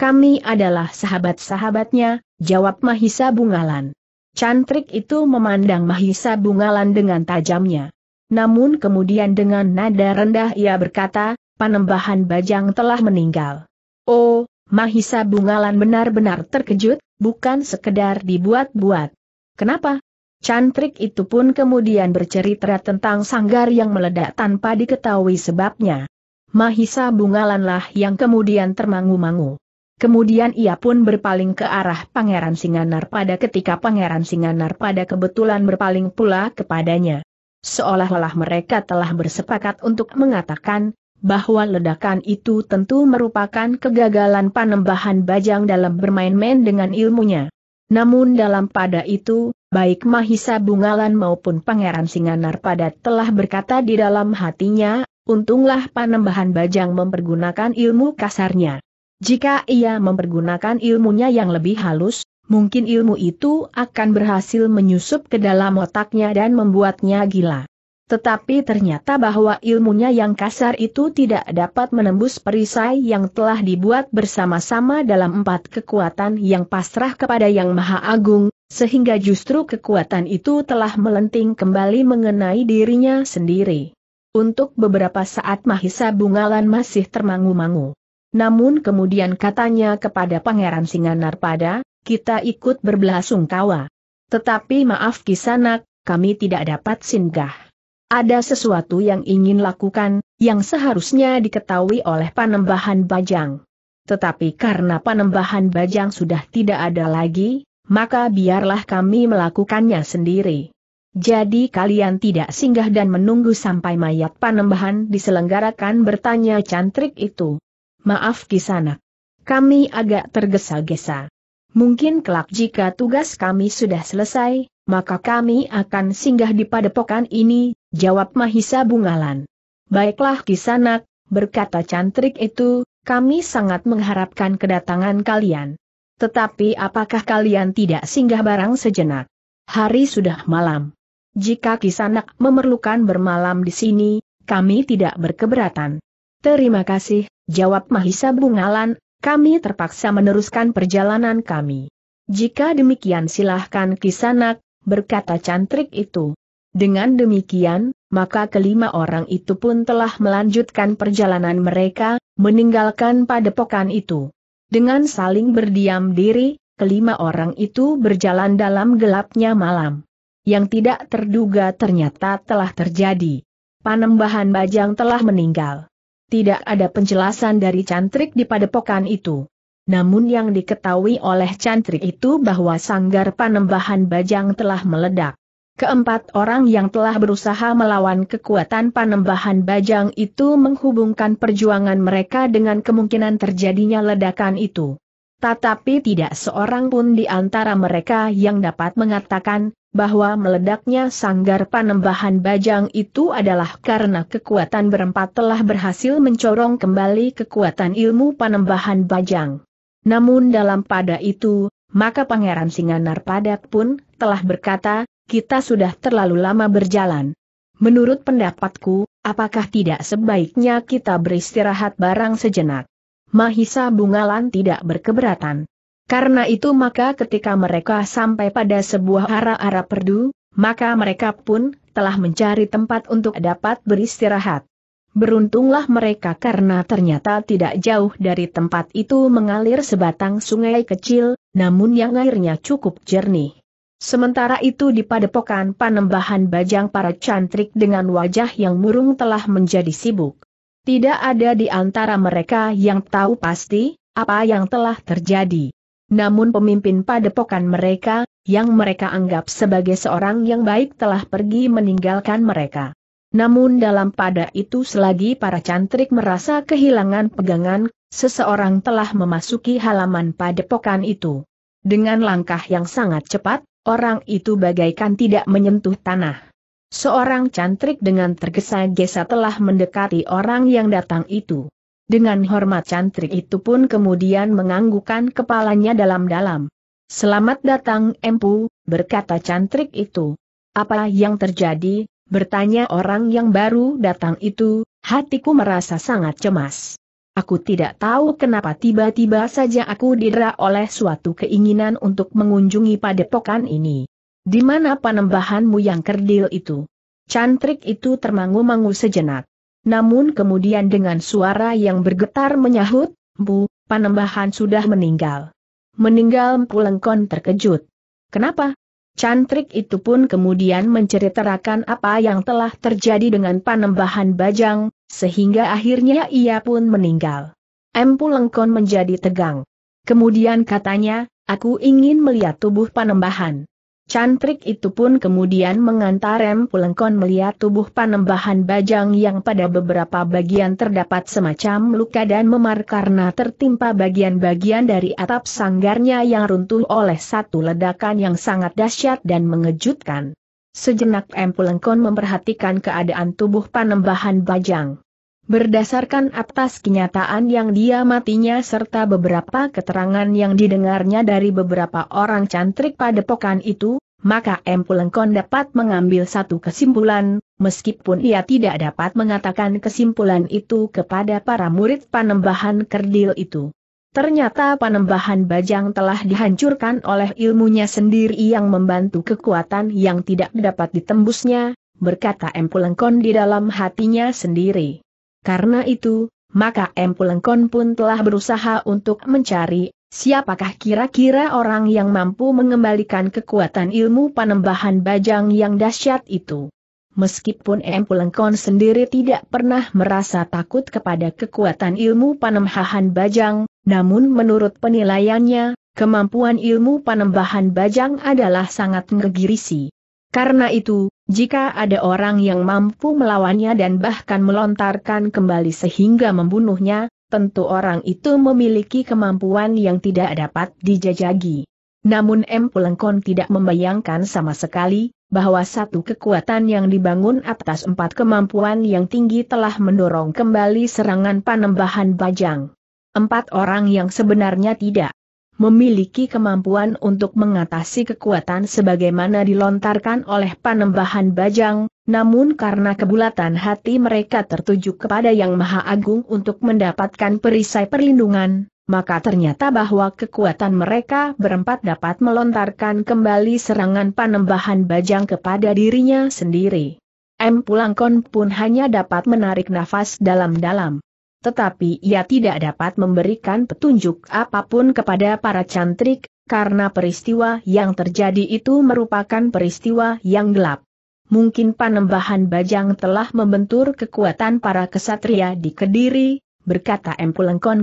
Kami adalah sahabat-sahabatnya, jawab Mahisa Bungalan. Cantrik itu memandang Mahisa Bungalan dengan tajamnya. Namun kemudian dengan nada rendah ia berkata, panembahan bajang telah meninggal. Oh, Mahisa Bungalan benar-benar terkejut, bukan sekedar dibuat-buat. Kenapa? Cantrik itu pun kemudian bercerita tentang sanggar yang meledak tanpa diketahui sebabnya. Mahisa Bungalanlah yang kemudian termangu-mangu. Kemudian ia pun berpaling ke arah Pangeran Singanar pada ketika Pangeran Singanar pada kebetulan berpaling pula kepadanya. Seolah-olah mereka telah bersepakat untuk mengatakan, bahwa ledakan itu tentu merupakan kegagalan panembahan Bajang dalam bermain-main dengan ilmunya. Namun dalam pada itu, baik Mahisa Bungalan maupun Pangeran Singanar pada telah berkata di dalam hatinya, untunglah panembahan Bajang mempergunakan ilmu kasarnya. Jika ia mempergunakan ilmunya yang lebih halus, mungkin ilmu itu akan berhasil menyusup ke dalam otaknya dan membuatnya gila. Tetapi ternyata bahwa ilmunya yang kasar itu tidak dapat menembus perisai yang telah dibuat bersama-sama dalam empat kekuatan yang pasrah kepada Yang Maha Agung, sehingga justru kekuatan itu telah melenting kembali mengenai dirinya sendiri. Untuk beberapa saat Mahisa Bungalan masih termangu-mangu. Namun kemudian katanya kepada Pangeran Singanar pada, kita ikut berbelasungkawa. Tetapi maaf kisanak, kami tidak dapat singgah. Ada sesuatu yang ingin lakukan, yang seharusnya diketahui oleh panembahan bajang. Tetapi karena panembahan bajang sudah tidak ada lagi, maka biarlah kami melakukannya sendiri. Jadi kalian tidak singgah dan menunggu sampai mayat panembahan diselenggarakan bertanya cantrik itu. Maaf kisanak. Kami agak tergesa-gesa. Mungkin kelak jika tugas kami sudah selesai, maka kami akan singgah di padepokan ini, Jawab Mahisa Bungalan. Baiklah Kisanak, berkata cantrik itu, kami sangat mengharapkan kedatangan kalian. Tetapi apakah kalian tidak singgah barang sejenak? Hari sudah malam. Jika Kisanak memerlukan bermalam di sini, kami tidak berkeberatan. Terima kasih, jawab Mahisa Bungalan, kami terpaksa meneruskan perjalanan kami. Jika demikian silahkan Kisanak, berkata cantrik itu. Dengan demikian, maka kelima orang itu pun telah melanjutkan perjalanan mereka, meninggalkan padepokan itu. Dengan saling berdiam diri, kelima orang itu berjalan dalam gelapnya malam. Yang tidak terduga ternyata telah terjadi. Panembahan Bajang telah meninggal. Tidak ada penjelasan dari cantrik di padepokan itu. Namun yang diketahui oleh cantrik itu bahwa sanggar panembahan Bajang telah meledak. Keempat orang yang telah berusaha melawan kekuatan panembahan bajang itu menghubungkan perjuangan mereka dengan kemungkinan terjadinya ledakan itu. Tetapi tidak seorang pun di antara mereka yang dapat mengatakan bahwa meledaknya sanggar panembahan bajang itu adalah karena kekuatan berempat telah berhasil mencorong kembali kekuatan ilmu panembahan bajang. Namun dalam pada itu, maka Pangeran Singanar Padak pun telah berkata, kita sudah terlalu lama berjalan. Menurut pendapatku, apakah tidak sebaiknya kita beristirahat barang sejenak? Mahisa Bungalan tidak berkeberatan. Karena itu maka ketika mereka sampai pada sebuah ara-ara perdu, maka mereka pun telah mencari tempat untuk dapat beristirahat. Beruntunglah mereka karena ternyata tidak jauh dari tempat itu mengalir sebatang sungai kecil, namun yang airnya cukup jernih. Sementara itu di padepokan panembahan bajang para cantrik dengan wajah yang murung telah menjadi sibuk. Tidak ada di antara mereka yang tahu pasti, apa yang telah terjadi. Namun pemimpin padepokan mereka, yang mereka anggap sebagai seorang yang baik telah pergi meninggalkan mereka. Namun dalam pada itu selagi para cantrik merasa kehilangan pegangan, seseorang telah memasuki halaman padepokan itu. Dengan langkah yang sangat cepat, Orang itu bagaikan tidak menyentuh tanah. Seorang cantrik dengan tergesa-gesa telah mendekati orang yang datang itu. Dengan hormat cantrik itu pun kemudian menganggukkan kepalanya dalam-dalam. Selamat datang Empu, berkata cantrik itu. Apa yang terjadi, bertanya orang yang baru datang itu, hatiku merasa sangat cemas. Aku tidak tahu kenapa tiba-tiba saja aku didera oleh suatu keinginan untuk mengunjungi padepokan ini. Di mana panembahanmu yang kerdil itu? Cantrik itu termangu-mangu sejenak. Namun kemudian dengan suara yang bergetar menyahut, Bu, panembahan sudah meninggal. Meninggal Pulengkon terkejut. Kenapa? Cantrik itu pun kemudian menceritakan apa yang telah terjadi dengan panembahan Bajang, sehingga akhirnya ia pun meninggal. Empu Pulengkon menjadi tegang. Kemudian katanya, aku ingin melihat tubuh panembahan. Cantrik itu pun kemudian mengantar Empu Pulengkon melihat tubuh panembahan bajang yang pada beberapa bagian terdapat semacam luka dan memar karena tertimpa bagian-bagian dari atap sanggarnya yang runtuh oleh satu ledakan yang sangat dahsyat dan mengejutkan. Sejenak Empulengkon memperhatikan keadaan tubuh panembahan Bajang. Berdasarkan atas kenyataan yang dia matinya serta beberapa keterangan yang didengarnya dari beberapa orang cantrik pokan itu, maka Empulengkon dapat mengambil satu kesimpulan, meskipun ia tidak dapat mengatakan kesimpulan itu kepada para murid panembahan kerdil itu. Ternyata panembahan bajang telah dihancurkan oleh ilmunya sendiri yang membantu kekuatan yang tidak dapat ditembusnya, berkata Empulengkon di dalam hatinya sendiri. Karena itu, maka Empulengkon pun telah berusaha untuk mencari, siapakah kira-kira orang yang mampu mengembalikan kekuatan ilmu panembahan bajang yang dahsyat itu. Meskipun Empulengkon sendiri tidak pernah merasa takut kepada kekuatan ilmu panembahan bajang, namun menurut penilaiannya, kemampuan ilmu panembahan bajang adalah sangat ngegirisi. Karena itu, jika ada orang yang mampu melawannya dan bahkan melontarkan kembali sehingga membunuhnya, tentu orang itu memiliki kemampuan yang tidak dapat dijajagi. Namun M. Pulengkon tidak membayangkan sama sekali, bahwa satu kekuatan yang dibangun atas empat kemampuan yang tinggi telah mendorong kembali serangan panembahan bajang. Empat orang yang sebenarnya tidak memiliki kemampuan untuk mengatasi kekuatan sebagaimana dilontarkan oleh panembahan bajang, namun karena kebulatan hati mereka tertuju kepada Yang Maha Agung untuk mendapatkan perisai perlindungan, maka ternyata bahwa kekuatan mereka berempat dapat melontarkan kembali serangan panembahan bajang kepada dirinya sendiri. M. Pulangkon pun hanya dapat menarik nafas dalam-dalam tetapi ia tidak dapat memberikan petunjuk apapun kepada para cantrik, karena peristiwa yang terjadi itu merupakan peristiwa yang gelap. Mungkin panembahan Bajang telah membentur kekuatan para kesatria di Kediri, berkata M.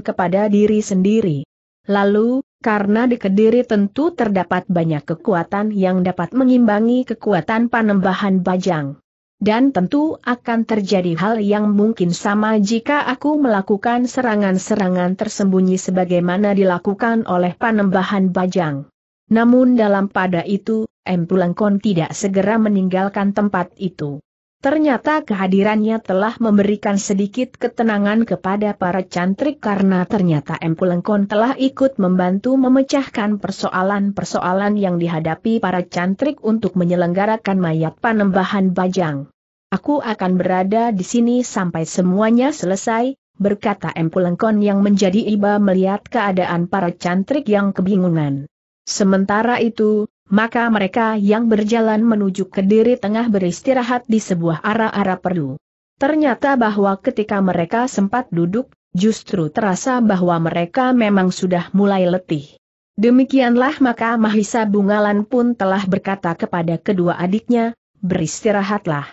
kepada diri sendiri. Lalu, karena di Kediri tentu terdapat banyak kekuatan yang dapat mengimbangi kekuatan panembahan Bajang. Dan tentu akan terjadi hal yang mungkin sama jika aku melakukan serangan-serangan tersembunyi sebagaimana dilakukan oleh panembahan bajang. Namun dalam pada itu, M. Pulangkon tidak segera meninggalkan tempat itu. Ternyata kehadirannya telah memberikan sedikit ketenangan kepada para cantrik karena ternyata Empulengkon telah ikut membantu memecahkan persoalan-persoalan yang dihadapi para cantrik untuk menyelenggarakan mayat panembahan bajang. Aku akan berada di sini sampai semuanya selesai, berkata Empulengkon yang menjadi iba melihat keadaan para cantrik yang kebingungan. Sementara itu, maka mereka yang berjalan menuju Kediri tengah beristirahat di sebuah ara-ara perdu. Ternyata bahwa ketika mereka sempat duduk, justru terasa bahwa mereka memang sudah mulai letih. Demikianlah maka Mahisa Bungalan pun telah berkata kepada kedua adiknya, beristirahatlah.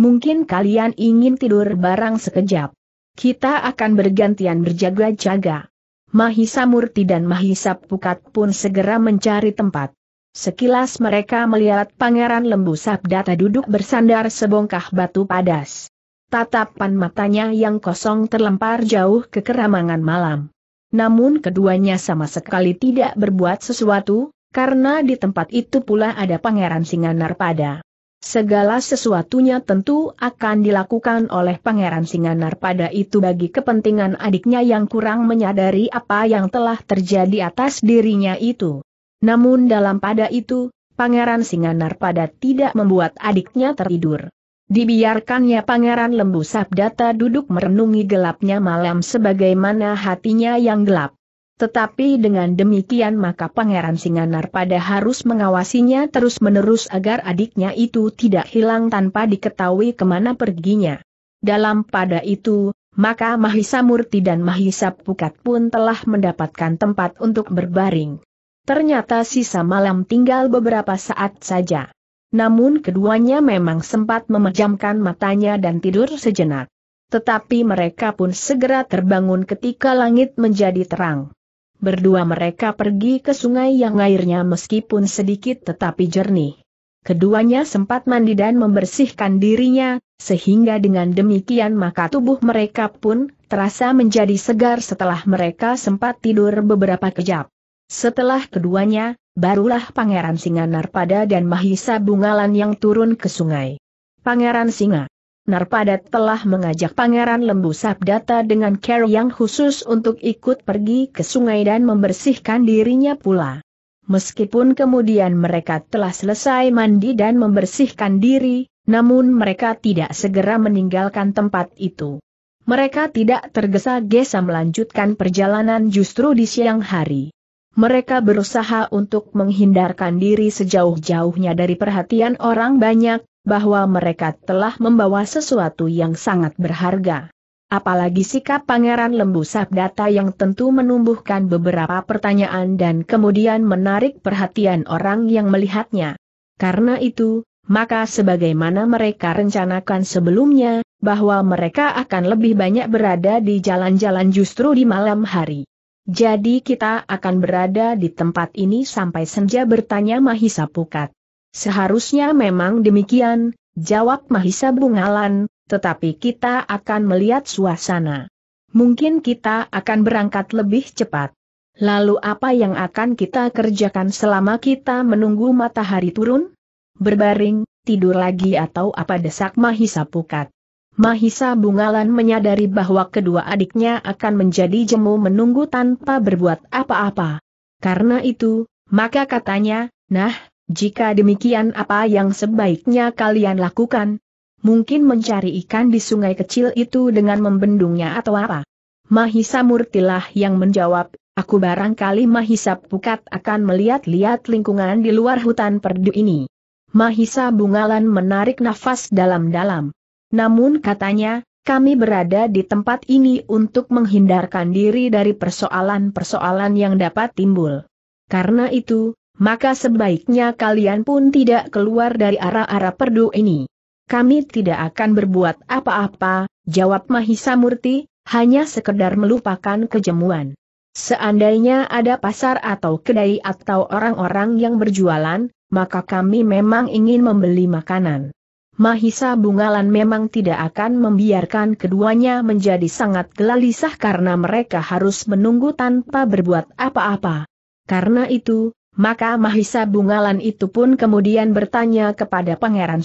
Mungkin kalian ingin tidur barang sekejap. Kita akan bergantian berjaga-jaga. Mahisa Murti dan Mahisa Pukat pun segera mencari tempat. Sekilas mereka melihat Pangeran Lembu Sabdata duduk bersandar sebongkah batu padas. Tatapan matanya yang kosong terlempar jauh ke keramangan malam. Namun keduanya sama sekali tidak berbuat sesuatu, karena di tempat itu pula ada Pangeran Singanar pada. Segala sesuatunya tentu akan dilakukan oleh Pangeran Singanar pada itu bagi kepentingan adiknya yang kurang menyadari apa yang telah terjadi atas dirinya itu. Namun dalam pada itu, Pangeran Singanar pada tidak membuat adiknya tertidur. Dibiarkannya Pangeran Lembu Sabdata duduk merenungi gelapnya malam sebagaimana hatinya yang gelap. Tetapi dengan demikian maka Pangeran Singanar pada harus mengawasinya terus-menerus agar adiknya itu tidak hilang tanpa diketahui kemana perginya. Dalam pada itu, maka Mahisa Murti dan Mahisa Pukat pun telah mendapatkan tempat untuk berbaring. Ternyata sisa malam tinggal beberapa saat saja. Namun keduanya memang sempat memejamkan matanya dan tidur sejenak. Tetapi mereka pun segera terbangun ketika langit menjadi terang. Berdua mereka pergi ke sungai yang airnya meskipun sedikit tetapi jernih. Keduanya sempat mandi dan membersihkan dirinya, sehingga dengan demikian maka tubuh mereka pun terasa menjadi segar setelah mereka sempat tidur beberapa kejap. Setelah keduanya, barulah Pangeran Singa Narpada dan Mahisa Bungalan yang turun ke sungai. Pangeran Singa Narpada telah mengajak Pangeran Lembu Sabdata dengan care yang khusus untuk ikut pergi ke sungai dan membersihkan dirinya pula. Meskipun kemudian mereka telah selesai mandi dan membersihkan diri, namun mereka tidak segera meninggalkan tempat itu. Mereka tidak tergesa-gesa melanjutkan perjalanan justru di siang hari mereka berusaha untuk menghindarkan diri sejauh-jauhnya dari perhatian orang banyak, bahwa mereka telah membawa sesuatu yang sangat berharga. Apalagi sikap Pangeran Lembu Sabdata yang tentu menumbuhkan beberapa pertanyaan dan kemudian menarik perhatian orang yang melihatnya. Karena itu, maka sebagaimana mereka rencanakan sebelumnya, bahwa mereka akan lebih banyak berada di jalan-jalan justru di malam hari. Jadi kita akan berada di tempat ini sampai senja bertanya Mahisa Pukat. Seharusnya memang demikian, jawab Mahisa Bungalan, tetapi kita akan melihat suasana. Mungkin kita akan berangkat lebih cepat. Lalu apa yang akan kita kerjakan selama kita menunggu matahari turun? Berbaring, tidur lagi atau apa desak Mahisa Pukat? Mahisa Bungalan menyadari bahwa kedua adiknya akan menjadi jemu menunggu tanpa berbuat apa-apa. Karena itu, maka katanya, nah, jika demikian apa yang sebaiknya kalian lakukan? Mungkin mencari ikan di sungai kecil itu dengan membendungnya atau apa? Mahisa Murtilah yang menjawab, aku barangkali Mahisa Pukat akan melihat-lihat lingkungan di luar hutan perdu ini. Mahisa Bungalan menarik nafas dalam-dalam. Namun katanya, kami berada di tempat ini untuk menghindarkan diri dari persoalan-persoalan yang dapat timbul. Karena itu, maka sebaiknya kalian pun tidak keluar dari arah-arah perdu ini. Kami tidak akan berbuat apa-apa, jawab Mahisa Murti, hanya sekedar melupakan kejemuan. Seandainya ada pasar atau kedai atau orang-orang yang berjualan, maka kami memang ingin membeli makanan. Mahisa Bungalan memang tidak akan membiarkan keduanya menjadi sangat gelisah karena mereka harus menunggu tanpa berbuat apa-apa. Karena itu, maka Mahisa Bungalan itu pun kemudian bertanya kepada Pangeran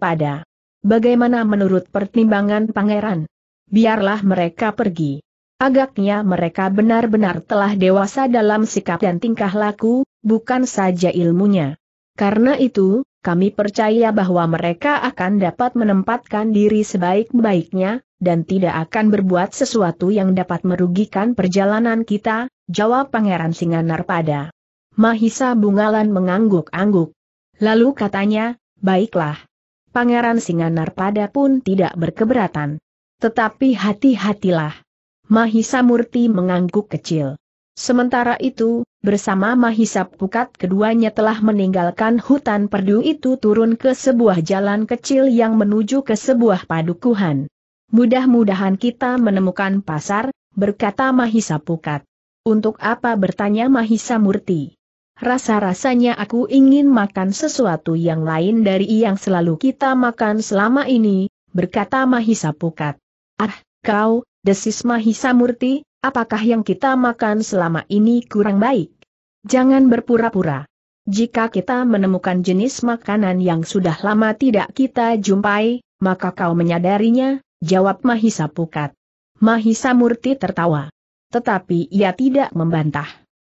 pada, Bagaimana menurut pertimbangan Pangeran? Biarlah mereka pergi. Agaknya mereka benar-benar telah dewasa dalam sikap dan tingkah laku, bukan saja ilmunya. Karena itu, kami percaya bahwa mereka akan dapat menempatkan diri sebaik-baiknya, dan tidak akan berbuat sesuatu yang dapat merugikan perjalanan kita, jawab Pangeran pada. Mahisa Bungalan mengangguk-angguk. Lalu katanya, baiklah. Pangeran pada pun tidak berkeberatan. Tetapi hati-hatilah. Mahisa Murti mengangguk kecil. Sementara itu, bersama Mahisap Pukat keduanya telah meninggalkan hutan perdu itu turun ke sebuah jalan kecil yang menuju ke sebuah padukuhan. Mudah-mudahan kita menemukan pasar, berkata Mahisa Pukat. Untuk apa bertanya Mahisa Murti? Rasa-rasanya aku ingin makan sesuatu yang lain dari yang selalu kita makan selama ini, berkata Mahisa Pukat. Ah, kau, desis Mahisa Murti, apakah yang kita makan selama ini kurang baik? Jangan berpura-pura. Jika kita menemukan jenis makanan yang sudah lama tidak kita jumpai, maka kau menyadarinya, jawab Mahisa Pukat. Mahisa Murti tertawa. Tetapi ia tidak membantah.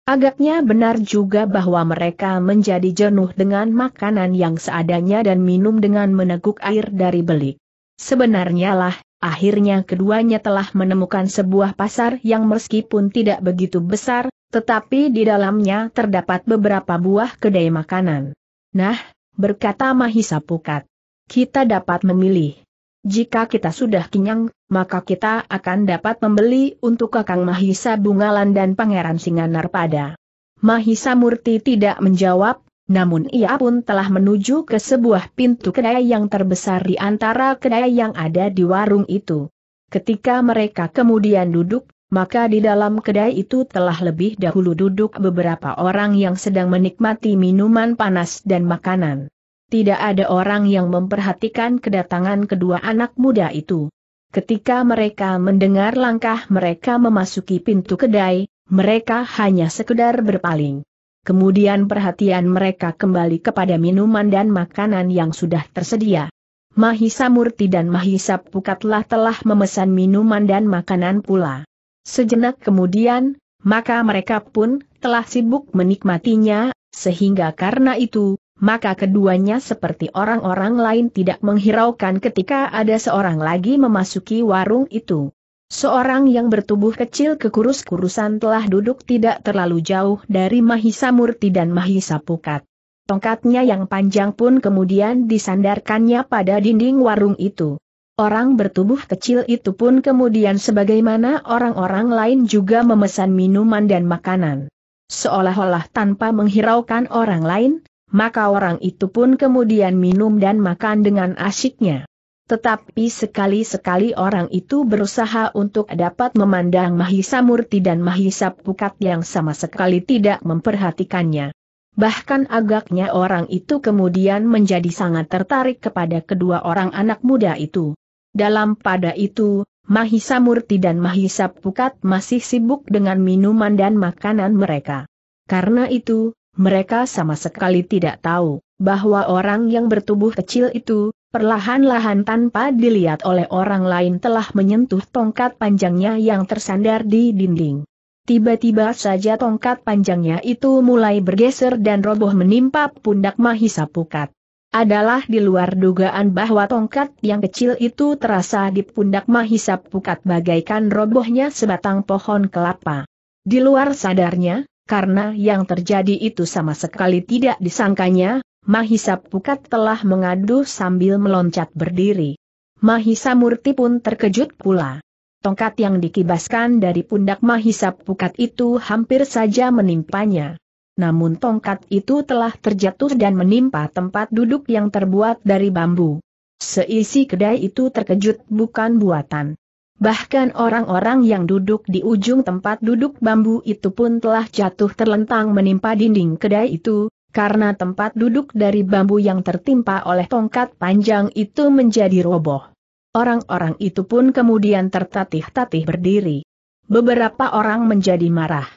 Agaknya benar juga bahwa mereka menjadi jenuh dengan makanan yang seadanya dan minum dengan meneguk air dari belik. Sebenarnya lah, Akhirnya keduanya telah menemukan sebuah pasar yang meskipun tidak begitu besar, tetapi di dalamnya terdapat beberapa buah kedai makanan. Nah, berkata Mahisa Pukat, kita dapat memilih. Jika kita sudah kenyang, maka kita akan dapat membeli untuk Kakang Mahisa Bungalan dan Pangeran Singanar pada. Mahisa Murti tidak menjawab, namun ia pun telah menuju ke sebuah pintu kedai yang terbesar di antara kedai yang ada di warung itu. Ketika mereka kemudian duduk, maka di dalam kedai itu telah lebih dahulu duduk beberapa orang yang sedang menikmati minuman panas dan makanan. Tidak ada orang yang memperhatikan kedatangan kedua anak muda itu. Ketika mereka mendengar langkah mereka memasuki pintu kedai, mereka hanya sekedar berpaling kemudian perhatian mereka kembali kepada minuman dan makanan yang sudah tersedia. Mahisa Murti dan Mahisa Pukatlah telah memesan minuman dan makanan pula. Sejenak kemudian, maka mereka pun telah sibuk menikmatinya, sehingga karena itu, maka keduanya seperti orang-orang lain tidak menghiraukan ketika ada seorang lagi memasuki warung itu. Seorang yang bertubuh kecil kekurus-kurusan telah duduk tidak terlalu jauh dari Mahisa Murti dan Mahisa Pukat. Tongkatnya yang panjang pun kemudian disandarkannya pada dinding warung itu. Orang bertubuh kecil itu pun kemudian sebagaimana orang-orang lain juga memesan minuman dan makanan. Seolah-olah tanpa menghiraukan orang lain, maka orang itu pun kemudian minum dan makan dengan asyiknya. Tetapi sekali-sekali orang itu berusaha untuk dapat memandang Mahisa Murti dan Mahisa Pukat yang sama sekali tidak memperhatikannya. Bahkan agaknya orang itu kemudian menjadi sangat tertarik kepada kedua orang anak muda itu. Dalam pada itu, Mahisa Murti dan Mahisa Pukat masih sibuk dengan minuman dan makanan mereka. Karena itu, mereka sama sekali tidak tahu bahwa orang yang bertubuh kecil itu Perlahan-lahan tanpa dilihat oleh orang lain telah menyentuh tongkat panjangnya yang tersandar di dinding. Tiba-tiba saja tongkat panjangnya itu mulai bergeser dan roboh menimpa pundak Mahisa Pukat. Adalah di luar dugaan bahwa tongkat yang kecil itu terasa di pundak Mahisa Pukat bagaikan robohnya sebatang pohon kelapa. Di luar sadarnya, karena yang terjadi itu sama sekali tidak disangkanya, Mahisa Pukat telah mengadu sambil meloncat berdiri. Mahisa Murti pun terkejut pula. Tongkat yang dikibaskan dari pundak Mahisa Pukat itu hampir saja menimpanya. Namun tongkat itu telah terjatuh dan menimpa tempat duduk yang terbuat dari bambu. Seisi kedai itu terkejut bukan buatan. Bahkan orang-orang yang duduk di ujung tempat duduk bambu itu pun telah jatuh terlentang menimpa dinding kedai itu, karena tempat duduk dari bambu yang tertimpa oleh tongkat panjang itu menjadi roboh. Orang-orang itu pun kemudian tertatih-tatih berdiri. Beberapa orang menjadi marah.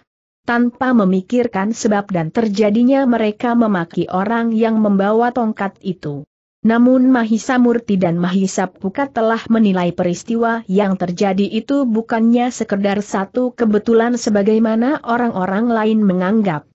Tanpa memikirkan sebab dan terjadinya mereka memaki orang yang membawa tongkat itu. Namun Mahisa Murti dan Mahisa Pukat telah menilai peristiwa yang terjadi itu bukannya sekedar satu kebetulan sebagaimana orang-orang lain menganggap.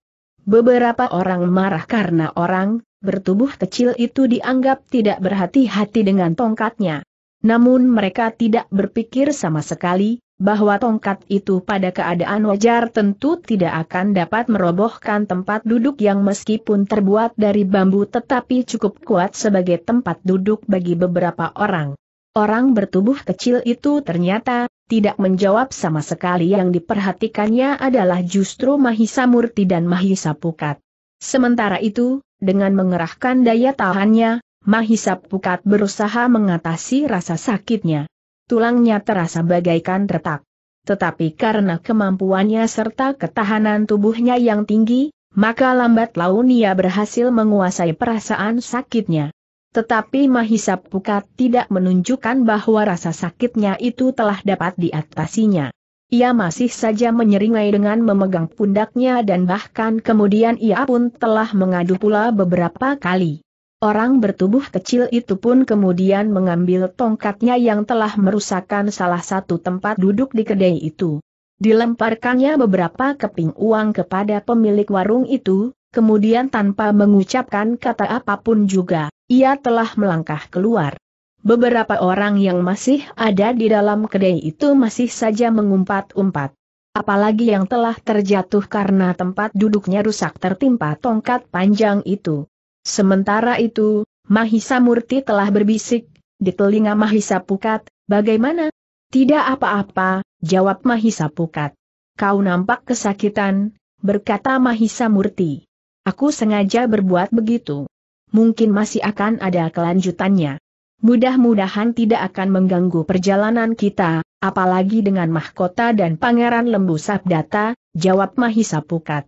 Beberapa orang marah karena orang bertubuh kecil itu dianggap tidak berhati-hati dengan tongkatnya. Namun mereka tidak berpikir sama sekali, bahwa tongkat itu pada keadaan wajar tentu tidak akan dapat merobohkan tempat duduk yang meskipun terbuat dari bambu tetapi cukup kuat sebagai tempat duduk bagi beberapa orang. Orang bertubuh kecil itu ternyata tidak menjawab sama sekali yang diperhatikannya adalah justru Mahisa Murti dan Mahisa Pukat. Sementara itu, dengan mengerahkan daya tahannya, Mahisa Pukat berusaha mengatasi rasa sakitnya. Tulangnya terasa bagaikan retak. Tetapi karena kemampuannya serta ketahanan tubuhnya yang tinggi, maka lambat laun ia berhasil menguasai perasaan sakitnya. Tetapi Mahisa Pukat tidak menunjukkan bahwa rasa sakitnya itu telah dapat diatasinya. Ia masih saja menyeringai dengan memegang pundaknya dan bahkan kemudian ia pun telah mengadu pula beberapa kali. Orang bertubuh kecil itu pun kemudian mengambil tongkatnya yang telah merusakkan salah satu tempat duduk di kedai itu. Dilemparkannya beberapa keping uang kepada pemilik warung itu, kemudian tanpa mengucapkan kata apapun juga, ia telah melangkah keluar. Beberapa orang yang masih ada di dalam kedai itu masih saja mengumpat-umpat. Apalagi yang telah terjatuh karena tempat duduknya rusak tertimpa tongkat panjang itu. Sementara itu, Mahisa Murti telah berbisik, di telinga Mahisa Pukat, bagaimana? Tidak apa-apa, jawab Mahisa Pukat. Kau nampak kesakitan, berkata Mahisa Murti. Aku sengaja berbuat begitu mungkin masih akan ada kelanjutannya. Mudah-mudahan tidak akan mengganggu perjalanan kita, apalagi dengan mahkota dan pangeran lembu sabdata, jawab Mahisa Pukat.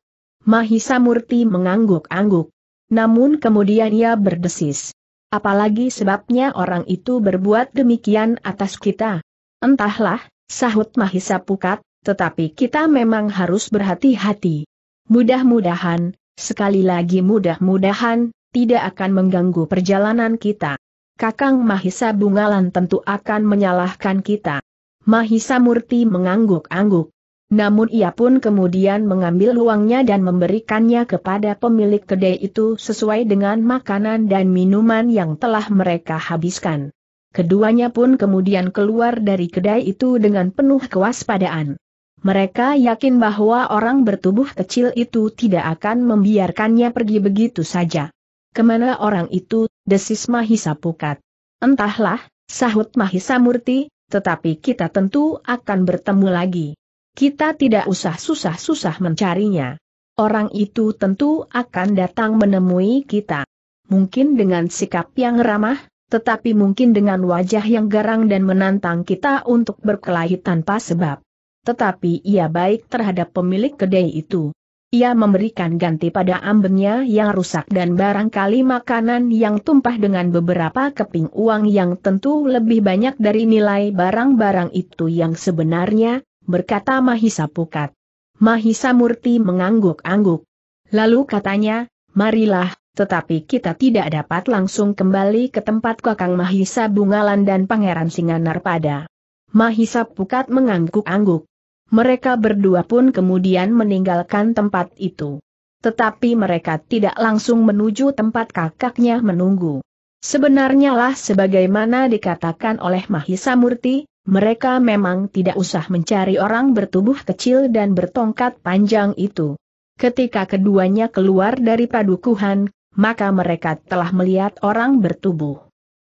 Mahisa Murti mengangguk-angguk. Namun kemudian ia berdesis. Apalagi sebabnya orang itu berbuat demikian atas kita. Entahlah, sahut Mahisa Pukat, tetapi kita memang harus berhati-hati. Mudah-mudahan, sekali lagi mudah-mudahan, tidak akan mengganggu perjalanan kita. Kakang Mahisa Bungalan tentu akan menyalahkan kita. Mahisa Murti mengangguk-angguk. Namun ia pun kemudian mengambil uangnya dan memberikannya kepada pemilik kedai itu sesuai dengan makanan dan minuman yang telah mereka habiskan. Keduanya pun kemudian keluar dari kedai itu dengan penuh kewaspadaan. Mereka yakin bahwa orang bertubuh kecil itu tidak akan membiarkannya pergi begitu saja. Kemana orang itu, desis Mahisa Pukat. Entahlah, sahut Mahisa Murti, tetapi kita tentu akan bertemu lagi. Kita tidak usah susah-susah mencarinya. Orang itu tentu akan datang menemui kita. Mungkin dengan sikap yang ramah, tetapi mungkin dengan wajah yang garang dan menantang kita untuk berkelahi tanpa sebab. Tetapi ia baik terhadap pemilik kedai itu. Ia memberikan ganti pada ambennya yang rusak dan barangkali makanan yang tumpah dengan beberapa keping uang yang tentu lebih banyak dari nilai barang-barang itu yang sebenarnya, berkata Mahisa Pukat. Mahisa Murti mengangguk-angguk. Lalu katanya, marilah, tetapi kita tidak dapat langsung kembali ke tempat Kakang Mahisa Bungalan dan Pangeran Singanar pada. Mahisa Pukat mengangguk-angguk mereka berdua pun kemudian meninggalkan tempat itu. Tetapi mereka tidak langsung menuju tempat kakaknya menunggu. Sebenarnya lah sebagaimana dikatakan oleh Mahisa Murti, mereka memang tidak usah mencari orang bertubuh kecil dan bertongkat panjang itu. Ketika keduanya keluar dari padukuhan, maka mereka telah melihat orang bertubuh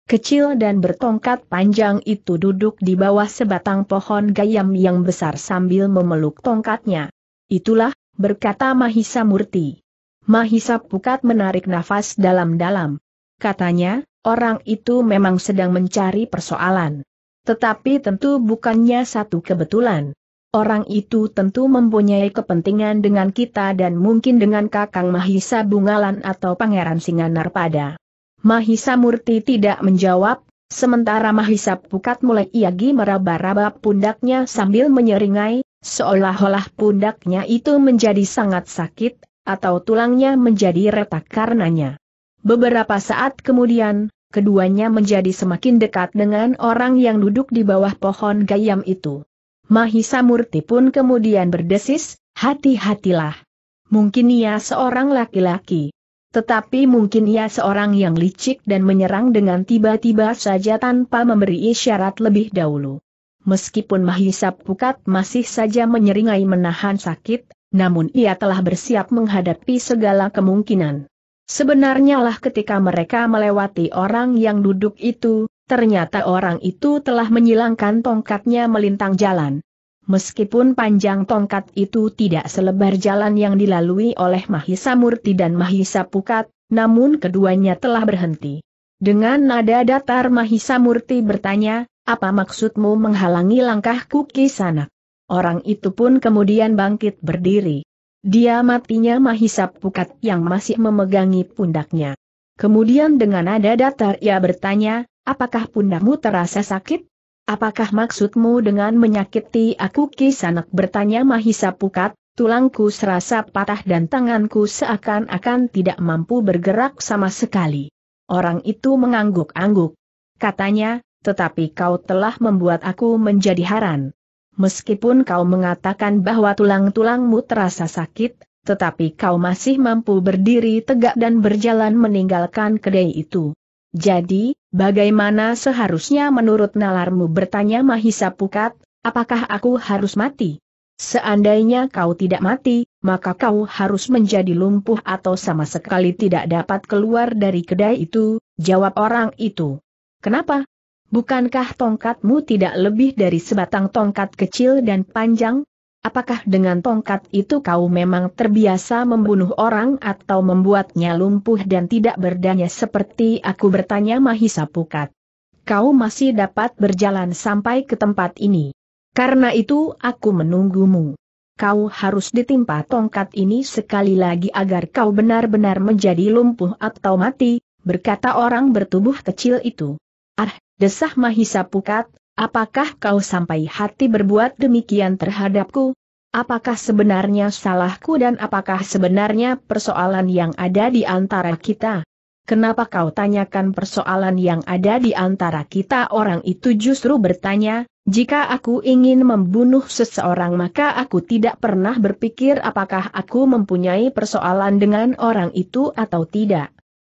kecil dan bertongkat panjang itu duduk di bawah sebatang pohon gayam yang besar sambil memeluk tongkatnya. Itulah, berkata Mahisa Murti. Mahisa Pukat menarik nafas dalam-dalam. Katanya, orang itu memang sedang mencari persoalan. Tetapi tentu bukannya satu kebetulan. Orang itu tentu mempunyai kepentingan dengan kita dan mungkin dengan Kakang Mahisa Bungalan atau Pangeran Singanar pada. Mahisa Murti tidak menjawab, sementara Mahisa Pukat mulai iagi meraba-raba pundaknya sambil menyeringai, seolah-olah pundaknya itu menjadi sangat sakit, atau tulangnya menjadi retak karenanya. Beberapa saat kemudian, keduanya menjadi semakin dekat dengan orang yang duduk di bawah pohon gayam itu. Mahisa Murti pun kemudian berdesis, hati-hatilah. Mungkin ia seorang laki-laki. Tetapi mungkin ia seorang yang licik dan menyerang dengan tiba-tiba saja tanpa memberi isyarat lebih dahulu. Meskipun Mahisa Pukat masih saja menyeringai menahan sakit, namun ia telah bersiap menghadapi segala kemungkinan. Sebenarnya lah ketika mereka melewati orang yang duduk itu, ternyata orang itu telah menyilangkan tongkatnya melintang jalan. Meskipun panjang tongkat itu tidak selebar jalan yang dilalui oleh Mahisa Murti dan Mahisa Pukat, namun keduanya telah berhenti. Dengan nada datar Mahisa Murti bertanya, apa maksudmu menghalangi langkahku sana? Orang itu pun kemudian bangkit berdiri. Dia matinya Mahisa Pukat yang masih memegangi pundaknya. Kemudian dengan nada datar ia bertanya, apakah pundakmu terasa sakit? Apakah maksudmu dengan menyakiti aku kisanak bertanya Mahisa Pukat, tulangku serasa patah dan tanganku seakan-akan tidak mampu bergerak sama sekali. Orang itu mengangguk-angguk. Katanya, tetapi kau telah membuat aku menjadi haran. Meskipun kau mengatakan bahwa tulang-tulangmu terasa sakit, tetapi kau masih mampu berdiri tegak dan berjalan meninggalkan kedai itu. Jadi, bagaimana seharusnya menurut nalarmu bertanya Mahisa Pukat, apakah aku harus mati? Seandainya kau tidak mati, maka kau harus menjadi lumpuh atau sama sekali tidak dapat keluar dari kedai itu, jawab orang itu. Kenapa? Bukankah tongkatmu tidak lebih dari sebatang tongkat kecil dan panjang, Apakah dengan tongkat itu kau memang terbiasa membunuh orang atau membuatnya lumpuh dan tidak berdaya seperti aku bertanya Mahisa Pukat? Kau masih dapat berjalan sampai ke tempat ini. Karena itu aku menunggumu. Kau harus ditimpa tongkat ini sekali lagi agar kau benar-benar menjadi lumpuh atau mati, berkata orang bertubuh kecil itu. Ah, desah Mahisa Pukat, Apakah kau sampai hati berbuat demikian terhadapku? Apakah sebenarnya salahku dan apakah sebenarnya persoalan yang ada di antara kita? Kenapa kau tanyakan persoalan yang ada di antara kita orang itu justru bertanya, jika aku ingin membunuh seseorang maka aku tidak pernah berpikir apakah aku mempunyai persoalan dengan orang itu atau tidak.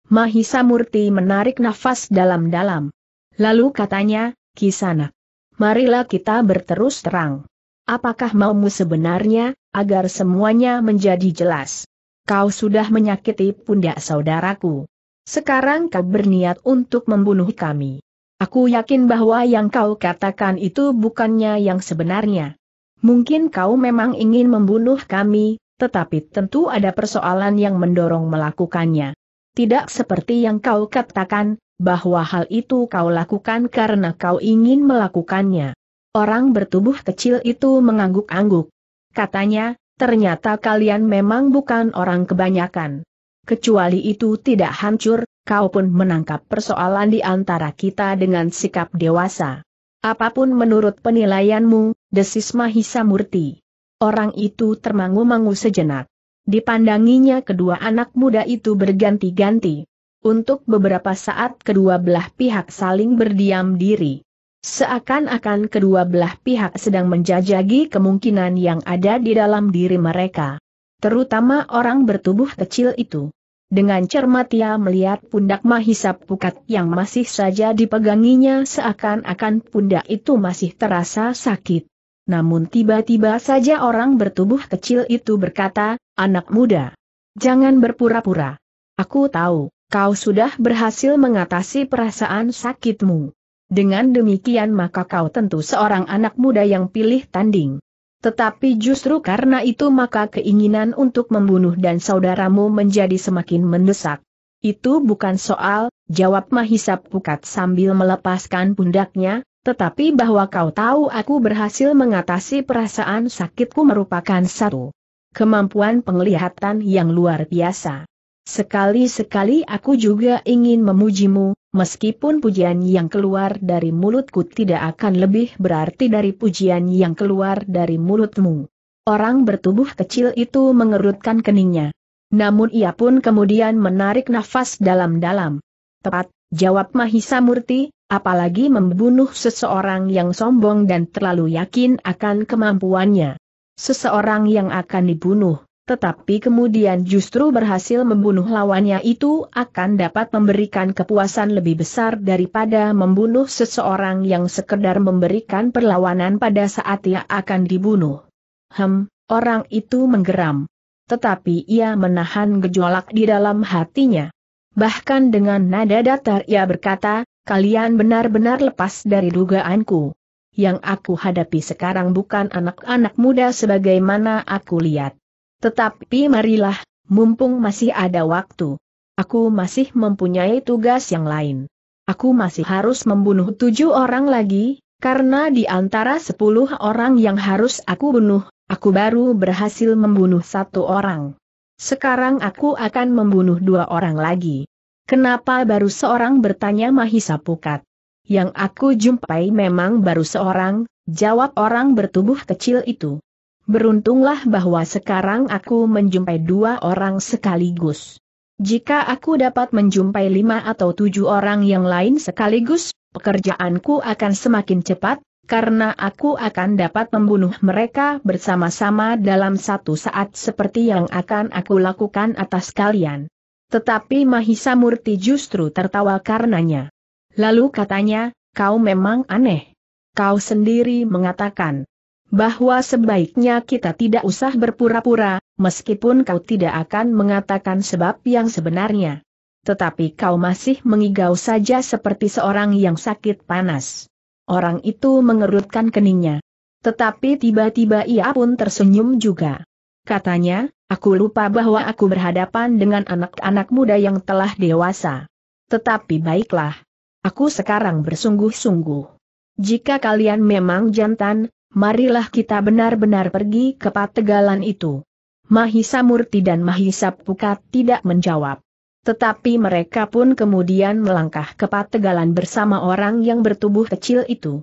Mahisa Murti menarik nafas dalam-dalam. Lalu katanya, Kisana, Marilah kita berterus terang. Apakah maumu sebenarnya, agar semuanya menjadi jelas? Kau sudah menyakiti pundak saudaraku. Sekarang kau berniat untuk membunuh kami. Aku yakin bahwa yang kau katakan itu bukannya yang sebenarnya. Mungkin kau memang ingin membunuh kami, tetapi tentu ada persoalan yang mendorong melakukannya. Tidak seperti yang kau katakan, bahwa hal itu kau lakukan karena kau ingin melakukannya. Orang bertubuh kecil itu mengangguk-angguk. Katanya, ternyata kalian memang bukan orang kebanyakan. Kecuali itu tidak hancur, kau pun menangkap persoalan di antara kita dengan sikap dewasa. Apapun menurut penilaianmu, desis Mahisa Murti. Orang itu termangu-mangu sejenak. Dipandanginya kedua anak muda itu berganti-ganti. Untuk beberapa saat kedua belah pihak saling berdiam diri. Seakan-akan kedua belah pihak sedang menjajagi kemungkinan yang ada di dalam diri mereka. Terutama orang bertubuh kecil itu. Dengan cermat ia melihat pundak Mahisap Pukat yang masih saja dipeganginya seakan-akan pundak itu masih terasa sakit. Namun tiba-tiba saja orang bertubuh kecil itu berkata, anak muda. Jangan berpura-pura. Aku tahu. Kau sudah berhasil mengatasi perasaan sakitmu. Dengan demikian maka kau tentu seorang anak muda yang pilih tanding. Tetapi justru karena itu maka keinginan untuk membunuh dan saudaramu menjadi semakin mendesak. Itu bukan soal, jawab Mahisa Pukat sambil melepaskan pundaknya, tetapi bahwa kau tahu aku berhasil mengatasi perasaan sakitku merupakan satu kemampuan penglihatan yang luar biasa. Sekali-sekali aku juga ingin memujimu, meskipun pujian yang keluar dari mulutku tidak akan lebih berarti dari pujian yang keluar dari mulutmu. Orang bertubuh kecil itu mengerutkan keningnya. Namun ia pun kemudian menarik nafas dalam-dalam. Tepat, jawab Mahisa Murti, apalagi membunuh seseorang yang sombong dan terlalu yakin akan kemampuannya. Seseorang yang akan dibunuh, tetapi kemudian justru berhasil membunuh lawannya itu akan dapat memberikan kepuasan lebih besar daripada membunuh seseorang yang sekedar memberikan perlawanan pada saat ia akan dibunuh. Hem, orang itu menggeram. Tetapi ia menahan gejolak di dalam hatinya. Bahkan dengan nada datar ia berkata, kalian benar-benar lepas dari dugaanku. Yang aku hadapi sekarang bukan anak-anak muda sebagaimana aku lihat. Tetapi marilah, mumpung masih ada waktu. Aku masih mempunyai tugas yang lain. Aku masih harus membunuh tujuh orang lagi, karena di antara sepuluh orang yang harus aku bunuh, aku baru berhasil membunuh satu orang. Sekarang aku akan membunuh dua orang lagi. Kenapa baru seorang bertanya Mahisa Pukat? Yang aku jumpai memang baru seorang, jawab orang bertubuh kecil itu beruntunglah bahwa sekarang aku menjumpai dua orang sekaligus. Jika aku dapat menjumpai lima atau tujuh orang yang lain sekaligus, pekerjaanku akan semakin cepat, karena aku akan dapat membunuh mereka bersama-sama dalam satu saat seperti yang akan aku lakukan atas kalian. Tetapi Mahisa Murti justru tertawa karenanya. Lalu katanya, kau memang aneh. Kau sendiri mengatakan, bahwa sebaiknya kita tidak usah berpura-pura, meskipun kau tidak akan mengatakan sebab yang sebenarnya. Tetapi kau masih mengigau saja seperti seorang yang sakit panas. Orang itu mengerutkan keningnya. Tetapi tiba-tiba ia pun tersenyum juga. Katanya, aku lupa bahwa aku berhadapan dengan anak-anak muda yang telah dewasa. Tetapi baiklah. Aku sekarang bersungguh-sungguh. Jika kalian memang jantan, marilah kita benar-benar pergi ke pategalan itu. Mahisa Murti dan Mahisa Pukat tidak menjawab. Tetapi mereka pun kemudian melangkah ke pategalan bersama orang yang bertubuh kecil itu.